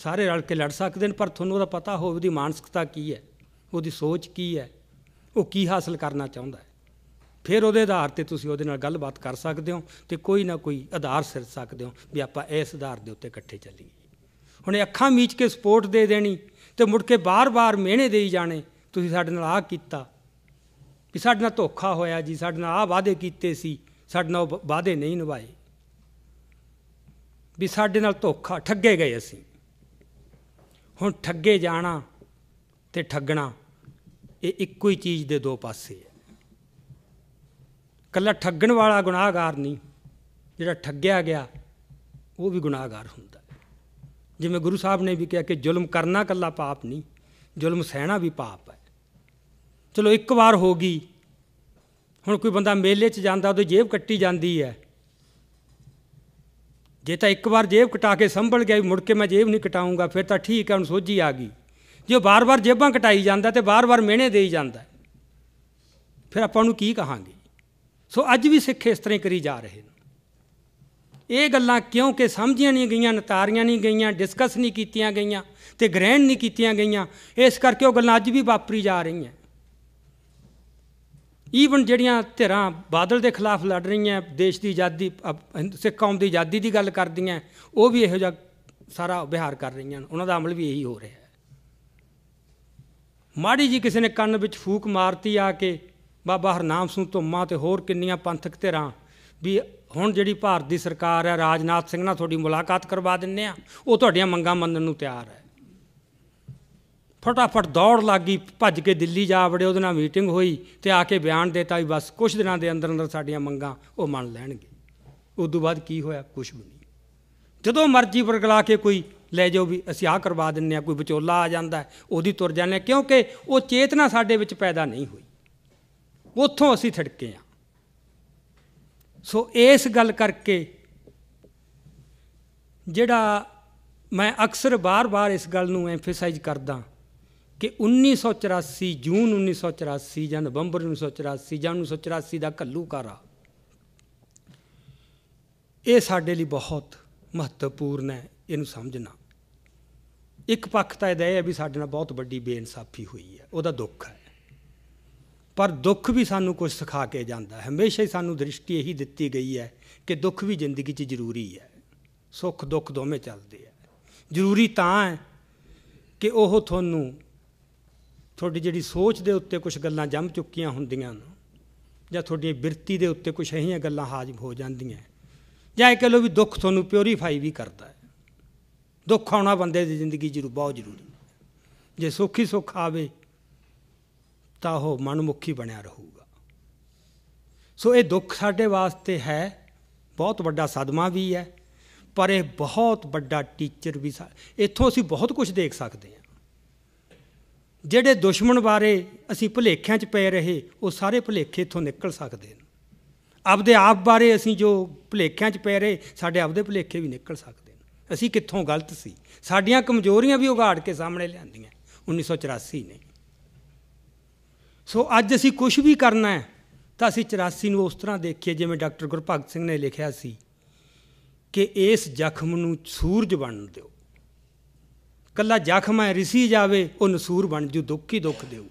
ਸਾਰੇ ਰਲ ਕੇ ਲੜ ਸਕਦੇ ਨੇ ਪਰ ਤੁਹਾਨੂੰ ਉਹਦਾ ਪਤਾ ਹੋਵੇ ਉਹਦੀ ਮਾਨਸਿਕਤਾ ਕੀ ਹੈ ਉਹਦੀ ਸੋਚ ਕੀ ਹੈ ਉਹ ਕੀ ਹਾਸਲ ਕਰਨਾ ਚਾਹੁੰਦਾ ਹੈ ਫਿਰ ਉਹਦੇ ਆਧਾਰ ਤੇ ਤੁਸੀਂ ਉਹਦੇ ਨਾਲ ਗੱਲਬਾਤ ਕਰ ਸਕਦੇ ਹੋ ਤੇ ਕੋਈ ਨਾ ਕੋਈ ਆਧਾਰ ਸਿਰ ਸਕਦੇ ਹੋ ਵੀ ਆਪਾਂ ਇਸ ਆਧਾਰ ਦੇ ਉੱਤੇ ਇਕੱਠੇ ਚੱਲੀਏ ਹੁਣ ਅੱਖਾਂ ਮੀਚ ਕੇ ਸਪੋਰਟ ਦੇ ਦੇਣੀ ਤੇ ਮੁੜ ਕੇ ਬਾਰ-ਬਾਰ ਮਿਹਣੇ ਦੇਈ ਜਾਣੇ ਤੁਸੀਂ ਸਾਡੇ ਨਾਲ ਆਹ ਕੀਤਾ ਵੀ ਸਾਡੇ ਨਾਲ ਧੋਖਾ ਹੋਇਆ ਜੀ ਸਾਡੇ ਨਾਲ ਆਹ ਵਾਅਦੇ ਕੀਤੇ ਸੀ ਸਾਡੇ ਨਾਲ ਵਾਅਦੇ ਨਹੀਂ ਨਿਭਾਏ ਵੀ ਸਾਡੇ ਨਾਲ ਧੋਖਾ ਠੱਗੇ ਗਏ ਅਸੀਂ ਹੁਣ ਠੱਗੇ ਜਾਣਾ ਤੇ ਠੱਗਣਾ ਇਹ ਇੱਕੋ ਹੀ ਚੀਜ਼ ਦੇ ਦੋ ਪਾਸੇ ਹੈ ਕੱਲਾ ਠੱਗਣ ਵਾਲਾ ਗੁਨਾਹਗਾਰ ਨਹੀਂ ਜਿਹੜਾ ਠੱਗਿਆ ਗਿਆ ਉਹ ਵੀ ਗੁਨਾਹਗਾਰ ਹੁੰਦਾ ਜਿਵੇਂ ਗੁਰੂ ਸਾਹਿਬ ਨੇ ਵੀ ਕਿਹਾ ਕਿ ਜ਼ੁਲਮ ਕਰਨਾ ਕੱਲਾ ਪਾਪ ਨਹੀਂ ਜ਼ੁਲਮ ਸਹਿਣਾ ਵੀ ਪਾਪ ਹੈ ਚਲੋ ਇੱਕ ਵਾਰ ਹੋ ਗਈ ਹੁਣ ਕੋਈ ਬੰਦਾ ਮੇਲੇ 'ਚ ਜਾਂਦਾ ਉਹਦੀ ਜੇਬ ਕੱਟੀ ਜਾਂਦੀ ਹੈ ਜੇ ਤਾਂ ਇੱਕ ਵਾਰ ਜੇਬ ਕਟਾ ਕੇ ਸੰਭਲ ਗਿਆ ਮੁੜ ਕੇ ਮੈਂ ਜੇਬ ਨਹੀਂ ਕਟਾਉਂਗਾ ਫਿਰ ਤਾਂ ਠੀਕ ਹੈ ਹੁਣ ਸੋਝੀ ਆ ਗਈ ਜੇ ਬਾਰ-ਬਾਰ ਜੇਬਾਂ ਕਟਾਈ ਜਾਂਦਾ ਤੇ ਬਾਰ-ਬਾਰ ਮਿਹਣੇ ਦੇਈ ਜਾਂਦਾ ਫਿਰ ਆਪਾਂ ਨੂੰ ਕੀ ਕਹਾਂਗੇ ਸੋ ਅੱਜ ਵੀ ਸਿੱਖ ਇਸ ਤਰ੍ਹਾਂ ਕਰੀ ਜਾ ਰਹੇ ਨੇ ਇਹ ਗੱਲਾਂ ਕਿਉਂਕਿ ਸਮਝੀਆਂ ਨਹੀਂ ਗਈਆਂ ਨਤਾਰੀਆਂ ਨਹੀਂ ਗਈਆਂ ਡਿਸਕਸ ਨਹੀਂ ਕੀਤੀਆਂ ਗਈਆਂ ਤੇ ਗ੍ਰਹਿਣ ਨਹੀਂ ਕੀਤੀਆਂ ਗਈਆਂ ਇਸ ਕਰਕੇ ਉਹ ਗੱਲਾਂ ਅੱਜ ਵੀ ਵਾਪਰੀ ਜਾ ਰਹੀਆਂ ਈਵਨ ਜਿਹੜੀਆਂ ਧਿਰਾਂ ਬਾਦਲ ਦੇ ਖਿਲਾਫ ਲੜ ਰਹੀਆਂ ਦੇਸ਼ ਦੀ ਆਜ਼ਾਦੀ ਸਿੱਖ ਕੌਮ ਦੀ ਆਜ਼ਾਦੀ ਦੀ ਗੱਲ ਕਰਦੀਆਂ ਉਹ ਵੀ ਇਹੋ ਜਿਹਾ ਸਾਰਾ ਵਿਹਾਰ ਕਰ ਰਹੀਆਂ ਉਹਨਾਂ ਦਾ ਅਮਲ ਵੀ ਇਹੀ ਹੋ ਰਿਹਾ ਹੈ ਮਾੜੀ ਜੀ ਕਿਸੇ ਨੇ ਕੰਨ ਵਿੱਚ ਫੂਕ ਮਾਰਤੀ ਆ ਕੇ ਬਾਬਾ ਹਰਨਾਮ ਸਿੰਘ ਧੁੰਮਾ ਤੇ ਹੋਰ ਕਿੰਨੀਆਂ ਪੰਥਕ ਧਿਰਾਂ ਵੀ ਹੁਣ ਜਿਹੜੀ ਭਾਰਤ ਦੀ ਸਰਕਾਰ ਹੈ ਰਾਜਨਾਥ ਸਿੰਘ ਨਾਲ ਤੁਹਾਡੀ ਮੁਲਾਕਾਤ ਕਰਵਾ ਦਿੰਨੇ ਆ ਉਹ ਤੁਹਾਡੀਆਂ ਮੰਗਾਂ ਮੰਨਣ ਨੂੰ ਤਿਆਰ ਹੈ ਫਟਾਫਟ ਦੌੜ ਲੱਗੀ ਭੱਜ ਕੇ ਦਿੱਲੀ ਜਾ ਵੜੇ ਉਹਦੇ ਨਾਲ ਮੀਟਿੰਗ ਹੋਈ ਤੇ ਆ ਕੇ ਬਿਆਨ ਦਿੱਤਾ ਵੀ ਬਸ ਕੁਝ ਦਿਨਾਂ ਦੇ ਅੰਦਰ ਅੰਦਰ ਸਾਡੀਆਂ ਮੰਗਾਂ ਉਹ ਮੰਨ ਲੈਣਗੇ ਉਸ ਤੋਂ ਬਾਅਦ ਕੀ ਹੋਇਆ ਕੁਝ ਵੀ ਨਹੀਂ ਜਦੋਂ ਮਰਜ਼ੀ ਵਰਗਲਾ ਕੇ ਕੋਈ ਲੈ ਜਾਓ ਵੀ ਅਸੀਂ ਆਹ ਕਰਵਾ ਦਿੰਨੇ ਆ ਕੋਈ ਵਿਚੋਲਾ ਆ ਜਾਂਦਾ ਉਹਦੀ ਤੁਰ ਜਾਂਦੇ ਕਿਉਂਕਿ ਉਹ ਚੇਤਨਾ ਸਾਡੇ ਵਿੱਚ ਪੈਦਾ ਨਹੀਂ ਹੋਈ ਉੱਥੋਂ ਅਸੀਂ ਥੜਕੇ ਆ ਸੋ ਇਸ ਗੱਲ ਕਰਕੇ ਜਿਹੜਾ ਮੈਂ ਅਕਸਰ ਬਾਰ-ਬਾਰ ਇਸ ਗੱਲ ਨੂੰ ਐਮਫਸਾਈਜ਼ ਕਰਦਾ ਕਿ 1984 ਜੂਨ 1984 ਜਾਂ ਨਵੰਬਰ 1984 ਜਾਂ 1984 ਦਾ ਕਾਰਾ ਇਹ ਸਾਡੇ ਲਈ ਬਹੁਤ ਮਹੱਤਵਪੂਰਨ ਹੈ ਇਹਨੂੰ ਸਮਝਣਾ ਇੱਕ ਪੱਖ ਤਾਂ ਇਹਦਾ ਇਹ ਹੈ ਵੀ ਸਾਡੇ ਨਾਲ ਬਹੁਤ ਵੱਡੀ ਬੇਇਨਸਾਫੀ ਹੋਈ ਹੈ ਉਹਦਾ ਦੁੱਖ ਹੈ ਪਰ ਦੁੱਖ ਵੀ ਸਾਨੂੰ ਕੁਝ ਸਿਖਾ ਕੇ ਜਾਂਦਾ ਹੈ ਹਮੇਸ਼ਾ ਹੀ ਸਾਨੂੰ ਦ੍ਰਿਸ਼ਟੀ ਇਹੀ ਦਿੱਤੀ ਗਈ ਹੈ ਕਿ ਦੁੱਖ ਵੀ ਜ਼ਿੰਦਗੀ 'ਚ ਜ਼ਰੂਰੀ ਹੈ ਸੁੱਖ ਦੁੱਖ ਦੋਵੇਂ ਚੱਲਦੇ ਆ ਜ਼ਰੂਰੀ ਤਾਂ ਹੈ ਕਿ ਉਹ ਤੁਹਾਨੂੰ ਤੁਹਾਡੀ ਜਿਹੜੀ ਸੋਚ ਦੇ ਉੱਤੇ ਕੁਝ ਗੱਲਾਂ ਜੰਮ ਚੁੱਕੀਆਂ ਹੁੰਦੀਆਂ ਨੇ ਜਾਂ ਤੁਹਾਡੀ ਬਿਰਤੀ ਦੇ ਉੱਤੇ ਕੁਝ ਅਹੀਆਂ ਗੱਲਾਂ ਹਾਜ਼ਮ ਹੋ ਜਾਂਦੀਆਂ ਜਾਂ ਇਹ ਕਹ ਲੋ ਵੀ ਦੁੱਖ ਤੁਹਾਨੂੰ ਪਿਓਰੀਫਾਈ ਵੀ ਕਰਦਾ ਹੈ ਦੁੱਖ ਆਉਣਾ ਬੰਦੇ ਦੀ ਜ਼ਿੰਦਗੀ ਜਰੂਰ ਬਹੁਤ ਜ਼ਰੂਰੀ ਜੇ ਸੁੱਖ ਹੀ ਸੁੱਖ ਆਵੇ ਤਾਂ ਉਹ ਮਨਮੁਖੀ ਬਣਿਆ ਰਹੂਗਾ ਸੋ ਇਹ ਦੁੱਖ ਸਾਡੇ ਵਾਸਤੇ ਹੈ ਬਹੁਤ ਵੱਡਾ ਸਦਮਾ ਵੀ ਹੈ ਪਰ ਇਹ ਬਹੁਤ ਵੱਡਾ ਟੀਚਰ ਵੀ ਇੱਥੋਂ ਅਸੀਂ ਬਹੁਤ ਕੁਝ ਦੇਖ ਸਕਦੇ ਹਾਂ ਜਿਹੜੇ ਦੁਸ਼ਮਣ ਬਾਰੇ ਅਸੀਂ ਭੁਲੇਖਿਆਂ 'ਚ ਪਏ ਰਹੇ ਉਹ ਸਾਰੇ ਭੁਲੇਖੇ ਇਥੋਂ ਨਿਕਲ ਸਕਦੇ ਨੇ ਆਪਦੇ ਆਪ ਬਾਰੇ ਅਸੀਂ ਜੋ ਭੁਲੇਖਿਆਂ 'ਚ ਪਏ ਰਹੇ ਸਾਡੇ ਆਪਦੇ ਭੁਲੇਖੇ ਵੀ ਨਿਕਲ ਸਕਦੇ ਨੇ ਅਸੀਂ ਕਿੱਥੋਂ ਗਲਤ ਸੀ ਸਾਡੀਆਂ ਕਮਜ਼ੋਰੀਆਂ ਵੀ ਉਗਾੜ ਕੇ ਸਾਹਮਣੇ ਲਿਆਂਦੀਆਂ 1984 ਨੇ ਸੋ ਅੱਜ ਅਸੀਂ ਕੁਝ ਵੀ ਕਰਨਾ ਹੈ ਤਾਂ ਅਸੀਂ 84 ਨੂੰ ਉਸ ਤਰ੍ਹਾਂ ਦੇਖੀਏ ਜਿਵੇਂ ਡਾਕਟਰ ਗੁਰਭਗਤ ਸਿੰਘ ਨੇ ਲਿਖਿਆ ਸੀ ਕਿ ਇਸ ਜ਼ਖਮ ਨੂੰ ਸੂਰਜ ਬਣਨ ਦਿਓ ਕੱਲਾ ਜ਼ਖਮ ਹੈ ਰਿਸੀ ਜਾਵੇ ਉਹ ਨਸੂਰ ਬਣ ਜੂ ਦੁੱਖ ਹੀ ਦੁੱਖ ਦੇਉ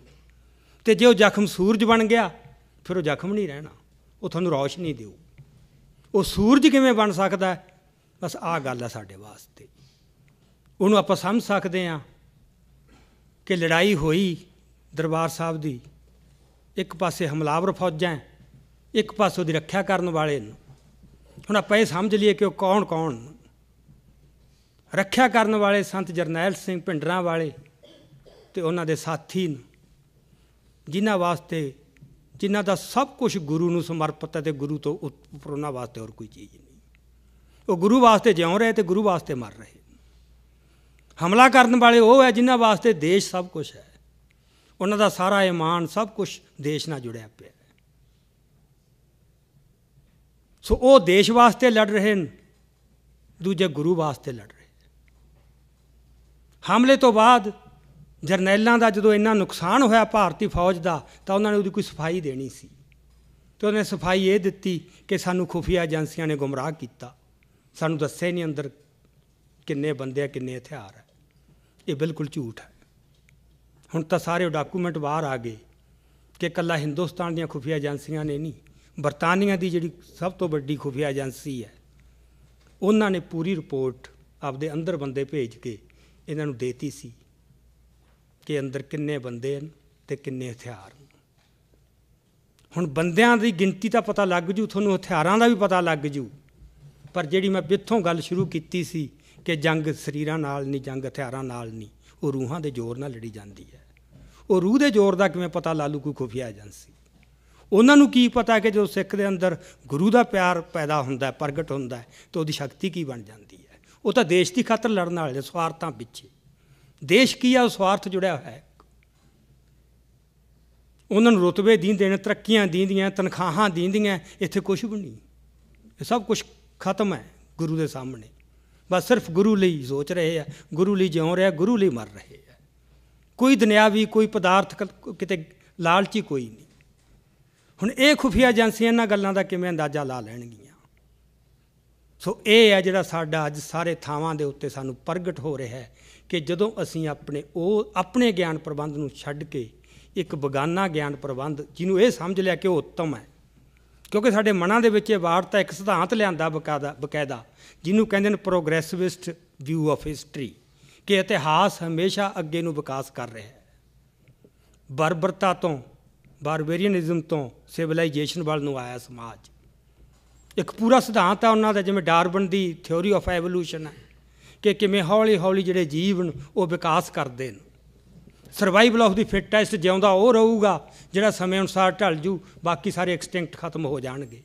ਤੇ ਜੇ ਉਹ ਜ਼ਖਮ ਸੂਰਜ ਬਣ ਗਿਆ ਫਿਰ ਉਹ ਜ਼ਖਮ ਨਹੀਂ ਰਹਿਣਾ ਉਹ ਤੁਹਾਨੂੰ ਰੌਸ਼ਨੀ ਦੇਉ ਉਹ ਸੂਰਜ ਕਿਵੇਂ ਬਣ ਸਕਦਾ ਬਸ ਆਹ ਗੱਲ ਆ ਸਾਡੇ ਵਾਸਤੇ ਉਹਨੂੰ ਆਪਾਂ ਸਮਝ ਸਕਦੇ ਆ ਕਿ ਲੜਾਈ ਹੋਈ ਦਰਬਾਰ ਸਾਹਿਬ ਦੀ ਇੱਕ ਪਾਸੇ ਹਮਲਾਵਰ ਫੌਜਾਂ ਇੱਕ ਪਾਸੇ ਉਹਦੀ ਰੱਖਿਆ ਕਰਨ ਵਾਲੇ ਹੁਣ ਆਪਾਂ ਇਹ ਸਮਝ ਲਈਏ ਕਿ ਉਹ ਕੌਣ ਕੌਣ ਰੱਖਿਆ ਕਰਨ ਵਾਲੇ ਸੰਤ ਜਰਨੈਲ ਸਿੰਘ ਭਿੰਡਰਾਂ ਵਾਲੇ ਤੇ ਉਹਨਾਂ ਦੇ ਸਾਥੀ ਨੂੰ ਜਿਨ੍ਹਾਂ ਵਾਸਤੇ ਜਿਨ੍ਹਾਂ ਦਾ ਸਭ ਕੁਝ ਗੁਰੂ ਨੂੰ ਸਮਰਪਿਤ ਹੈ ਤੇ ਗੁਰੂ ਤੋਂ ਉੱਪਰ ਉਹਨਾਂ ਵਾਸਤੇ ਹੋਰ ਕੋਈ ਚੀਜ਼ ਨਹੀਂ ਉਹ ਗੁਰੂ ਵਾਸਤੇ ਜਿਉਂ ਰਹੇ ਤੇ ਗੁਰੂ ਵਾਸਤੇ ਮਰ ਰਹੇ ਹਮਲਾ ਕਰਨ ਵਾਲੇ ਉਹ ਹੈ ਜਿਨ੍ਹਾਂ ਵਾਸਤੇ ਦੇਸ਼ ਸਭ ਕੁਝ ਹੈ ਉਹਨਾਂ ਦਾ ਸਾਰਾ ਇਮਾਨ ਸਭ ਕੁਝ ਦੇਸ਼ ਨਾਲ ਜੁੜਿਆ ਪਿਆ ਹੈ ਸੋ ਉਹ ਦੇਸ਼ ਵਾਸਤੇ ਲੜ ਰਹੇ ਨੇ ਦੂਜੇ ਗੁਰੂ ਵਾਸਤੇ ਲੜ ਹਮਲੇ ਤੋਂ ਬਾਅਦ ਜਰਨੈਲਾਂ ਦਾ ਜਦੋਂ ਇੰਨਾ ਨੁਕਸਾਨ ਹੋਇਆ ਭਾਰਤੀ ਫੌਜ ਦਾ ਤਾਂ ਉਹਨਾਂ ਨੇ ਉਹਦੀ ਕੋਈ ਸਫਾਈ ਦੇਣੀ ਸੀ ਤੇ ਉਹਨੇ ਸਫਾਈ ਇਹ ਦਿੱਤੀ ਕਿ ਸਾਨੂੰ ਖੁਫੀਆ ਏਜੰਸੀਆਂ ਨੇ ਗੁੰਮਰਾਹ ਕੀਤਾ ਸਾਨੂੰ ਦੱਸਿਆ ਨਹੀਂ ਅੰਦਰ ਕਿੰਨੇ ਬੰਦੇ ਆ ਕਿੰਨੇ ਹਥਿਆਰ ਆ ਇਹ ਬਿਲਕੁਲ ਝੂਠ ਹੈ ਹੁਣ ਤਾਂ ਸਾਰੇ ਡਾਕੂਮੈਂਟ ਬਾਹਰ ਆ ਗਏ ਕਿ ਕੱਲਾ ਹਿੰਦੁਸਤਾਨ ਦੀਆਂ ਖੁਫੀਆ ਏਜੰਸੀਆਂ ਨੇ ਨਹੀਂ ਬਰਤਾਨੀਆ ਦੀ ਜਿਹੜੀ ਸਭ ਤੋਂ ਵੱਡੀ ਖੁਫੀਆ ਏਜੰਸੀ ਹੈ ਉਹਨਾਂ ਨੇ ਪੂਰੀ ਰਿਪੋਰਟ ਆਪਦੇ ਅੰਦਰ ਬੰਦੇ ਭੇਜ ਕੇ ਇਹਨਾਂ ਨੂੰ ਦੇਤੀ ਸੀ ਕਿ ਅੰਦਰ ਕਿੰਨੇ ਬੰਦੇ ਹਨ ਤੇ ਕਿੰਨੇ ਹਥਿਆਰ ਹੁਣ ਬੰਦਿਆਂ ਦੀ ਗਿਣਤੀ ਤਾਂ ਪਤਾ ਲੱਗ ਜੂ ਤੁਹਾਨੂੰ ਹਥਿਆਰਾਂ ਦਾ ਵੀ ਪਤਾ ਲੱਗ ਜੂ ਪਰ ਜਿਹੜੀ ਮੈਂ ਵਿੱਥੋਂ ਗੱਲ ਸ਼ੁਰੂ ਕੀਤੀ ਸੀ ਕਿ ਜੰਗ ਸਰੀਰਾਂ ਨਾਲ ਨਹੀਂ ਜੰਗ ਹਥਿਆਰਾਂ ਨਾਲ ਨਹੀਂ ਉਹ ਰੂਹਾਂ ਦੇ ਜ਼ੋਰ ਨਾਲ ਲੜੀ ਜਾਂਦੀ ਹੈ ਉਹ ਰੂਹ ਦੇ ਜ਼ੋਰ ਦਾ ਕਿਵੇਂ ਪਤਾ ਲਾਲੂ ਕੋਈ ਖੁਫੀਆ ਏਜੰਸੀ ਉਹਨਾਂ ਨੂੰ ਕੀ ਪਤਾ ਕਿ ਜਦੋਂ ਸਿੱਖ ਦੇ ਅੰਦਰ ਗੁਰੂ ਦਾ ਪਿਆਰ ਪੈਦਾ ਹੁੰਦਾ ਪ੍ਰਗਟ ਹੁੰਦਾ ਤਾਂ ਉਹਦੀ ਸ਼ਕਤੀ ਕੀ ਬਣ ਜਾਂਦੀ ਹੈ ਉਹ ਤਾਂ ਦੇਸ਼ ਦੀ ਖਾਤਰ ਲੜਨ ਵਾਲੇ ਸਵਾਰਥਾਂ ਪਿੱਛੇ ਦੇਸ਼ ਕੀ ਆ ਉਹ ਸਵਾਰਥ ਜੁੜਿਆ ਹੋਇਆ ਹੈ ਉਹਨਾਂ ਨੂੰ ਰੁਤਬੇ ਦੀਂ ਦੇਣ ਤਰੱਕੀਆਂ ਦੀਂਦੀਆਂ ਤਨਖਾਹਾਂ ਦੀਂਦੀਆਂ ਇੱਥੇ ਕੁਝ ਵੀ ਨਹੀਂ ਇਹ ਸਭ ਕੁਝ ਖਤਮ ਹੈ ਗੁਰੂ ਦੇ ਸਾਹਮਣੇ ਬਸ ਸਿਰਫ ਗੁਰੂ ਲਈ ਸੋਚ ਰਹੇ ਆ ਗੁਰੂ ਲਈ ਜਿਉਂ ਰਿਹਾ ਗੁਰੂ ਲਈ ਮਰ ਰਹੇ ਆ ਕੋਈ ਦੁਨਿਆਵੀ ਕੋਈ ਪਦਾਰਥ ਕਿਤੇ ਲਾਲਚੀ ਕੋਈ ਨਹੀਂ ਹੁਣ ਇਹ ਖੁਫੀਆ ਏਜੰਸੀਆਂ ਇਹਨਾਂ ਗੱਲਾਂ ਦਾ ਕਿਵੇਂ ਅੰਦਾਜ਼ਾ ਲਾ ਲੈਣਗੀਆਂ ਸੋ ਇਹ ਹੈ ਜਿਹੜਾ ਸਾਡਾ ਅੱਜ ਸਾਰੇ ਥਾਵਾਂ ਦੇ ਉੱਤੇ ਸਾਨੂੰ ਪ੍ਰਗਟ ਹੋ ਰਿਹਾ ਹੈ ਕਿ ਜਦੋਂ ਅਸੀਂ ਆਪਣੇ ਉਹ ਆਪਣੇ ਗਿਆਨ ਪ੍ਰਬੰਧ ਨੂੰ ਛੱਡ ਕੇ ਇੱਕ ਬਗਾਨਾ ਗਿਆਨ ਪ੍ਰਬੰਧ ਜਿਹਨੂੰ ਇਹ ਸਮਝ ਲਿਆ ਕਿ ਉਹ ਉੱਤਮ ਹੈ ਕਿਉਂਕਿ ਸਾਡੇ ਮਨਾਂ ਦੇ ਵਿੱਚ ਇਹ ਵਾਰਤਾ ਇੱਕ ਸਿਧਾਂਤ ਲਿਆਂਦਾ ਬਕਾਇਦਾ ਬਕਾਇਦਾ ਜਿਹਨੂੰ ਕਹਿੰਦੇ ਨੇ ਪ੍ਰੋਗਰੈਸਿਵਿਸਟ ਵਿਊ ਆਫ ਹਿਸਟਰੀ ਕਿ ਇਤਿਹਾਸ ਹਮੇਸ਼ਾ ਅੱਗੇ ਨੂੰ ਵਿਕਾਸ ਕਰ ਰਿਹਾ ਹੈ ਬਰਬਰਤਾ ਤੋਂ ਬਾਰਬੇਰੀਅਨਿਜ਼ਮ ਤੋਂ ਸਿਵਲਾਈਜੇਸ਼ਨ ਵੱਲ ਨੂੰ ਆਇਆ ਸਮਾਜ ਇੱਕ ਪੂਰਾ ਸਿਧਾਂਤ ਆ ਉਹਨਾਂ ਦਾ ਜਿਵੇਂ ਡਾਰਵਨ ਦੀ ਥਿਉਰੀ ਆਫ ਐਵੋਲੂਸ਼ਨ ਹੈ ਕਿ ਕਿਵੇਂ ਹੌਲੀ ਹੌਲੀ ਜਿਹੜੇ ਜੀਵ ਨੇ ਉਹ ਵਿਕਾਸ ਕਰਦੇ ਨੇ ਸਰਵਾਈਵਲ ਆਫ ਦੀ ਫਿਟੈਸਟ ਜਿਉਂਦਾ ਉਹ ਰਹੂਗਾ ਜਿਹੜਾ ਸਮੇਂ ਅਨੁਸਾਰ ਢਲ ਜੂ ਬਾਕੀ ਸਾਰੇ ਐਕਸਟਿੰਕਟ ਖਤਮ ਹੋ ਜਾਣਗੇ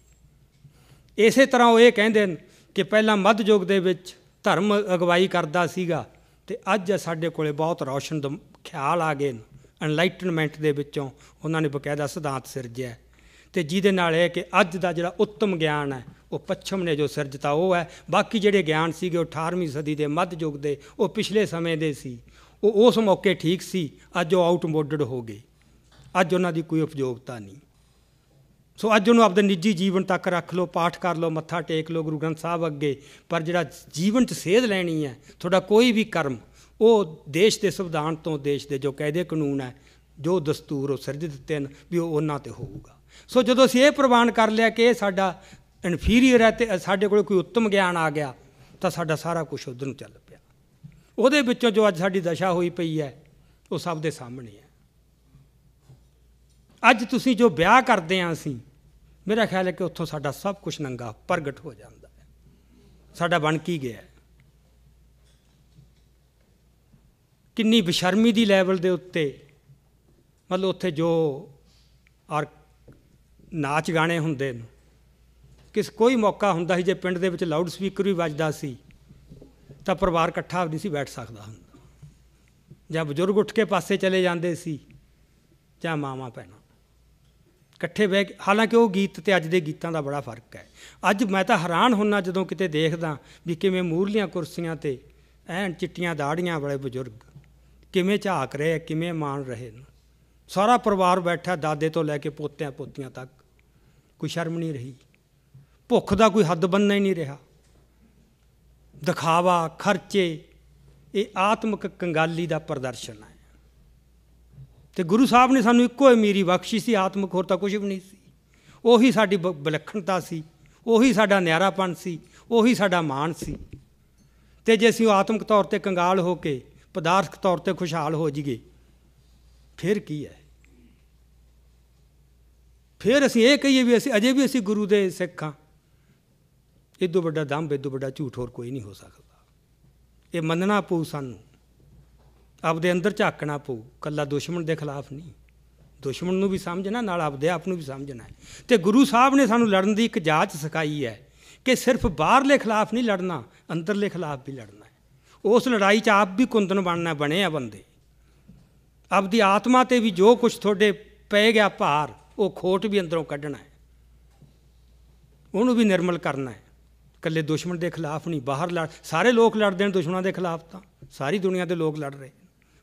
ਇਸੇ ਤਰ੍ਹਾਂ ਉਹ ਇਹ ਕਹਿੰਦੇ ਨੇ ਕਿ ਪਹਿਲਾਂ ਮੱਧ ਯੁੱਗ ਦੇ ਵਿੱਚ ਧਰਮ ਅਗਵਾਈ ਕਰਦਾ ਸੀਗਾ ਤੇ ਅੱਜ ਸਾਡੇ ਕੋਲੇ ਬਹੁਤ ਰੌਸ਼ਨ ਖਿਆਲ ਆ ਗਏ ਨੇ ਐਨਲਾਈਟਨਮੈਂਟ ਦੇ ਵਿੱਚੋਂ ਉਹਨਾਂ ਨੇ ਬਕਾਇਦਾ ਸਿਧਾਂਤ ਸਿਰਜਿਆ ਤੇ ਜਿਹਦੇ ਨਾਲ ਇਹ ਕਿ ਅੱਜ ਦਾ ਜਿਹੜਾ ਉੱਤਮ ਗਿਆਨ ਹੈ ਉਹ ਪੱਛਮ ਨੇ ਜੋ ਸਿਰਜਤਾ ਉਹ ਹੈ ਬਾਕੀ ਜਿਹੜੇ ਗਿਆਨ ਸੀਗੇ ਉਹ 18ਵੀਂ ਸਦੀ ਦੇ ਮੱਧ ਯੁੱਗ ਦੇ ਉਹ ਪਿਛਲੇ ਸਮੇਂ ਦੇ ਸੀ ਉਹ ਉਸ ਮੌਕੇ ਠੀਕ ਸੀ ਅੱਜ ਉਹ ਆਊਟਮੋਡਡ ਹੋ ਗਏ ਅੱਜ ਉਹਨਾਂ ਦੀ ਕੋਈ ਉਪਯੋਗਤਾ ਨਹੀਂ ਸੋ ਅੱਜ ਉਹਨੂੰ ਆਪਦੇ ਨਿੱਜੀ ਜੀਵਨ ਤੱਕ ਰੱਖ ਲਓ ਪਾਠ ਕਰ ਲਓ ਮੱਥਾ ਟੇਕ ਲਓ ਗੁਰੂ ਗ੍ਰੰਥ ਸਾਹਿਬ ਅੱਗੇ ਪਰ ਜਿਹੜਾ ਜੀਵਨ 'ਚ ਸੇਧ ਲੈਣੀ ਹੈ ਤੁਹਾਡਾ ਕੋਈ ਵੀ ਕਰਮ ਉਹ ਦੇਸ਼ ਦੇ ਸੰਵਿਧਾਨ ਤੋਂ ਦੇਸ਼ ਦੇ ਜੋ ਕਾਇਦੇ ਕਾਨੂੰਨ ਹੈ ਜੋ ਦਸਤੂਰ ਉਹ ਸਿਰਜ ਦਿੱਤੇ ਨੇ ਵੀ ਉਹ ਉਹਨਾਂ ਤੇ ਹੋਊਗਾ ਸੋ ਜਦੋਂ ਅਸੀਂ ਇਹ ਪ੍ਰਵਾਨ ਕਰ ਲਿਆ ਕਿ ਇਹ ਸਾਡਾ ਇਨਫੀਰੀਅਰ ਹੈ ਤੇ ਸਾਡੇ ਕੋਲ ਕੋਈ ਉੱਤਮ ਗਿਆਨ ਆ ਗਿਆ ਤਾਂ ਸਾਡਾ ਸਾਰਾ ਕੁਝ ਉਧਰ ਨੂੰ ਚੱਲ ਪਿਆ ਉਹਦੇ ਵਿੱਚੋਂ ਜੋ ਅੱਜ ਸਾਡੀ ਦਸ਼ਾ ਹੋਈ ਪਈ ਹੈ ਉਹ ਸਭ ਦੇ ਸਾਹਮਣੇ ਹੈ ਅੱਜ ਤੁਸੀਂ ਜੋ ਵਿਆਹ ਕਰਦੇ ਆਂ ਅਸੀਂ ਮੇਰਾ ਖਿਆਲ ਹੈ ਕਿ ਉੱਥੋਂ ਸਾਡਾ ਸਭ ਕੁਝ ਨੰਗਾ ਪ੍ਰਗਟ ਹੋ ਜਾਂਦਾ ਹੈ ਸਾਡਾ ਬਣ ਕੀ ਗਿਆ ਕਿੰਨੀ ਬਸ਼ਰਮੀ ਦੀ ਲੈਵਲ ਦੇ ਉੱਤੇ ਮਤਲਬ ਉੱਥੇ ਜੋ ਆਰ ਨਾਚ ਗਾਣੇ ਹੁੰਦੇ ਨੇ ਕਿਸ ਕੋਈ ਮੌਕਾ ਹੁੰਦਾ ਸੀ ਜੇ ਪਿੰਡ ਦੇ ਵਿੱਚ ਲਾਊਡ ਸਪੀਕਰ ਵੀ ਵੱਜਦਾ ਸੀ ਤਾਂ ਪਰਿਵਾਰ ਇਕੱਠਾ ਨਹੀਂ ਸੀ ਬੈਠ ਸਕਦਾ ਹੁੰਦਾ ਜਾਂ ਬਜ਼ੁਰਗ ਉੱਠ ਕੇ ਪਾਸੇ ਚਲੇ ਜਾਂਦੇ ਸੀ ਜਾਂ ਮਾਵਾ ਪੈਣਾ ਇਕੱਠੇ ਬਹਿ ਕੇ ਹਾਲਾਂਕਿ ਉਹ ਗੀਤ ਤੇ ਅੱਜ ਦੇ ਗੀਤਾਂ ਦਾ ਬੜਾ ਫਰਕ ਹੈ ਅੱਜ ਮੈਂ ਤਾਂ ਹੈਰਾਨ ਹੁੰਨਾ ਜਦੋਂ ਕਿਤੇ ਦੇਖਦਾ ਵੀ ਕਿਵੇਂ ਮੂਰਲੀਆਂ ਕੁਰਸੀਆਂ ਤੇ ਐਨ ਚਿੱਟੀਆਂ ਦਾੜੀਆਂ ਵਾਲੇ ਬਜ਼ੁਰਗ ਕਿਵੇਂ ਝਾਕ ਰਹੇ ਕਿਵੇਂ ਮਾਣ ਰਹੇ ਸਾਰਾ ਪਰਿਵਾਰ ਬੈਠਾ ਦਾਦੇ ਤੋਂ ਲੈ ਕੇ ਪੋਤਿਆਂ ਪੋਤੀਆਂ ਤੱਕ ਕੋਈ ਸ਼ਰਮ ਨਹੀਂ ਰਹੀ ਭੁੱਖ ਦਾ ਕੋਈ ਹੱਦ ਬੰਨਣਾ ਹੀ ਨਹੀਂ ਰਿਹਾ ਦਿਖਾਵਾ ਖਰਚੇ ਇਹ ਆਤਮਿਕ ਕੰਗਾਲੀ ਦਾ ਪ੍ਰਦਰਸ਼ਨ ਹੈ ਤੇ ਗੁਰੂ ਸਾਹਿਬ ਨੇ ਸਾਨੂੰ ਇੱਕੋ ਅਮੀਰੀ ਬਖਸ਼ੀ ਸੀ ਆਤਮਿਕ ਹੋਰ ਤਾਂ ਕੁਝ ਵੀ ਨਹੀਂ ਸੀ ਉਹੀ ਸਾਡੀ ਵਿਲੱਖਣਤਾ ਸੀ ਉਹੀ ਸਾਡਾ ਨਿਆਰਾਪਣ ਸੀ ਉਹੀ ਸਾਡਾ ਮਾਣ ਸੀ ਤੇ ਜੇ ਅਸੀਂ ਆਤਮਿਕ ਤੌਰ ਤੇ ਕੰਗਾਲ ਹੋ ਕੇ ਪਦਾਰਥਕ ਤੌਰ ਤੇ ਖੁਸ਼ਹਾਲ ਹੋ ਜਾਈਏ ਫਿਰ ਕੀ ਹੈ ਫਿਰ ਅਸੀਂ ਇਹ ਕਹੀਏ ਵੀ ਅਸੀਂ ਅਜੇ ਵੀ ਅਸੀਂ ਗੁਰੂ ਦੇ ਸਿੱਖ ਹਾਂ ਇਦੋਂ ਵੱਡਾ ਦੰਭ ਇਦੋਂ ਵੱਡਾ ਝੂਠ ਹੋਰ ਕੋਈ ਨਹੀਂ ਹੋ ਸਕਦਾ ਇਹ ਮੰਨਣਾ ਪਊ ਸਾਨੂੰ ਆਪਦੇ ਅੰਦਰ ਝਾਕਣਾ ਪਊ ਕੱਲਾ ਦੁਸ਼ਮਣ ਦੇ ਖਿਲਾਫ ਨਹੀਂ ਦੁਸ਼ਮਣ ਨੂੰ ਵੀ ਸਮਝਣਾ ਨਾਲ ਆਪਦੇ ਆਪ ਨੂੰ ਵੀ ਸਮਝਣਾ ਹੈ ਤੇ ਗੁਰੂ ਸਾਹਿਬ ਨੇ ਸਾਨੂੰ ਲੜਨ ਦੀ ਇੱਕ ਜਾਚ ਸਿਖਾਈ ਹੈ ਕਿ ਸਿਰਫ ਬਾਹਰਲੇ ਖਿਲਾਫ ਨਹੀਂ ਲੜਨਾ ਅੰਦਰਲੇ ਖਿਲਾਫ ਵੀ ਲੜਨਾ ਹੈ ਉਸ ਲੜਾਈ 'ਚ ਆਪ ਵੀ ਕੁੰਦਨ ਬਣਨਾ ਬਣੇ ਆ ਬੰਦੇ ਆਪਦੀ ਆਤਮਾ ਤੇ ਵੀ ਜੋ ਕੁਝ ਤੁਹਾਡੇ ਪੈ ਗਿਆ ਭਾਰ ਉਹ ਖੋਟ ਵੀ ਅੰਦਰੋਂ ਕੱਢਣਾ ਹੈ ਉਹਨੂੰ ਵੀ ਨਿਰਮਲ ਕਰਨਾ ਹੈ ਕੱਲੇ ਦੁਸ਼ਮਣ ਦੇ ਖਿਲਾਫ ਨਹੀਂ ਬਾਹਰ ਲੜ ਸਾਰੇ ਲੋਕ ਲੜਦੇ ਨੇ ਦੁਸ਼ਮਣਾਂ ਦੇ ਖਿਲਾਫ ਤਾਂ ਸਾਰੀ ਦੁਨੀਆ ਦੇ ਲੋਕ ਲੜ ਰਹੇ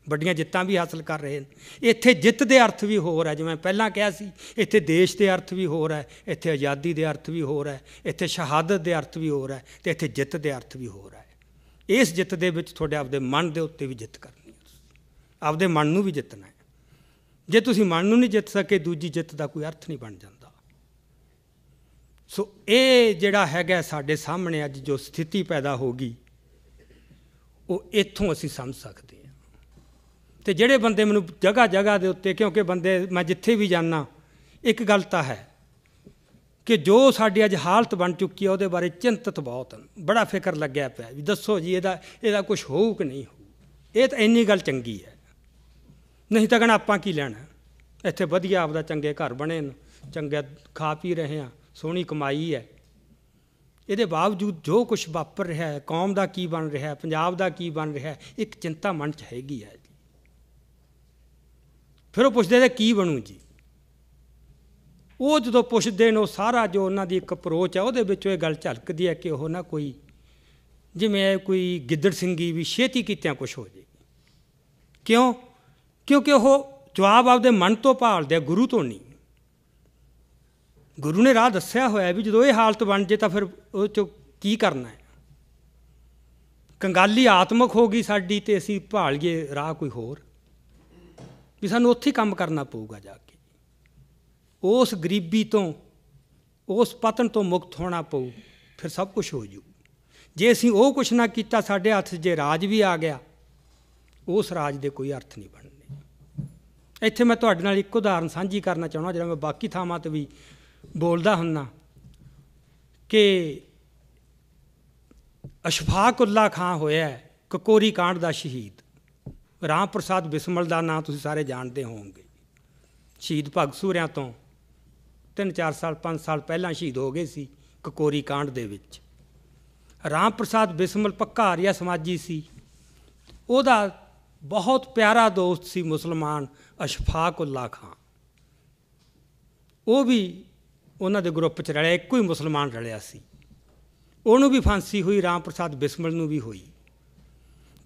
ਵੱਡੀਆਂ ਜਿੱਤਾਂ ਵੀ ਹਾਸਲ ਕਰ ਰਹੇ ਨੇ ਇੱਥੇ ਜਿੱਤ ਦੇ ਅਰਥ ਵੀ ਹੋਰ ਹੈ ਜਿਵੇਂ ਪਹਿਲਾਂ ਕਿਹਾ ਸੀ ਇੱਥੇ ਦੇਸ਼ ਦੇ ਅਰਥ ਵੀ ਹੋਰ ਹੈ ਇੱਥੇ ਆਜ਼ਾਦੀ ਦੇ ਅਰਥ ਵੀ ਹੋਰ ਹੈ ਇੱਥੇ ਸ਼ਹਾਦਤ ਦੇ ਅਰਥ ਵੀ ਹੋਰ ਹੈ ਤੇ ਇੱਥੇ ਜਿੱਤ ਦੇ ਅਰਥ ਵੀ ਹੋਰ ਹੈ ਇਸ ਜਿੱਤ ਦੇ ਵਿੱਚ ਤੁਹਾਡੇ ਆਪਦੇ ਮਨ ਦੇ ਉੱਤੇ ਵੀ ਜਿੱਤ ਕਰਨੀ ਹੈ ਆਪਦੇ ਮਨ ਨੂੰ ਵੀ ਜਿੱਤਣਾ ਹੈ ਜੇ ਤੁਸੀਂ ਮਨ ਨੂੰ ਨਹੀਂ ਜਿੱਤ ਸਕੇ ਦੂਜੀ ਜਿੱਤ ਦਾ ਕੋਈ ਅਰਥ ਨਹੀਂ ਬਣ ਜਾਂਦਾ ਸੋ ਇਹ ਜਿਹੜਾ ਹੈਗਾ ਸਾਡੇ ਸਾਹਮਣੇ ਅੱਜ ਜੋ ਸਥਿਤੀ ਪੈਦਾ ਹੋ ਗਈ ਉਹ ਇੱਥੋਂ ਅਸੀਂ ਸਮਝ ਸਕਦੇ ਹਾਂ ਤੇ ਜਿਹੜੇ ਬੰਦੇ ਮੈਨੂੰ ਜਗ੍ਹਾ ਜਗ੍ਹਾ ਦੇ ਉੱਤੇ ਕਿਉਂਕਿ ਬੰਦੇ ਮੈਂ ਜਿੱਥੇ ਵੀ ਜਾਣਾ ਇੱਕ ਗੱਲ ਤਾਂ ਹੈ ਕਿ ਜੋ ਸਾਡੀ ਅੱਜ ਹਾਲਤ ਬਣ ਚੁੱਕੀ ਹੈ ਉਹਦੇ ਬਾਰੇ ਚਿੰਤਤ ਬਹੁਤ ਹਨ ਬੜਾ ਫਿਕਰ ਲੱਗਿਆ ਪਿਆ ਵੀ ਦੱਸੋ ਜੀ ਇਹਦਾ ਇਹਦਾ ਕੁਝ ਹੋਊ ਕਿ ਨਹੀਂ ਹੋਊ ਇਹ ਤਾਂ ਇੰਨੀ ਗੱਲ ਚੰਗੀ ਹੈ ਨਹੀਂ ਤਾਂ ਕਹਣਾ ਆਪਾਂ ਕੀ ਲੈਣਾ ਇੱਥੇ ਵਧੀਆ ਆਪਦਾ ਚੰਗੇ ਘਰ ਬਣੇ ਨੇ ਚੰਗੇ ਖਾ ਪੀ ਰਹੇ ਆ ਸੋਹਣੀ ਕਮਾਈ ਹੈ ਇਹਦੇ ਬਾਵਜੂਦ ਜੋ ਕੁਝ ਵਾਪਰ ਰਿਹਾ ਹੈ ਕੌਮ ਦਾ ਕੀ ਬਣ ਰਿਹਾ ਹੈ ਪੰਜਾਬ ਦਾ ਕੀ ਬਣ ਰਿਹਾ ਹੈ ਇੱਕ ਚਿੰਤਾ ਮਨ 'ਚ ਹੈਗੀ ਹੈ ਜੀ ਫਿਰ ਉਹ ਪੁੱਛਦੇ ਨੇ ਕੀ ਬਣੂ ਜੀ ਉਹ ਜਦੋਂ ਪੁੱਛਦੇ ਨੇ ਉਹ ਸਾਰਾ ਜੋ ਉਹਨਾਂ ਦੀ ਇੱਕ ਅਪਰੋਚ ਹੈ ਉਹਦੇ ਵਿੱਚੋਂ ਇਹ ਗੱਲ ਝਲਕਦੀ ਹੈ ਕਿ ਉਹ ਨਾ ਕੋਈ ਜਿਵੇਂ ਕੋਈ ਗਿੱਦੜ ਸਿੰਘੀ ਵੀ ਛੇਤੀ ਕੀਤਿਆਂ ਕੁਝ ਹੋ ਜੇ ਕਿਉਂ ਕਿਉਂਕਿ ਉਹ ਜਵਾਬ ਆਪਦੇ ਮਨ ਤੋਂ ਭਾਲਦੇ ਆ ਗੁਰੂ ਤੋਂ ਨਹੀਂ ਗੁਰੂ ਨੇ ਰਾਹ ਦੱਸਿਆ ਹੋਇਆ ਵੀ ਜਦੋਂ ਇਹ ਹਾਲਤ ਬਣ ਜੇ ਤਾਂ ਫਿਰ ਉਹ ਚ ਕੀ ਕਰਨਾ ਹੈ ਕੰਗਾਲੀ ਆਤਮਕ ਹੋ ਗਈ ਸਾਡੀ ਤੇ ਅਸੀਂ ਭਾਲੀਏ ਰਾਹ ਕੋਈ ਹੋਰ ਵੀ ਸਾਨੂੰ ਉੱਥੇ ਕੰਮ ਕਰਨਾ ਪਊਗਾ ਜਾ ਕੇ ਉਸ ਗਰੀਬੀ ਤੋਂ ਉਸ ਪਤਨ ਤੋਂ ਮੁਕਤ ਹੋਣਾ ਪਊ ਫਿਰ ਸਭ ਕੁਝ ਹੋ ਜੂ ਜੇ ਅਸੀਂ ਉਹ ਕੁਝ ਨਾ ਕੀਤਾ ਸਾਡੇ ਹੱਥ ਜੇ ਰਾਜ ਵੀ ਆ ਗਿਆ ਉਸ ਰਾਜ ਦੇ ਕੋਈ ਅਰਥ ਨਹੀਂ ਇੱਥੇ ਮੈਂ ਤੁਹਾਡੇ ਨਾਲ ਇੱਕ ਉਦਾਹਰਨ ਸਾਂਝੀ ਕਰਨਾ ਚਾਹੁੰਦਾ ਜਿਹੜਾ ਮੈਂ ਬਾਕੀ ਥਾਵਾਂ ਤੇ ਵੀ ਬੋਲਦਾ ਹੁੰਨਾ ਕਿ ਅਸ਼ਫਾਕੁੱਲਾ ਖਾਨ ਹੋਇਆ ਕਕੋਰੀ ਕਾਂਡ ਦਾ ਸ਼ਹੀਦ ਰਾਮ ਪ੍ਰਸਾਦ ਬਿਸਮਲ ਦਾ ਨਾਂ ਤੁਸੀਂ ਸਾਰੇ ਜਾਣਦੇ ਹੋਵੋਗੇ ਸ਼ਹੀਦ ਭਗਤ ਸੂਰਿਆਂ ਤੋਂ 3-4 ਸਾਲ 5 ਸਾਲ ਪਹਿਲਾਂ ਸ਼ਹੀਦ ਹੋ ਗਏ ਸੀ ਕਕੋਰੀ ਕਾਂਡ ਦੇ ਵਿੱਚ ਰਾਮ ਪ੍ਰਸਾਦ ਬਿਸਮਲ ਪੱਕਾ ਆਰੀਆ ਸਮਾਜੀ ਸੀ ਉਹਦਾ ਬਹੁਤ ਪਿਆਰਾ ਦੋਸਤ ਸੀ ਮੁਸਲਮਾਨ ਅਸ਼ਫਾਕੁੱਲਾ ਖਾਨ ਉਹ ਵੀ ਉਹਨਾਂ ਦੇ ਗਰੁੱਪ 'ਚ ਰਲਿਆ ਇੱਕੋ ਹੀ ਮੁਸਲਮਾਨ ਰਲਿਆ ਸੀ ਉਹਨੂੰ ਵੀ ਫਾਂਸੀ ਹੋਈ ਰਾਮ ਪ੍ਰਸਾਦ ਬਿਸਮਲ ਨੂੰ ਵੀ ਹੋਈ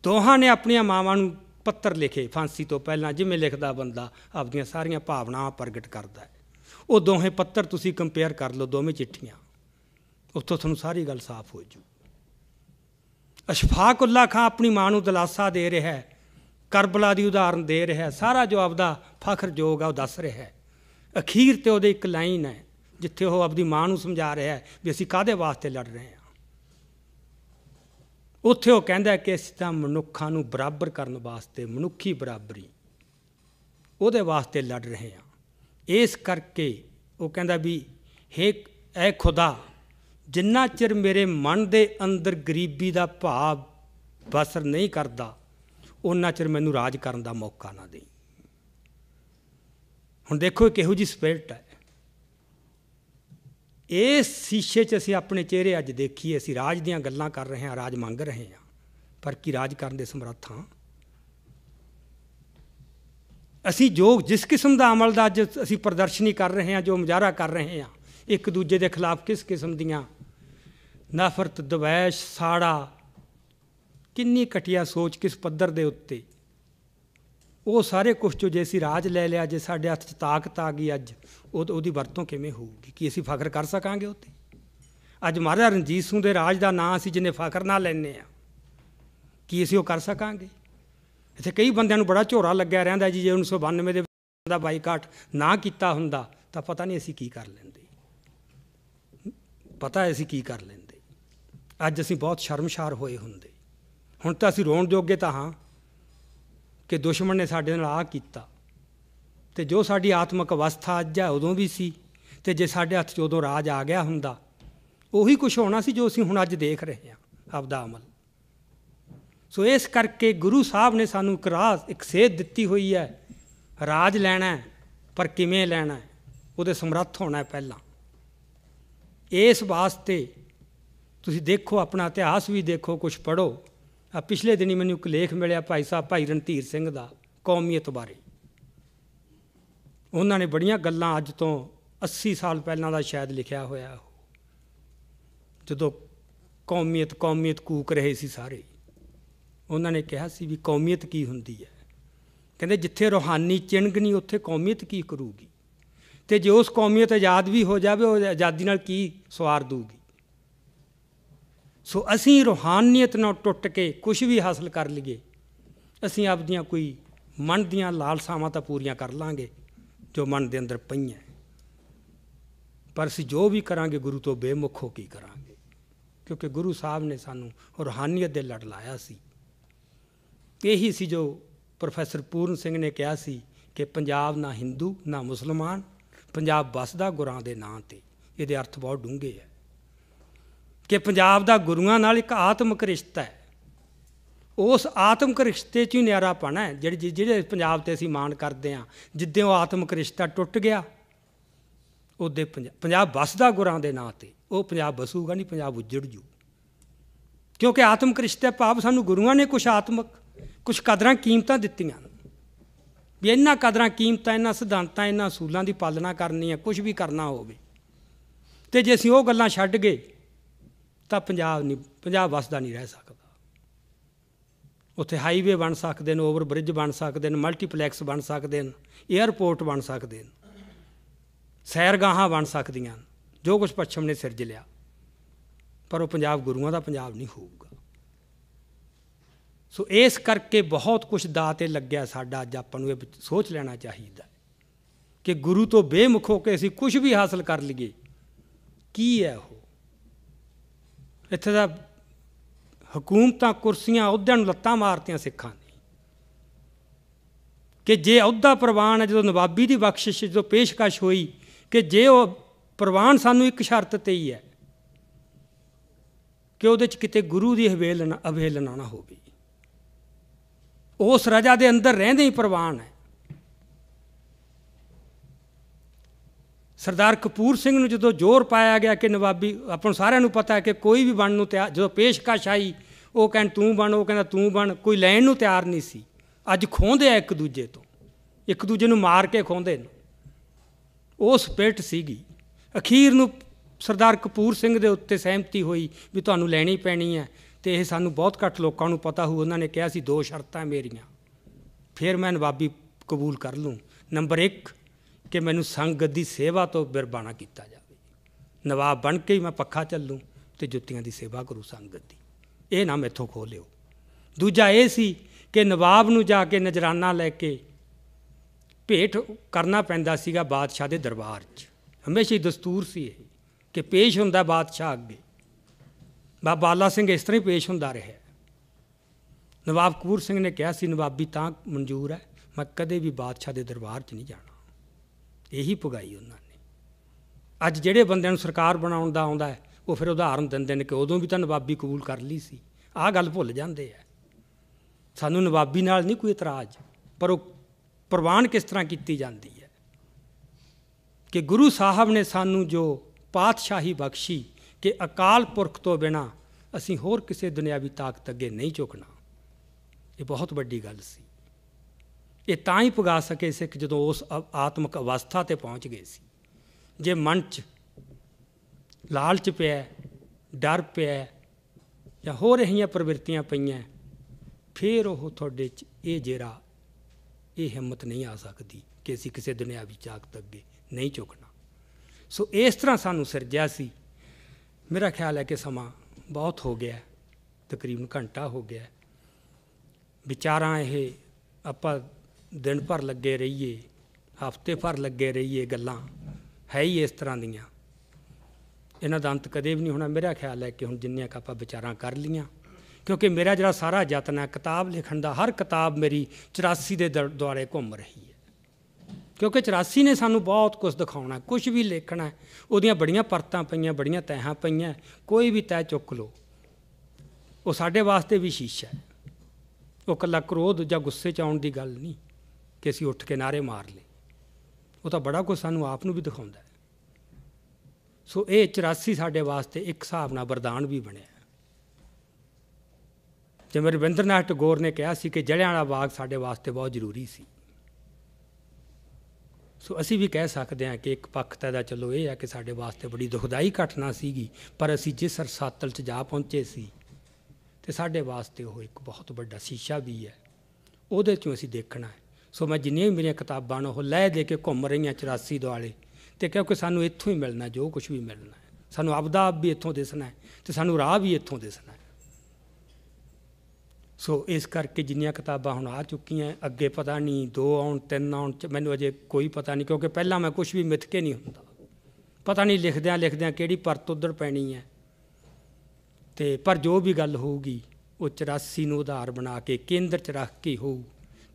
ਦੋਹਾਂ ਨੇ ਆਪਣੀਆਂ ਮਾਵਾਂ ਨੂੰ ਪੱਤਰ ਲਿਖੇ ਫਾਂਸੀ ਤੋਂ ਪਹਿਲਾਂ ਜਿਵੇਂ ਲਿਖਦਾ ਬੰਦਾ ਆਪਣੀਆਂ ਸਾਰੀਆਂ ਭਾਵਨਾਵਾਂ ਪ੍ਰਗਟ ਕਰਦਾ ਉਹ ਦੋਹੇ ਪੱਤਰ ਤੁਸੀਂ ਕੰਪੇਅਰ ਕਰ ਲਓ ਦੋਵੇਂ ਚਿੱਠੀਆਂ ਉੱਥੋਂ ਤੁਹਾਨੂੰ ਸਾਰੀ ਗੱਲ ਸਾਫ਼ ਹੋ ਜੂ ਅਸ਼ਫਾਕੁੱਲਾ ਖਾਨ ਆਪਣੀ ਮਾਂ ਨੂੰ ਦਲਾਸਾ ਦੇ ਰਿਹਾ ਹੈ ਕਰਬਲਾ ਦੀ ਉਦਾਹਰਨ ਦੇ ਰਿਹਾ ਸਾਰਾ ਜੋ ਆਪਦਾ ਫਖਰ ਜੋਗ ਆ ਉਹ ਦੱਸ ਰਿਹਾ ਅਖੀਰ ਤੇ ਉਹਦੇ ਇੱਕ ਲਾਈਨ ਹੈ ਜਿੱਥੇ ਉਹ ਆਪਦੀ ਮਾਂ ਨੂੰ ਸਮਝਾ ਰਿਹਾ ਹੈ ਵੀ ਅਸੀਂ ਕਾਦੇ ਵਾਸਤੇ ਲੜ ਰਹੇ ਹਾਂ ਉੱਥੇ ਉਹ ਕਹਿੰਦਾ ਕਿ ਇਸ ਤਾਂ ਮਨੁੱਖਾਂ ਨੂੰ ਬਰਾਬਰ ਕਰਨ ਵਾਸਤੇ ਮਨੁੱਖੀ ਬਰਾਬਰੀ ਉਹਦੇ ਵਾਸਤੇ ਲੜ ਰਹੇ ਹਾਂ ਇਸ ਕਰਕੇ ਉਹ ਕਹਿੰਦਾ ਵੀ ਹੇ ਐ ਖੁਦਾ ਜਿੰਨਾ ਚਿਰ ਮੇਰੇ ਮਨ ਦੇ ਅੰਦਰ ਗਰੀਬੀ ਦਾ ਭਾਵ ਬਸਰ ਨਹੀਂ ਕਰਦਾ ਉਹਨਾਂ ਚਿਰ ਮੈਨੂੰ ਰਾਜ ਕਰਨ ਦਾ ਮੌਕਾ ਨਾ ਦੇਈ ਹੁਣ ਦੇਖੋ ਕਿਹੋ ਜੀ ਸਪਿਰਟ ਹੈ ਇਹ ਸੀਸ਼ੇ 'ਚ ਅਸੀਂ ਆਪਣੇ ਚਿਹਰੇ ਅੱਜ ਦੇਖੀਏ ਅਸੀਂ ਰਾਜ ਦੀਆਂ ਗੱਲਾਂ ਕਰ ਰਹੇ ਹਾਂ ਰਾਜ ਮੰਗ ਰਹੇ ਹਾਂ ਪਰ ਕੀ ਰਾਜ ਕਰਨ ਦੇ ਸਮਰੱਥ ਹਾਂ ਅਸੀਂ ਜੋ ਜਿਸ ਕਿਸਮ ਦਾ ਅਮਲ ਦਾ ਅੱਜ ਅਸੀਂ ਪ੍ਰਦਰਸ਼ਨੀ ਕਰ ਰਹੇ ਹਾਂ ਜੋ ਮੁਜ਼ਾਹਰਾ ਕਰ ਰਹੇ ਹਾਂ ਇੱਕ ਦੂਜੇ ਦੇ ਖਿਲਾਫ ਕਿਸ ਕਿਸਮ ਦੀਆਂ ਨਫ਼ਰਤ ਦਵੈਸ਼ ਸਾੜਾ ਕਿੰਨੀ ਘਟਿਆ ਸੋਚ ਕਿਸ ਪੱਧਰ ਦੇ ਉੱਤੇ ਉਹ ਸਾਰੇ ਕੁਝ ਜੋ ਜੇਸੀ ਰਾਜ ਲੈ ਲਿਆ ਜੇ ਸਾਡੇ ਹੱਥ 'ਚ ਤਾਕਤ ਆ ਗਈ ਅੱਜ ਉਹ ਉਹਦੀ ਵਰਤੋਂ ਕਿਵੇਂ ਹੋਊਗੀ ਕੀ ਅਸੀਂ ਫਖਰ ਕਰ ਸਕਾਂਗੇ ਉੱਤੇ ਅੱਜ ਮਹਾਰਾਜਾ ਰਣਜੀਤ ਸਿੰਘ ਦੇ ਰਾਜ ਦਾ ਨਾਂ ਅਸੀਂ ਜਿੰਨੇ ਫਖਰ ਨਾਲ ਲੈਨੇ ਆ ਕੀ ਅਸੀਂ ਉਹ ਕਰ ਸਕਾਂਗੇ ਇੱਥੇ ਕਈ ਬੰਦਿਆਂ ਨੂੰ ਬੜਾ ਝੋਰਾ ਲੱਗਿਆ ਰਹਿੰਦਾ ਜੀ ਜੇ 1992 ਦੇ ਦਾ ਬਾਈਕਾਟ ਨਾ ਕੀਤਾ ਹੁੰਦਾ ਤਾਂ ਪਤਾ ਨਹੀਂ ਅਸੀਂ ਕੀ ਕਰ ਲੈਂਦੇ ਪਤਾ ਹੈ ਅਸੀਂ ਕੀ ਕਰ ਲੈਂਦੇ ਅੱਜ ਅਸੀਂ ਬਹੁਤ ਸ਼ਰਮਸ਼ਾਰ ਹੋਏ ਹੁੰਦੇ ਹੁਣ ਤਾਂ ਅਸੀਂ ਰੋਣ ਜੋਗੇ ਤਾਂ ਹਾਂ ਕਿ ਦੁਸ਼ਮਣ ਨੇ ਸਾਡੇ ਨਾਲ ਆ ਕੀਤਾ ਤੇ ਜੋ ਸਾਡੀ ਆਤਮਿਕ ਅਵਸਥਾ ਅੱਜ ਹੈ ਉਦੋਂ ਵੀ ਸੀ ਤੇ ਜੇ ਸਾਡੇ ਹੱਥ 'ਚ ਉਦੋਂ ਰਾਜ ਆ ਗਿਆ ਹੁੰਦਾ ਉਹੀ ਕੁਝ ਹੋਣਾ ਸੀ ਜੋ ਅਸੀਂ ਹੁਣ ਅੱਜ ਦੇਖ ਰਹੇ ਹਾਂ ਆਪਦਾ ਅਮਲ ਸੋ ਇਸ ਕਰਕੇ ਗੁਰੂ ਸਾਹਿਬ ਨੇ ਸਾਨੂੰ ਇੱਕ ਰਾਜ ਇੱਕ ਸੇਧ ਦਿੱਤੀ ਹੋਈ ਹੈ ਰਾਜ ਲੈਣਾ ਪਰ ਕਿਵੇਂ ਲੈਣਾ ਉਹਦੇ ਸਮਰੱਥ ਹੋਣਾ ਪਹਿਲਾਂ ਇਸ ਵਾਸਤੇ ਤੁਸੀਂ ਦੇਖੋ ਆਪਣਾ ਇਤਿਹਾਸ ਵੀ ਦੇਖੋ ਕੁਝ ਪੜੋ ਪਿਛਲੇ ਦਿਨੀ ਮੈਨੂੰ ਇੱਕ ਲੇਖ ਮਿਲਿਆ ਭਾਈ ਸਾਹਿਬ ਭਾਈ ਰਣਧੀਰ ਸਿੰਘ ਦਾ ਕੌਮੀਅਤ ਬਾਰੇ ਉਹਨਾਂ ਨੇ ਬੜੀਆਂ ਗੱਲਾਂ ਅੱਜ ਤੋਂ 80 ਸਾਲ ਪਹਿਲਾਂ ਦਾ ਸ਼ਾਇਦ ਲਿਖਿਆ ਹੋਇਆ ਜਦੋਂ ਕੌਮੀਅਤ ਕੌਮੀਅਤ ਕੂਕ ਰਹੇ ਸੀ ਸਾਰੇ ਉਹਨਾਂ ਨੇ ਕਿਹਾ ਸੀ ਵੀ ਕੌਮੀਅਤ ਕੀ ਹੁੰਦੀ ਹੈ ਕਹਿੰਦੇ ਜਿੱਥੇ ਰੋਹਾਨੀ ਚਿੰਗ ਨਹੀਂ ਉੱਥੇ ਕੌਮੀਅਤ ਕੀ ਕਰੂਗੀ ਤੇ ਜੇ ਉਸ ਕੌਮੀਅਤ ਆਜ਼ਾਦ ਵੀ ਹੋ ਜਾਵੇ ਉਹ ਆਜ਼ਾਦੀ ਨਾਲ ਕੀ ਸਵਾਰ ਦੂਗੀ ਸੋ ਅਸੀਂ ਰੋਹਾਨੀਅਤ ਨਾਲ ਟੁੱਟ ਕੇ ਕੁਝ ਵੀ ਹਾਸਲ ਕਰ ਲਈਏ ਅਸੀਂ ਆਪਦੀਆਂ ਕੋਈ ਮਨ ਦੀਆਂ ਲਾਲਸਾਵਾਂ ਤਾਂ ਪੂਰੀਆਂ ਕਰ ਲਾਂਗੇ ਜੋ ਮਨ ਦੇ ਅੰਦਰ ਪਈਆਂ ਪਰ ਅਸੀਂ ਜੋ ਵੀ ਕਰਾਂਗੇ ਗੁਰੂ ਤੋਂ ਬੇਮੁਖ ਹੋ ਕੀ ਕਰਾਂਗੇ ਕਿਉਂਕਿ ਗੁਰੂ ਸਾਹਿਬ ਨੇ ਸਾਨੂੰ ਰੋਹਾਨੀਅਤ ਦੇ ਲੜ ਲਾਇਆ ਸੀ ਇਹੀ ਸੀ ਜੋ ਪ੍ਰੋਫੈਸਰ ਪੂਰਨ ਸਿੰਘ ਨੇ ਕਿਹਾ ਸੀ ਕਿ ਪੰਜਾਬ ਨਾ ਹਿੰਦੂ ਨਾ ਮੁਸਲਮਾਨ ਪੰਜਾਬ ਵਸਦਾ ਗੁਰਾਂ ਦੇ ਨਾਂ ਤੇ ਇਹਦੇ ਅਰਥ ਬਹੁਤ ਡੂੰਘੇ ਆ ਕਿ ਪੰਜਾਬ ਦਾ ਗੁਰੂਆਂ ਨਾਲ ਇੱਕ ਆਤਮਿਕ ਰਿਸ਼ਤਾ ਹੈ ਉਸ ਆਤਮਿਕ ਰਿਸ਼ਤੇ 'ਚ ਹੀ ਨਿਆਰਾ ਪਣਾ ਹੈ ਜਿਹੜੇ ਜਿਹੜੇ ਪੰਜਾਬ ਤੇ ਅਸੀਂ ਮਾਣ ਕਰਦੇ ਆ ਜਿੱਦੇ ਉਹ ਆਤਮਿਕ ਰਿਸ਼ਤਾ ਟੁੱਟ ਗਿਆ ਉਹਦੇ ਪੰਜਾਬ ਵਸਦਾ ਗੁਰਾਂ ਦੇ ਨਾਂ ਤੇ ਉਹ ਪੰਜਾਬ ਵਸੂਗਾ ਨਹੀਂ ਪੰਜਾਬ ਉਜੜ ਜੂ ਕਿਉਂਕਿ ਆਤਮਿਕ ਰਿਸ਼ਤੇ ਪਾਪ ਸਾਨੂੰ ਗੁਰੂਆਂ ਨੇ ਕੁਝ ਆਤਮਿਕ ਕੁਝ ਕਦਰਾਂ ਕੀਮਤਾਂ ਦਿੱਤੀਆਂ ਵੀ ਇਹਨਾਂ ਕਦਰਾਂ ਕੀਮਤਾਂ ਇਹਨਾਂ ਸਿਧਾਂਤਾਂ ਇਹਨਾਂ ਸੂਲਾਂ ਦੀ ਪਾਲਣਾ ਕਰਨੀ ਹੈ ਕੁਝ ਵੀ ਕਰਨਾ ਹੋਵੇ ਤੇ ਜੇ ਅਸੀਂ ਉਹ ਗੱਲਾਂ ਛੱਡ ਗਏ ਤਾਂ ਪੰਜਾਬ ਨਹੀਂ ਪੰਜਾਬ ਵਸਦਾ ਨਹੀਂ ਰਹਿ ਸਕਦਾ ਉੱਥੇ ਹਾਈਵੇ ਬਣ ਸਕਦੇ ਨੇ ਓਵਰ ਬ੍ਰਿਜ ਬਣ ਸਕਦੇ ਨੇ ਮਲਟੀਪਲੈਕਸ ਬਣ ਸਕਦੇ ਨੇ 에ਅਰਪੋਰਟ ਬਣ ਸਕਦੇ ਨੇ ਸੈਰਗਾਹਾਂ ਬਣ ਸਕਦੀਆਂ ਜੋ ਕੁਝ ਪੱਛਮ ਨੇ ਸਿਰਜ ਲਿਆ ਪਰ ਉਹ ਪੰਜਾਬ ਗੁਰੂਆਂ ਦਾ ਪੰਜਾਬ ਨਹੀਂ ਹੋਊਗਾ ਸੋ ਇਸ ਕਰਕੇ ਬਹੁਤ ਕੁਝ ਦਾਤੇ ਲੱਗਿਆ ਸਾਡਾ ਅੱਜ ਆਪਾਂ ਨੂੰ ਇਹ ਸੋਚ ਲੈਣਾ ਚਾਹੀਦਾ ਕਿ ਗੁਰੂ ਤੋਂ ਬੇਮੁਖ ਹੋ ਕੇ ਅਸੀਂ ਕੁਝ ਵੀ ਹਾਸਲ ਕਰ ਲਈਏ ਕੀ ਹੈ ਉਹ ਇੱਥੇ ਦਾ ਹਕੂਮਤਾਂ ਕੁਰਸੀਆਂ ਅਹੁਦਿਆਂ ਨੂੰ ਲੱਤਾਂ ਮਾਰਤੀਆਂ ਸਿੱਖਾਂ ਨੇ ਕਿ ਜੇ ਅਹੁਦਾ ਪ੍ਰਵਾਨ ਹੈ ਜਦੋਂ ਨਵਾਬੀ ਦੀ ਬਖਸ਼ਿਸ਼ ਜਦੋਂ ਪੇਸ਼ਕਸ਼ ਹੋਈ ਕਿ ਜੇ ਉਹ ਪ੍ਰਵਾਨ ਸਾਨੂੰ ਇੱਕ ਸ਼ਰਤ ਤੇ ਹੀ ਹੈ ਕਿ ਉਹਦੇ ਚ ਕਿਤੇ ਗੁਰੂ ਦੀ ਨਾ ਅਵੇਲ ਨਾ ਹੋਵੇ ਉਸ ਰਾਜਾ ਦੇ ਅੰਦਰ ਰਹਿੰਦੇ ਹੀ ਪ੍ਰਵਾਨ ਹੈ ਸਰਦਾਰ ਕਪੂਰ ਸਿੰਘ ਨੂੰ ਜਦੋਂ ਜ਼ੋਰ ਪਾਇਆ ਗਿਆ ਕਿ ਨਵਾਬੀ ਆਪਾਂ ਸਾਰਿਆਂ ਨੂੰ ਪਤਾ ਹੈ ਕਿ ਕੋਈ ਵੀ ਬਣ ਨੂੰ ਤਿਆਰ ਜਦੋਂ ਪੇਸ਼ਕਸ਼ ਆਈ ਉਹ ਕਹਿਣ ਤੂੰ ਬਣ ਉਹ ਕਹਿੰਦਾ ਤੂੰ ਬਣ ਕੋਈ ਲੈਣ ਨੂੰ ਤਿਆਰ ਨਹੀਂ ਸੀ ਅੱਜ ਖੋਂਦੇ ਆ ਇੱਕ ਦੂਜੇ ਤੋਂ ਇੱਕ ਦੂਜੇ ਨੂੰ ਮਾਰ ਕੇ ਖੋਂਦੇ ਨੇ ਉਹ ਸਪਿਰਟ ਸੀਗੀ ਅਖੀਰ ਨੂੰ ਸਰਦਾਰ ਕਪੂਰ ਸਿੰਘ ਦੇ ਉੱਤੇ ਸਹਿਮਤੀ ਹੋਈ ਵੀ ਤੁਹਾਨੂੰ ਲੈਣੀ ਪੈਣੀ ਹੈ ਤੇ ਇਹ ਸਾਨੂੰ ਬਹੁਤ ਘੱਟ ਲੋਕਾਂ ਨੂੰ ਪਤਾ ਹੋਊ ਉਹਨਾਂ ਨੇ ਕਿਹਾ ਸੀ ਦੋ ਸ਼ਰਤਾਂ ਮੇਰੀਆਂ ਫਿਰ ਮੈਂ ਨਵਾਬੀ ਕਬੂਲ ਕਰ ਲੂੰ ਨੰਬਰ 1 ਕਿ ਮੈਨੂੰ ਸੰਗਤ ਦੀ ਸੇਵਾ ਤੋਂ ਬਿਰਬਾਣਾ ਕੀਤਾ ਜਾਵੇ ਨਵਾਬ ਬਣ ਕੇ ਹੀ ਮੈਂ ਪੱਖਾ ਚੱਲੂ ਤੇ ਜੁੱਤੀਆਂ ਦੀ ਸੇਵਾ ਕਰੂ ਸੰਗਤ ਦੀ ਇਹ ਨਾ ਮੈਥੋਂ ਖੋ ਲਿਓ ਦੂਜਾ ਇਹ ਸੀ ਕਿ ਨਵਾਬ ਨੂੰ ਜਾ ਕੇ ਨਜਰਾਨਾ ਲੈ ਕੇ ਭੇਟ ਕਰਨਾ ਪੈਂਦਾ ਸੀਗਾ ਬਾਦਸ਼ਾਹ ਦੇ ਦਰਬਾਰ 'ਚ ਹਮੇਸ਼ਾ ਹੀ ਦਸਤੂਰ ਸੀ ਇਹ ਕਿ ਪੇਸ਼ ਹੁੰਦਾ ਬਾਦਸ਼ਾਹ ਅੱਗੇ ਬਾਬਾ ਬਾਲਾ ਸਿੰਘ ਇਸ ਤਰ੍ਹਾਂ ਹੀ ਪੇਸ਼ ਹੁੰਦਾ ਰਿਹਾ ਨਵਾਬ ਕਪੂਰ ਸਿੰਘ ਨੇ ਕਿਹਾ ਸੀ ਨਵਾਬੀ ਤਾਂ ਮਨਜ਼ੂਰ ਹੈ ਮੈਂ ਕਦੇ ਵੀ ਬਾਦਸ਼ਾਹ ਦੇ ਦਰਬਾਰ 'ਚ ਨਹੀਂ ਜਾਣਾ ਇਹੀ ਪੁਗਾਈ ਉਹਨਾਂ ਨੇ ਅੱਜ ਜਿਹੜੇ ਬੰਦਿਆਂ ਨੂੰ ਸਰਕਾਰ ਬਣਾਉਣ ਦਾ ਆਉਂਦਾ ਹੈ ਉਹ ਫਿਰ ਉਦਾਹਰਨ ਦਿੰਦੇ ਨੇ ਕਿ ਉਦੋਂ ਵੀ ਤਾਂ ਨਵਾਬੀ ਕਬੂਲ ਕਰ ਲਈ ਸੀ ਆਹ ਗੱਲ ਭੁੱਲ ਜਾਂਦੇ ਆ ਸਾਨੂੰ ਨਵਾਬੀ ਨਾਲ ਨਹੀਂ ਕੋਈ ਇਤਰਾਜ਼ ਪਰ ਉਹ ਪ੍ਰਵਾਨ ਕਿਸ ਤਰ੍ਹਾਂ ਕੀਤੀ ਜਾਂਦੀ ਹੈ ਕਿ ਗੁਰੂ ਸਾਹਿਬ ਨੇ ਸਾਨੂੰ ਜੋ ਪਾਤਸ਼ਾਹੀ ਬਖਸ਼ੀ ਕਿ ਅਕਾਲ ਪੁਰਖ ਤੋਂ ਬਿਨਾ ਅਸੀਂ ਹੋਰ ਕਿਸੇ ਦੁਨਿਆਵੀ ਤਾਕਤ ਅੱਗੇ ਨਹੀਂ ਝੁਕਣਾ ਇਹ ਬਹੁਤ ਵੱਡੀ ਗੱਲ ਸੀ ਇਹ ਤਾਂ ਹੀ ਪੁਗਾ ਸਕੇ ਸਿੱਖ ਜਦੋਂ ਉਸ ਆਤਮਿਕ ਅਵਸਥਾ ਤੇ ਪਹੁੰਚ ਗਏ ਸੀ ਜੇ ਮਨ 'ਚ ਲਾਲਚ ਪਿਆ ਡਰ ਪਿਆ ਜਾਂ ਹੋ ਰਹੀਆਂ ਪ੍ਰਵਿਰਤੀਆਂ ਪਈਆਂ ਫਿਰ ਉਹ ਤੁਹਾਡੇ 'ਚ ਇਹ ਜੇਰਾ ਇਹ ਹਿੰਮਤ ਨਹੀਂ ਆ ਸਕਦੀ ਕਿ ਅਸੀਂ ਕਿਸੇ ਦੁਨਿਆਵੀ ਤੱਕ ਗਏ ਨਹੀਂ ਚੁੱਕਣਾ ਸੋ ਇਸ ਤਰ੍ਹਾਂ ਸਾਨੂੰ ਸਿਰਜਿਆ ਸੀ ਮੇਰਾ ਖਿਆਲ ਹੈ ਕਿ ਸਮਾਂ ਬਹੁਤ ਹੋ ਗਿਆ ਤਕਰੀਬਨ ਘੰਟਾ ਹੋ ਗਿਆ ਵਿਚਾਰਾਂ ਇਹ ਆਪਾਂ ਦਿਨ ਭਰ ਲੱਗੇ ਰਹੀਏ ਹਫਤੇ ਭਰ ਲੱਗੇ ਰਹੀਏ ਗੱਲਾਂ ਹੈ ਹੀ ਇਸ ਤਰ੍ਹਾਂ ਦੀਆਂ ਇਹਨਾਂ ਦਾ ਅੰਤ ਕਦੇ ਵੀ ਨਹੀਂ ਹੋਣਾ ਮੇਰਾ ਖਿਆਲ ਹੈ ਕਿ ਹੁਣ ਜਿੰਨੀਆਂ ਕ ਆਪਾਂ ਵਿਚਾਰਾਂ ਕਰ ਲੀਆਂ ਕਿਉਂਕਿ ਮੇਰਾ ਜਿਹੜਾ ਸਾਰਾ ਯਤਨ ਹੈ ਕਿਤਾਬ ਲਿਖਣ ਦਾ ਹਰ ਕਿਤਾਬ ਮੇਰੀ 84 ਦੇ ਦੁਆਰੇ ਘੁੰਮ ਰਹੀ ਹੈ ਕਿਉਂਕਿ 84 ਨੇ ਸਾਨੂੰ ਬਹੁਤ ਕੁਝ ਦਿਖਾਉਣਾ ਕੁਝ ਵੀ ਲਿਖਣਾ ਉਹਦੀਆਂ ਬੜੀਆਂ ਪਰਤਾਂ ਪਈਆਂ ਬੜੀਆਂ ਤਹਿਾਂ ਪਈਆਂ ਕੋਈ ਵੀ ਤਹਿ ਚੁੱਕ ਲੋ ਉਹ ਸਾਡੇ ਵਾਸਤੇ ਵੀ ਸ਼ੀਸ਼ਾ ਹੈ ਉਹ ਕੱਲਾ ਕ੍ਰੋਧ ਜਾਂ ਗੁੱਸੇ ਚ ਆਉਣ ਦੀ ਗੱਲ ਨਹੀਂ ਕਿ ਅਸੀਂ ਉੱਠ ਕੇ ਨਾਰੇ ਮਾਰ ਲਏ ਉਹ ਤਾਂ ਬੜਾ ਕੁਝ ਸਾਨੂੰ ਆਪ ਨੂੰ ਵੀ ਦਿਖਾਉਂਦਾ ਸੋ ਇਹ 84 ਸਾਡੇ ਵਾਸਤੇ ਇੱਕ ਹਿਸਾਬ ਨਾਲ ਵਰਦਾਨ ਵੀ ਬਣਿਆ ਜਿਵੇਂ ਰਵਿੰਦਰਨਾਥ ਟਗੋਰ ਨੇ ਕਿਹਾ ਸੀ ਕਿ ਜੜਿਆਂ ਵਾਲਾ ਬਾਗ ਸਾਡੇ ਵਾਸਤੇ ਬਹੁਤ ਜ਼ਰੂਰੀ ਸੀ ਸੋ ਅਸੀਂ ਵੀ ਕਹਿ ਸਕਦੇ ਹਾਂ ਕਿ ਇੱਕ ਪੱਖ ਤਾਂ ਦਾ ਚਲੋ ਇਹ ਹੈ ਕਿ ਸਾਡੇ ਵਾਸਤੇ ਬੜੀ ਦੁਖਦਾਈ ਘਟਨਾ ਸੀਗੀ ਪਰ ਅਸੀਂ ਜਿਸ ਸਰਸਾਤਲ 'ਚ ਜਾ ਪਹੁੰਚੇ ਸੀ ਤੇ ਸਾਡੇ ਵਾਸਤੇ ਉਹ ਇੱਕ ਬਹੁਤ ਵੱਡਾ ਸ਼ੀਸ਼ਾ ਵੀ ਹੈ ਉਹਦੇ 'ਚੋਂ ਅਸੀਂ ਦੇਖਣਾ ਹੈ ਸੋ ਮੈਂ ਜਿੰਨੀਆਂ ਵੀ ਮੇਰੀਆਂ ਕਿਤਾਬਾਂ ਉਹ ਲੈ ਦੇ ਕੇ ਘੁੰਮ ਰਹੀਆਂ 84 ਦੁਆਲੇ ਤੇ ਕਿਉਂਕਿ ਸਾਨੂੰ ਇੱਥੋਂ ਹੀ ਮਿਲਣਾ ਜੋ ਕੁਝ ਵੀ ਮਿਲਣਾ ਸਾਨੂੰ ਆਪਦਾ ਆਪ ਵੀ ਇੱਥੋਂ ਦਿਸਣਾ ਹੈ ਤੇ ਸਾਨੂੰ ਰਾਹ ਵੀ ਇੱਥੋਂ ਦਿਸਣਾ ਹੈ ਸੋ ਇਸ ਕਰਕੇ ਜਿੰਨੀਆਂ ਕਿਤਾਬਾਂ ਹੁਣ ਆ ਚੁੱਕੀਆਂ ਅੱਗੇ ਪਤਾ ਨਹੀਂ ਦੋ ਆਉਣ ਤਿੰਨ ਆਉਣ ਮੈਨੂੰ ਅਜੇ ਕੋਈ ਪਤਾ ਨਹੀਂ ਕਿਉਂਕਿ ਪਹਿਲਾਂ ਮੈਂ ਕੁਝ ਵੀ ਮਿੱਥ ਕੇ ਨਹੀਂ ਹੁੰਦਾ ਪਤਾ ਨਹੀਂ ਲਿਖਦਿਆਂ ਲਿਖਦਿਆਂ ਕਿਹੜੀ ਪਰਤ ਉਧਰ ਪੈਣੀ ਹੈ ਤੇ ਪਰ ਜੋ ਵੀ ਗੱਲ ਹੋਊਗੀ ਉਹ 84 ਨੂੰ ਆਧਾਰ ਬਣਾ ਕੇ ਕੇਂਦਰ 'ਚ ਰੱਖ ਕੇ ਹੋਊ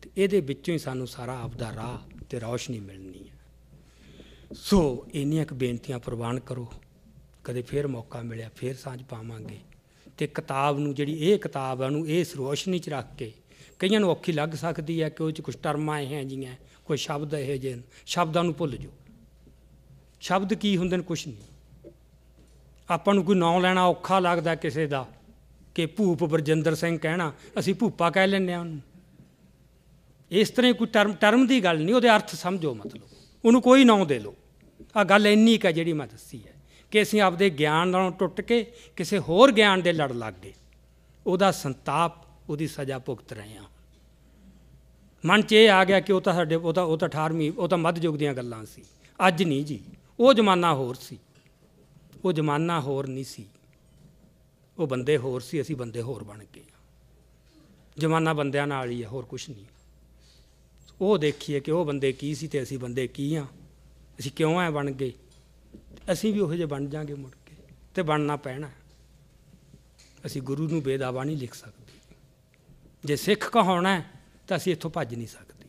ਤੇ ਇਹਦੇ ਵਿੱਚੋਂ ਹੀ ਸਾਨੂੰ ਸਾਰਾ ਆਪ ਦਾ ਰਾਹ ਤੇ ਰੌਸ਼ਨੀ ਮਿਲਣੀ ਹੈ ਸੋ ਇੰਨੀਆਂ ਇੱਕ ਬੇਨਤੀਆਂ ਪ੍ਰਵਾਨ ਕਰੋ ਕਦੇ ਫੇਰ ਮੌਕਾ ਮਿਲਿਆ ਫੇਰ ਸਾਂਝ ਪਾਵਾਂਗੇ ਤੇ ਕਿਤਾਬ ਨੂੰ ਜਿਹੜੀ ਇਹ ਕਿਤਾਬ ਆ ਨੂੰ ਇਸ ਰੌਸ਼ਨੀ 'ਚ ਰੱਖ ਕੇ ਕਈਆਂ ਨੂੰ ਔਖੀ ਲੱਗ ਸਕਦੀ ਹੈ ਕਿ ਉਹ 'ਚ ਕੁਝ ਟਰਮਾਂ ਆਏ ਹੈ ਜੀਆਂ ਕੋਈ ਸ਼ਬਦ ਇਹ ਜੇ ਸ਼ਬਦਾਂ ਨੂੰ ਭੁੱਲ ਜਾਓ ਸ਼ਬਦ ਕੀ ਹੁੰਦੇ ਨੇ ਕੁਝ ਨਹੀਂ ਆਪਾਂ ਨੂੰ ਕੋਈ ਨਾਮ ਲੈਣਾ ਔਖਾ ਲੱਗਦਾ ਕਿਸੇ ਦਾ ਕਿ ਭੂਪ ਬਰਜਿੰਦਰ ਸਿੰਘ ਕਹਿਣਾ ਅਸੀਂ ਭੂਪਾ ਕਹਿ ਲੈਂਦੇ ਆ ਉਹਨੂੰ ਇਸ ਤਰ੍ਹਾਂ ਕੋਈ ਟਰਮ ਟਰਮ ਦੀ ਗੱਲ ਨਹੀਂ ਉਹਦੇ ਅਰਥ ਸਮਝੋ ਮਤਲਬ ਉਹਨੂੰ ਕੋਈ ਨਾਮ ਦੇ ਲਓ ਆ ਗੱਲ ਇੰਨੀ ਕਾ ਜਿਹੜੀ ਮੈਂ ਦੱਸੀ ਹੈ ਕਿ ਅਸੀਂ ਆਪਦੇ ਗਿਆਨ ਨਾਲੋਂ ਟੁੱਟ ਕੇ ਕਿਸੇ ਹੋਰ ਗਿਆਨ ਦੇ ਲੜ ਲੱਗ ਗਏ ਉਹਦਾ ਸੰਤਾਪ ਉਹਦੀ ਸਜ਼ਾ ਭੁਗਤ ਰਹੇ ਹਾਂ ਮਨ 'ਚ ਇਹ ਆ ਗਿਆ ਕਿ ਉਹ ਤਾਂ ਸਾਡੇ ਉਹ ਤਾਂ ਉਹ ਤਾਂ 18ਵੀਂ ਉਹ ਤਾਂ ਮੱਧ ਯੁੱਗ ਦੀਆਂ ਗੱਲਾਂ ਸੀ ਅੱਜ ਨਹੀਂ ਜੀ ਉਹ ਜ਼ਮਾਨਾ ਹੋਰ ਸੀ ਉਹ ਜ਼ਮਾਨਾ ਹੋਰ ਨਹੀਂ ਸੀ ਉਹ ਬੰਦੇ ਹੋਰ ਸੀ ਅਸੀਂ ਬੰਦੇ ਹੋਰ ਬਣ ਗਏ ਜ਼ਮਾਨਾ ਬੰਦਿਆਂ ਨਾਲ ਹੀ ਹੈ ਹੋਰ ਕੁਝ ਨਹੀਂ ਉਹ ਦੇਖੀਏ ਕਿ ਉਹ ਬੰਦੇ ਕੀ ਸੀ ਤੇ ਅਸੀਂ ਬੰਦੇ ਕੀ ਆ ਅਸੀਂ ਕਿਉਂ ਐ ਬਣ ਗਏ ਅਸੀਂ ਵੀ ਉਹੋ ਜਿਹੇ ਬਣ ਜਾਾਂਗੇ ਮੁੜ ਕੇ ਤੇ ਬਣਨਾ ਪੈਣਾ ਅਸੀਂ ਗੁਰੂ ਨੂੰ ਬੇਦਾਵਾ ਨਹੀਂ ਲਿਖ ਸਕਦੇ ਜੇ ਸਿੱਖ ਕਹਾਉਣਾ ਤਾਂ ਅਸੀਂ ਇੱਥੋਂ ਭੱਜ ਨਹੀਂ ਸਕਦੇ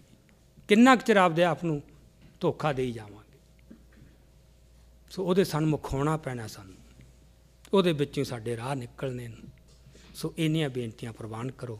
ਕਿੰਨਾ ਕੁ ਚਿਰ ਆਪਦੇ ਆਪ ਨੂੰ ਧੋਖਾ ਦੇਈ ਜਾਵਾਂਗੇ ਸੋ ਉਹਦੇ ਸਾਹਮਣੇ ਹੋਣਾ ਪੈਣਾ ਸਾਨੂੰ ਉਹਦੇ ਵਿੱਚੋਂ ਸਾਡੇ ਰਾਹ ਨਿਕਲਨੇ ਸੋ ਇੰਨੀਆਂ ਬੇਨਤੀਆਂ ਪ੍ਰਵਾਨ ਕਰੋ